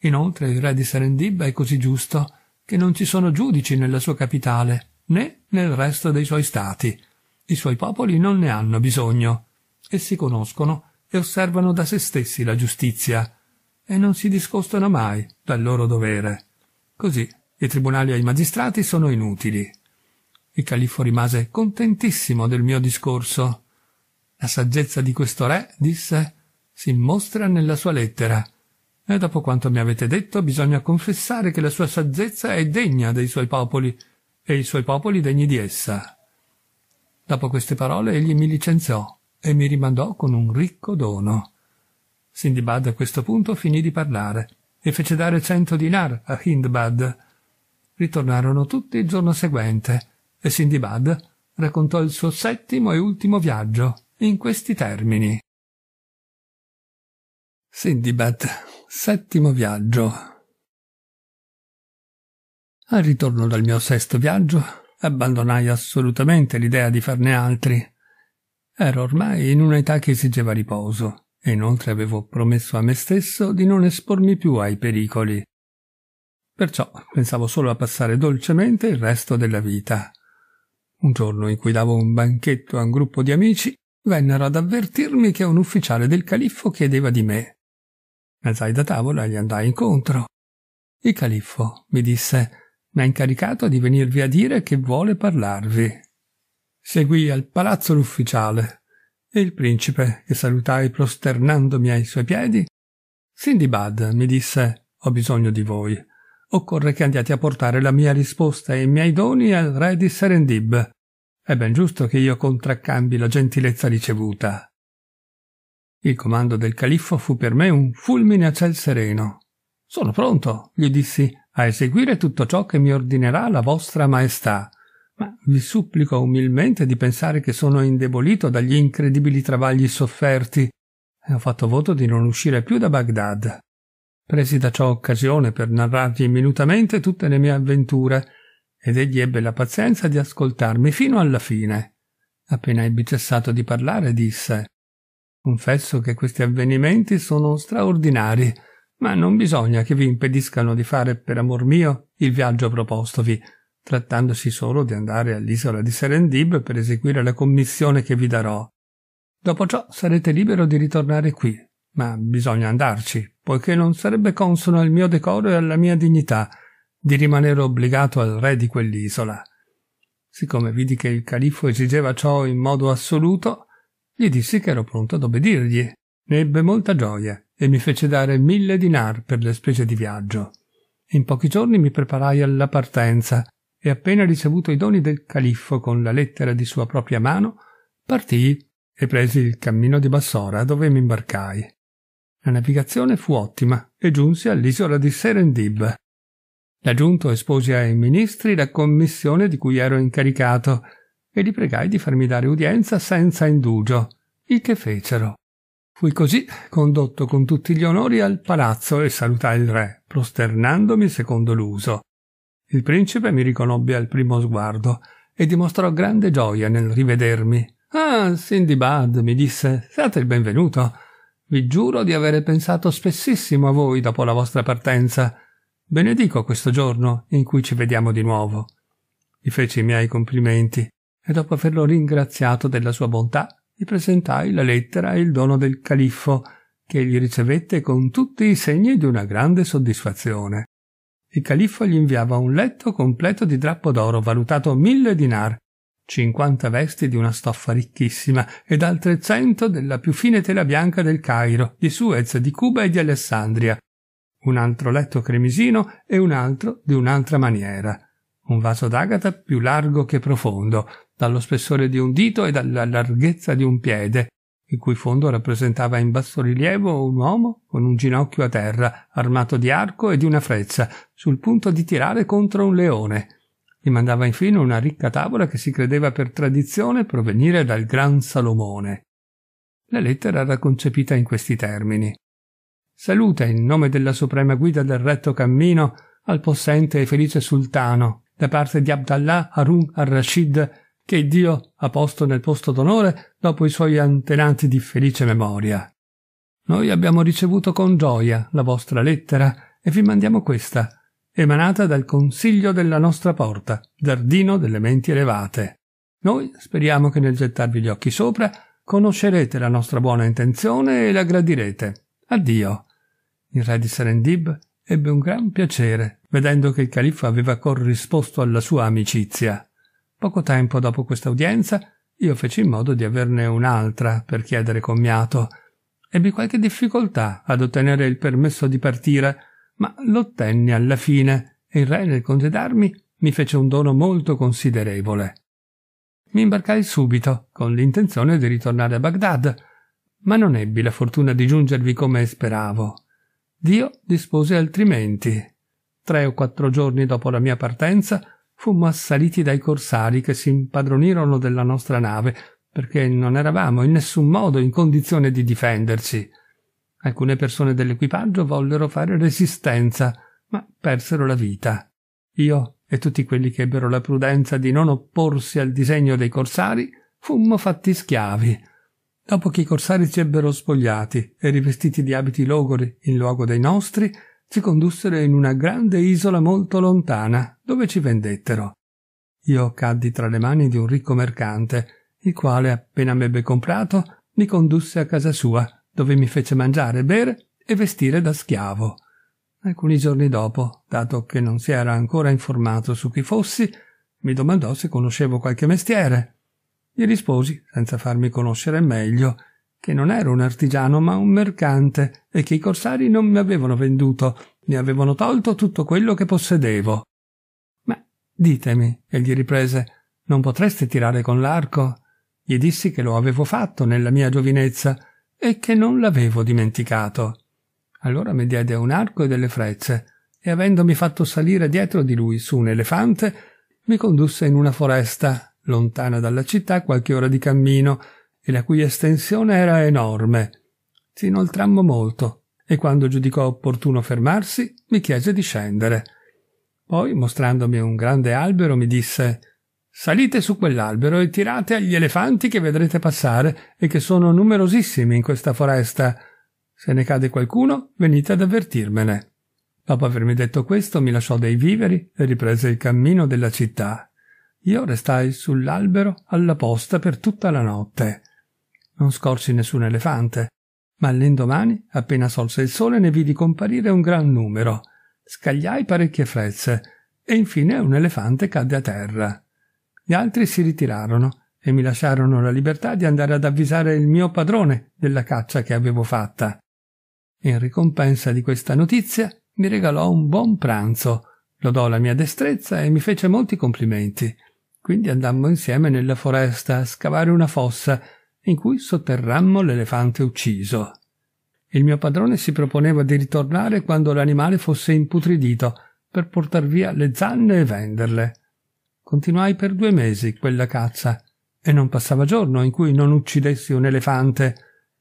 S1: Inoltre il re di Serendib è così giusto che non ci sono giudici nella sua capitale né nel resto dei suoi stati. I suoi popoli non ne hanno bisogno. Essi conoscono e osservano da se stessi la giustizia e non si discostano mai dal loro dovere. Così i tribunali ai magistrati sono inutili. Il califfo rimase contentissimo del mio discorso. La saggezza di questo re, disse, si mostra nella sua lettera. E dopo quanto mi avete detto, bisogna confessare che la sua saggezza è degna dei suoi popoli, e i suoi popoli degni di essa. Dopo queste parole egli mi licenziò e mi rimandò con un ricco dono. Sindbad a questo punto finì di parlare e fece dare cento dinar a Hindbad. Ritornarono tutti il giorno seguente e Sindibad raccontò il suo settimo e ultimo viaggio in questi termini. Sindibad, settimo viaggio. Al ritorno dal mio sesto viaggio abbandonai assolutamente l'idea di farne altri. Ero ormai in un'età che esigeva riposo e inoltre avevo promesso a me stesso di non espormi più ai pericoli. Perciò pensavo solo a passare dolcemente il resto della vita un giorno in cui davo un banchetto a un gruppo di amici, vennero ad avvertirmi che un ufficiale del califfo chiedeva di me. Alzai da tavola e gli andai incontro. Il califfo mi disse: Mi ha incaricato di venirvi a dire che vuole parlarvi. Seguì al palazzo l'ufficiale e il principe, che salutai prosternandomi ai suoi piedi. Sindibad mi disse: Ho bisogno di voi occorre che andiate a portare la mia risposta e i miei doni al re di Serendib. È ben giusto che io contraccambi la gentilezza ricevuta. Il comando del califfo fu per me un fulmine a ciel sereno. Sono pronto, gli dissi, a eseguire tutto ciò che mi ordinerà la vostra maestà, ma vi supplico umilmente di pensare che sono indebolito dagli incredibili travagli sofferti e ho fatto voto di non uscire più da Baghdad presi da ciò occasione per narrargli minutamente tutte le mie avventure, ed egli ebbe la pazienza di ascoltarmi fino alla fine. Appena ebbi cessato di parlare, disse Confesso che questi avvenimenti sono straordinari, ma non bisogna che vi impediscano di fare, per amor mio, il viaggio propostovi, trattandosi solo di andare all'isola di Serendib per eseguire la commissione che vi darò. Dopo ciò sarete libero di ritornare qui, ma bisogna andarci poiché non sarebbe consono al mio decoro e alla mia dignità di rimanere obbligato al re di quell'isola. Siccome vidi che il califfo esigeva ciò in modo assoluto, gli dissi che ero pronto ad obbedirgli. Ne ebbe molta gioia e mi fece dare mille dinar per le spese di viaggio. In pochi giorni mi preparai alla partenza e appena ricevuto i doni del califfo con la lettera di sua propria mano, partii e presi il cammino di Bassora dove mi imbarcai. La navigazione fu ottima e giunse all'isola di Serendib. L'aggiunto esposi ai ministri la commissione di cui ero incaricato e li pregai di farmi dare udienza senza indugio, il che fecero. Fui così condotto con tutti gli onori al palazzo e salutai il re, prosternandomi secondo l'uso. Il principe mi riconobbe al primo sguardo e dimostrò grande gioia nel rivedermi. Ah, Sindibad, mi disse, siate il benvenuto. Vi giuro di avere pensato spessissimo a voi dopo la vostra partenza. Benedico questo giorno in cui ci vediamo di nuovo. Gli feci i miei complimenti e dopo averlo ringraziato della sua bontà, gli presentai la lettera e il dono del califfo, che egli ricevette con tutti i segni di una grande soddisfazione. Il califfo gli inviava un letto completo di drappo d'oro valutato mille dinar 50 vesti di una stoffa ricchissima ed altre 100 della più fine tela bianca del Cairo, di Suez, di Cuba e di Alessandria, un altro letto cremisino e un altro di un'altra maniera, un vaso d'agata più largo che profondo, dallo spessore di un dito e dalla larghezza di un piede, il cui fondo rappresentava in bassorilievo un uomo con un ginocchio a terra, armato di arco e di una freccia, sul punto di tirare contro un leone. Vi mandava infine una ricca tavola che si credeva per tradizione provenire dal gran Salomone. La lettera era concepita in questi termini. Saluta in nome della suprema guida del retto cammino al possente e felice sultano, da parte di Abdallah Harun al-Rashid, che Dio ha posto nel posto d'onore dopo i suoi antenati di felice memoria. Noi abbiamo ricevuto con gioia la vostra lettera e vi mandiamo questa, emanata dal Consiglio della nostra porta, giardino delle menti elevate. Noi speriamo che nel gettarvi gli occhi sopra conoscerete la nostra buona intenzione e la gradirete. Addio. Il re di Serendib ebbe un gran piacere, vedendo che il califfo aveva corrisposto alla sua amicizia. Poco tempo dopo questa udienza, io feci in modo di averne un'altra per chiedere commiato. Ebbi qualche difficoltà ad ottenere il permesso di partire, ma l'ottenne alla fine e il re nel congedarmi mi fece un dono molto considerevole. Mi imbarcai subito, con l'intenzione di ritornare a Baghdad, ma non ebbi la fortuna di giungervi come speravo. Dio dispose altrimenti. Tre o quattro giorni dopo la mia partenza fummo assaliti dai corsari che si impadronirono della nostra nave, perché non eravamo in nessun modo in condizione di difenderci. Alcune persone dell'equipaggio vollero fare resistenza, ma persero la vita. Io e tutti quelli che ebbero la prudenza di non opporsi al disegno dei corsari fummo fatti schiavi. Dopo che i corsari si ebbero spogliati e rivestiti di abiti logori in luogo dei nostri, si condussero in una grande isola molto lontana, dove ci vendettero. Io caddi tra le mani di un ricco mercante, il quale, appena m'ebbe comprato, mi condusse a casa sua dove mi fece mangiare, bere e vestire da schiavo. Alcuni giorni dopo, dato che non si era ancora informato su chi fossi, mi domandò se conoscevo qualche mestiere. Gli risposi, senza farmi conoscere meglio, che non ero un artigiano ma un mercante e che i corsari non mi avevano venduto, mi avevano tolto tutto quello che possedevo. Ma ditemi, egli riprese, non potreste tirare con l'arco? Gli dissi che lo avevo fatto nella mia giovinezza, e che non l'avevo dimenticato. Allora mi diede un arco e delle frecce, e avendomi fatto salire dietro di lui su un elefante, mi condusse in una foresta, lontana dalla città qualche ora di cammino, e la cui estensione era enorme. Ci inoltrammo molto, e quando giudicò opportuno fermarsi, mi chiese di scendere. Poi, mostrandomi un grande albero, mi disse Salite su quell'albero e tirate agli elefanti che vedrete passare e che sono numerosissimi in questa foresta. Se ne cade qualcuno, venite ad avvertirmene. Dopo avermi detto questo, mi lasciò dei viveri e riprese il cammino della città. Io restai sull'albero alla posta per tutta la notte. Non scorsi nessun elefante, ma all'indomani, appena sorse il sole, ne vidi comparire un gran numero. Scagliai parecchie frezze e infine un elefante cadde a terra. Gli altri si ritirarono e mi lasciarono la libertà di andare ad avvisare il mio padrone della caccia che avevo fatta. In ricompensa di questa notizia mi regalò un buon pranzo, lodò la mia destrezza e mi fece molti complimenti. Quindi andammo insieme nella foresta a scavare una fossa in cui sotterrammo l'elefante ucciso. Il mio padrone si proponeva di ritornare quando l'animale fosse imputridito per portar via le zanne e venderle. Continuai per due mesi quella caccia, e non passava giorno in cui non uccidessi un elefante.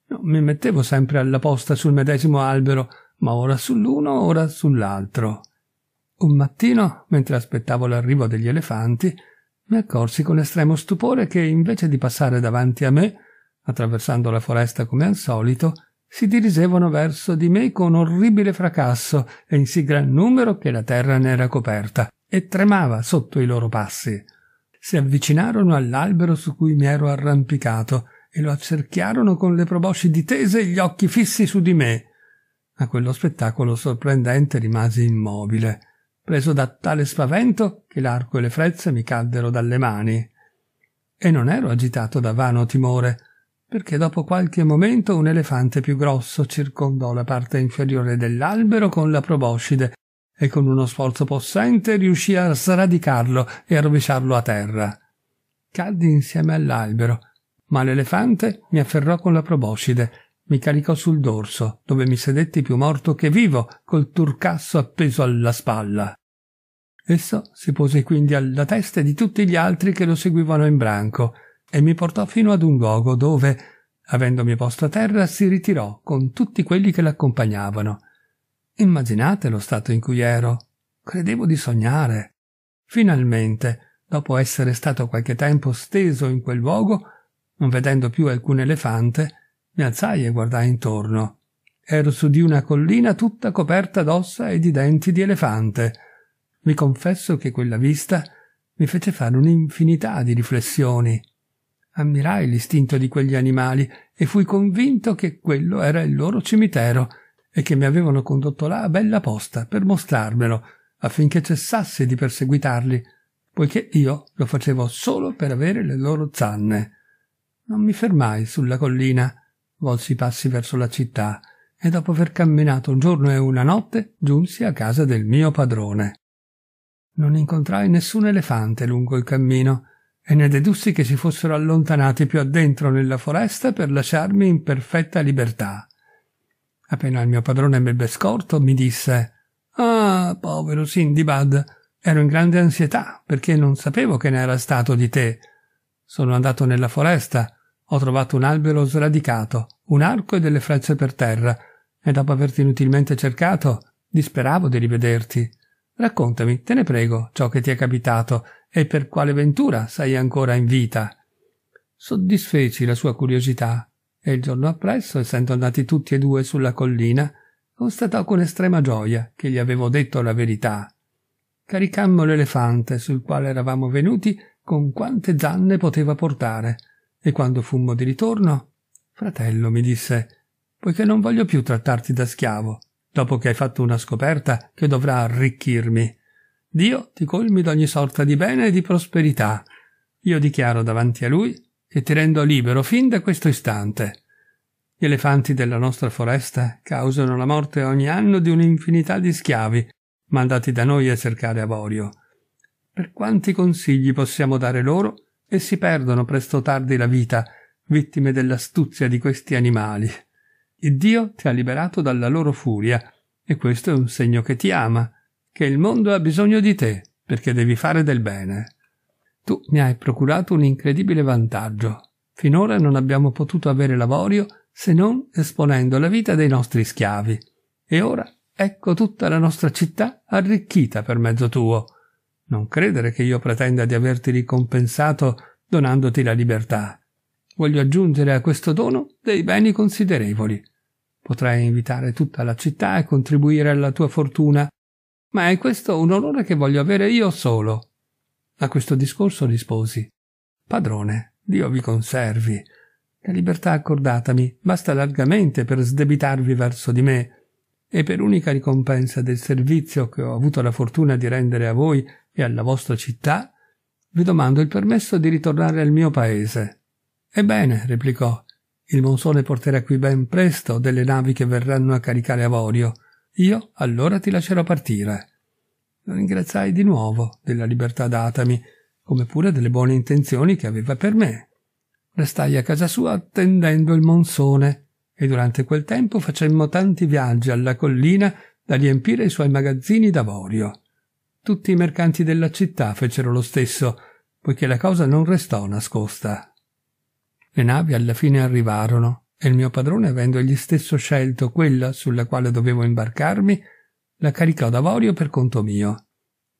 S1: Non mi mettevo sempre alla posta sul medesimo albero, ma ora sull'uno, ora sull'altro. Un mattino, mentre aspettavo l'arrivo degli elefanti, mi accorsi con estremo stupore che invece di passare davanti a me, attraversando la foresta come al solito, si dirigevano verso di me con orribile fracasso e in sì gran numero che la terra ne era coperta e tremava sotto i loro passi. Si avvicinarono all'albero su cui mi ero arrampicato e lo accerchiarono con le proboscidi tese e gli occhi fissi su di me. A quello spettacolo sorprendente rimasi immobile, preso da tale spavento che l'arco e le frezze mi caddero dalle mani. E non ero agitato da vano timore, perché dopo qualche momento un elefante più grosso circondò la parte inferiore dell'albero con la proboscide e con uno sforzo possente riuscì a sradicarlo e a rovesciarlo a terra. Caddi insieme all'albero, ma l'elefante mi afferrò con la proboscide, mi caricò sul dorso, dove mi sedetti più morto che vivo, col turcasso appeso alla spalla. Esso si pose quindi alla testa di tutti gli altri che lo seguivano in branco e mi portò fino ad un gogo dove, avendomi posto a terra, si ritirò con tutti quelli che l'accompagnavano Immaginate lo stato in cui ero. Credevo di sognare. Finalmente, dopo essere stato qualche tempo steso in quel luogo, non vedendo più alcun elefante, mi alzai e guardai intorno. Ero su di una collina tutta coperta d'ossa e di denti di elefante. Mi confesso che quella vista mi fece fare un'infinità di riflessioni. Ammirai l'istinto di quegli animali e fui convinto che quello era il loro cimitero e che mi avevano condotto là a bella posta per mostrarmelo, affinché cessassi di perseguitarli, poiché io lo facevo solo per avere le loro zanne. Non mi fermai sulla collina, volsi i passi verso la città, e dopo aver camminato un giorno e una notte giunsi a casa del mio padrone. Non incontrai nessun elefante lungo il cammino, e ne dedussi che si fossero allontanati più addentro nella foresta per lasciarmi in perfetta libertà. Appena il mio padrone m'ebbe scorto, mi disse Ah, povero Sindibad, ero in grande ansietà perché non sapevo che ne era stato di te. Sono andato nella foresta, ho trovato un albero sradicato, un arco e delle frecce per terra, e dopo averti inutilmente cercato, disperavo di rivederti. Raccontami, te ne prego, ciò che ti è capitato e per quale ventura sei ancora in vita. Soddisfeci la sua curiosità e il giorno appresso, essendo andati tutti e due sulla collina, constatò con estrema gioia che gli avevo detto la verità. Caricammo l'elefante sul quale eravamo venuti con quante zanne poteva portare, e quando fummo di ritorno, fratello mi disse, poiché non voglio più trattarti da schiavo, dopo che hai fatto una scoperta che dovrà arricchirmi. Dio ti colmi d'ogni sorta di bene e di prosperità. Io dichiaro davanti a lui che ti rendo libero fin da questo istante. Gli elefanti della nostra foresta causano la morte ogni anno di un'infinità di schiavi mandati da noi a cercare avorio. Per quanti consigli possiamo dare loro, essi perdono presto o tardi la vita, vittime dell'astuzia di questi animali. Il Dio ti ha liberato dalla loro furia, e questo è un segno che ti ama, che il mondo ha bisogno di te, perché devi fare del bene. Tu mi hai procurato un incredibile vantaggio. Finora non abbiamo potuto avere lavorio se non esponendo la vita dei nostri schiavi. E ora ecco tutta la nostra città arricchita per mezzo tuo. Non credere che io pretenda di averti ricompensato donandoti la libertà. Voglio aggiungere a questo dono dei beni considerevoli. Potrai invitare tutta la città e contribuire alla tua fortuna, ma è questo un onore che voglio avere io solo. A questo discorso risposi Padrone, Dio vi conservi. La libertà accordatami basta largamente per sdebitarvi verso di me, e per unica ricompensa del servizio che ho avuto la fortuna di rendere a voi e alla vostra città, vi domando il permesso di ritornare al mio paese. Ebbene, replicò, il monsone porterà qui ben presto delle navi che verranno a caricare avorio. Io allora ti lascerò partire lo ringraziai di nuovo della libertà datami, come pure delle buone intenzioni che aveva per me. Restai a casa sua attendendo il monsone, e durante quel tempo facemmo tanti viaggi alla collina da riempire i suoi magazzini d'avorio. Tutti i mercanti della città fecero lo stesso, poiché la cosa non restò nascosta. Le navi alla fine arrivarono, e il mio padrone, avendo egli stesso scelto quella sulla quale dovevo imbarcarmi, la caricò d'avorio per conto mio.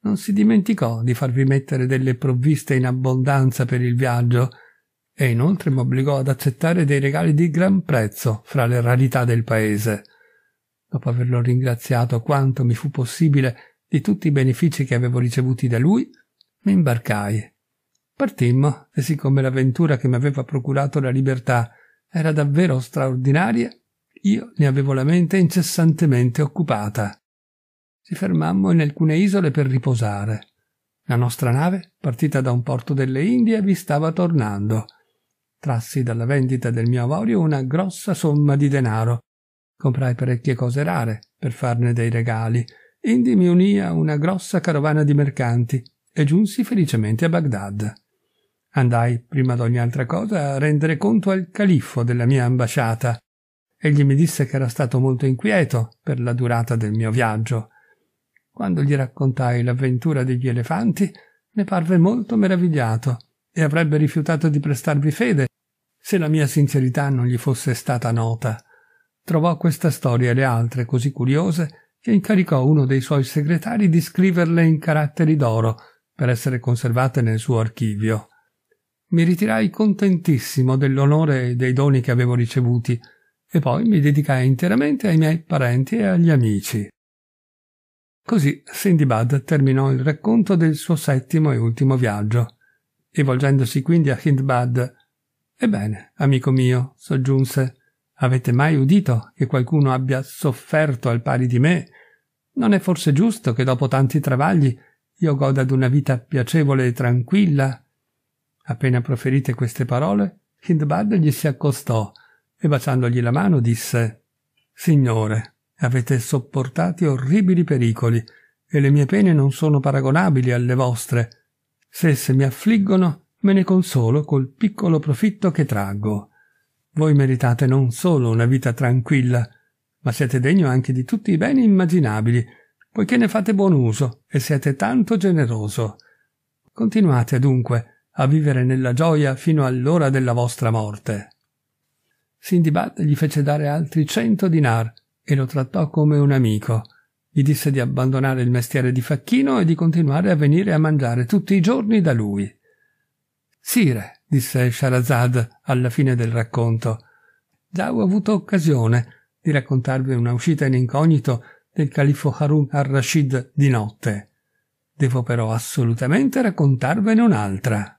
S1: Non si dimenticò di farvi mettere delle provviste in abbondanza per il viaggio e inoltre m'obbligò ad accettare dei regali di gran prezzo fra le rarità del paese. Dopo averlo ringraziato quanto mi fu possibile di tutti i benefici che avevo ricevuti da lui, mi imbarcai. Partimmo e siccome l'avventura che mi aveva procurato la libertà era davvero straordinaria, io ne avevo la mente incessantemente occupata si fermammo in alcune isole per riposare. La nostra nave, partita da un porto delle Indie, vi stava tornando. Trassi dalla vendita del mio avorio una grossa somma di denaro. Comprai parecchie cose rare per farne dei regali. Indi mi unì a una grossa carovana di mercanti e giunsi felicemente a Baghdad. Andai, prima di ogni altra cosa, a rendere conto al califfo della mia ambasciata. Egli mi disse che era stato molto inquieto per la durata del mio viaggio quando gli raccontai l'avventura degli elefanti, ne parve molto meravigliato e avrebbe rifiutato di prestarvi fede se la mia sincerità non gli fosse stata nota. Trovò questa storia e le altre così curiose che incaricò uno dei suoi segretari di scriverle in caratteri d'oro per essere conservate nel suo archivio. Mi ritirai contentissimo dell'onore e dei doni che avevo ricevuti e poi mi dedicai interamente ai miei parenti e agli amici. Così Sindbad terminò il racconto del suo settimo e ultimo viaggio, e volgendosi quindi a Hindbad, Ebbene, amico mio, soggiunse, avete mai udito che qualcuno abbia sofferto al pari di me? Non è forse giusto che dopo tanti travagli io goda d'una vita piacevole e tranquilla? Appena proferite queste parole, Hindbad gli si accostò e baciandogli la mano disse Signore, Avete sopportati orribili pericoli, e le mie pene non sono paragonabili alle vostre. Se esse mi affliggono, me ne consolo col piccolo profitto che traggo. Voi meritate non solo una vita tranquilla, ma siete degno anche di tutti i beni immaginabili, poiché ne fate buon uso e siete tanto generoso. Continuate dunque a vivere nella gioia fino all'ora della vostra morte. Sindibad gli fece dare altri cento dinar e lo trattò come un amico. Gli disse di abbandonare il mestiere di facchino e di continuare a venire a mangiare tutti i giorni da lui. Sire, disse Shahrazad alla fine del racconto, già ho avuto occasione di raccontarvi una uscita in incognito del califfo Harun al-Rashid di notte. Devo però assolutamente raccontarvene un'altra.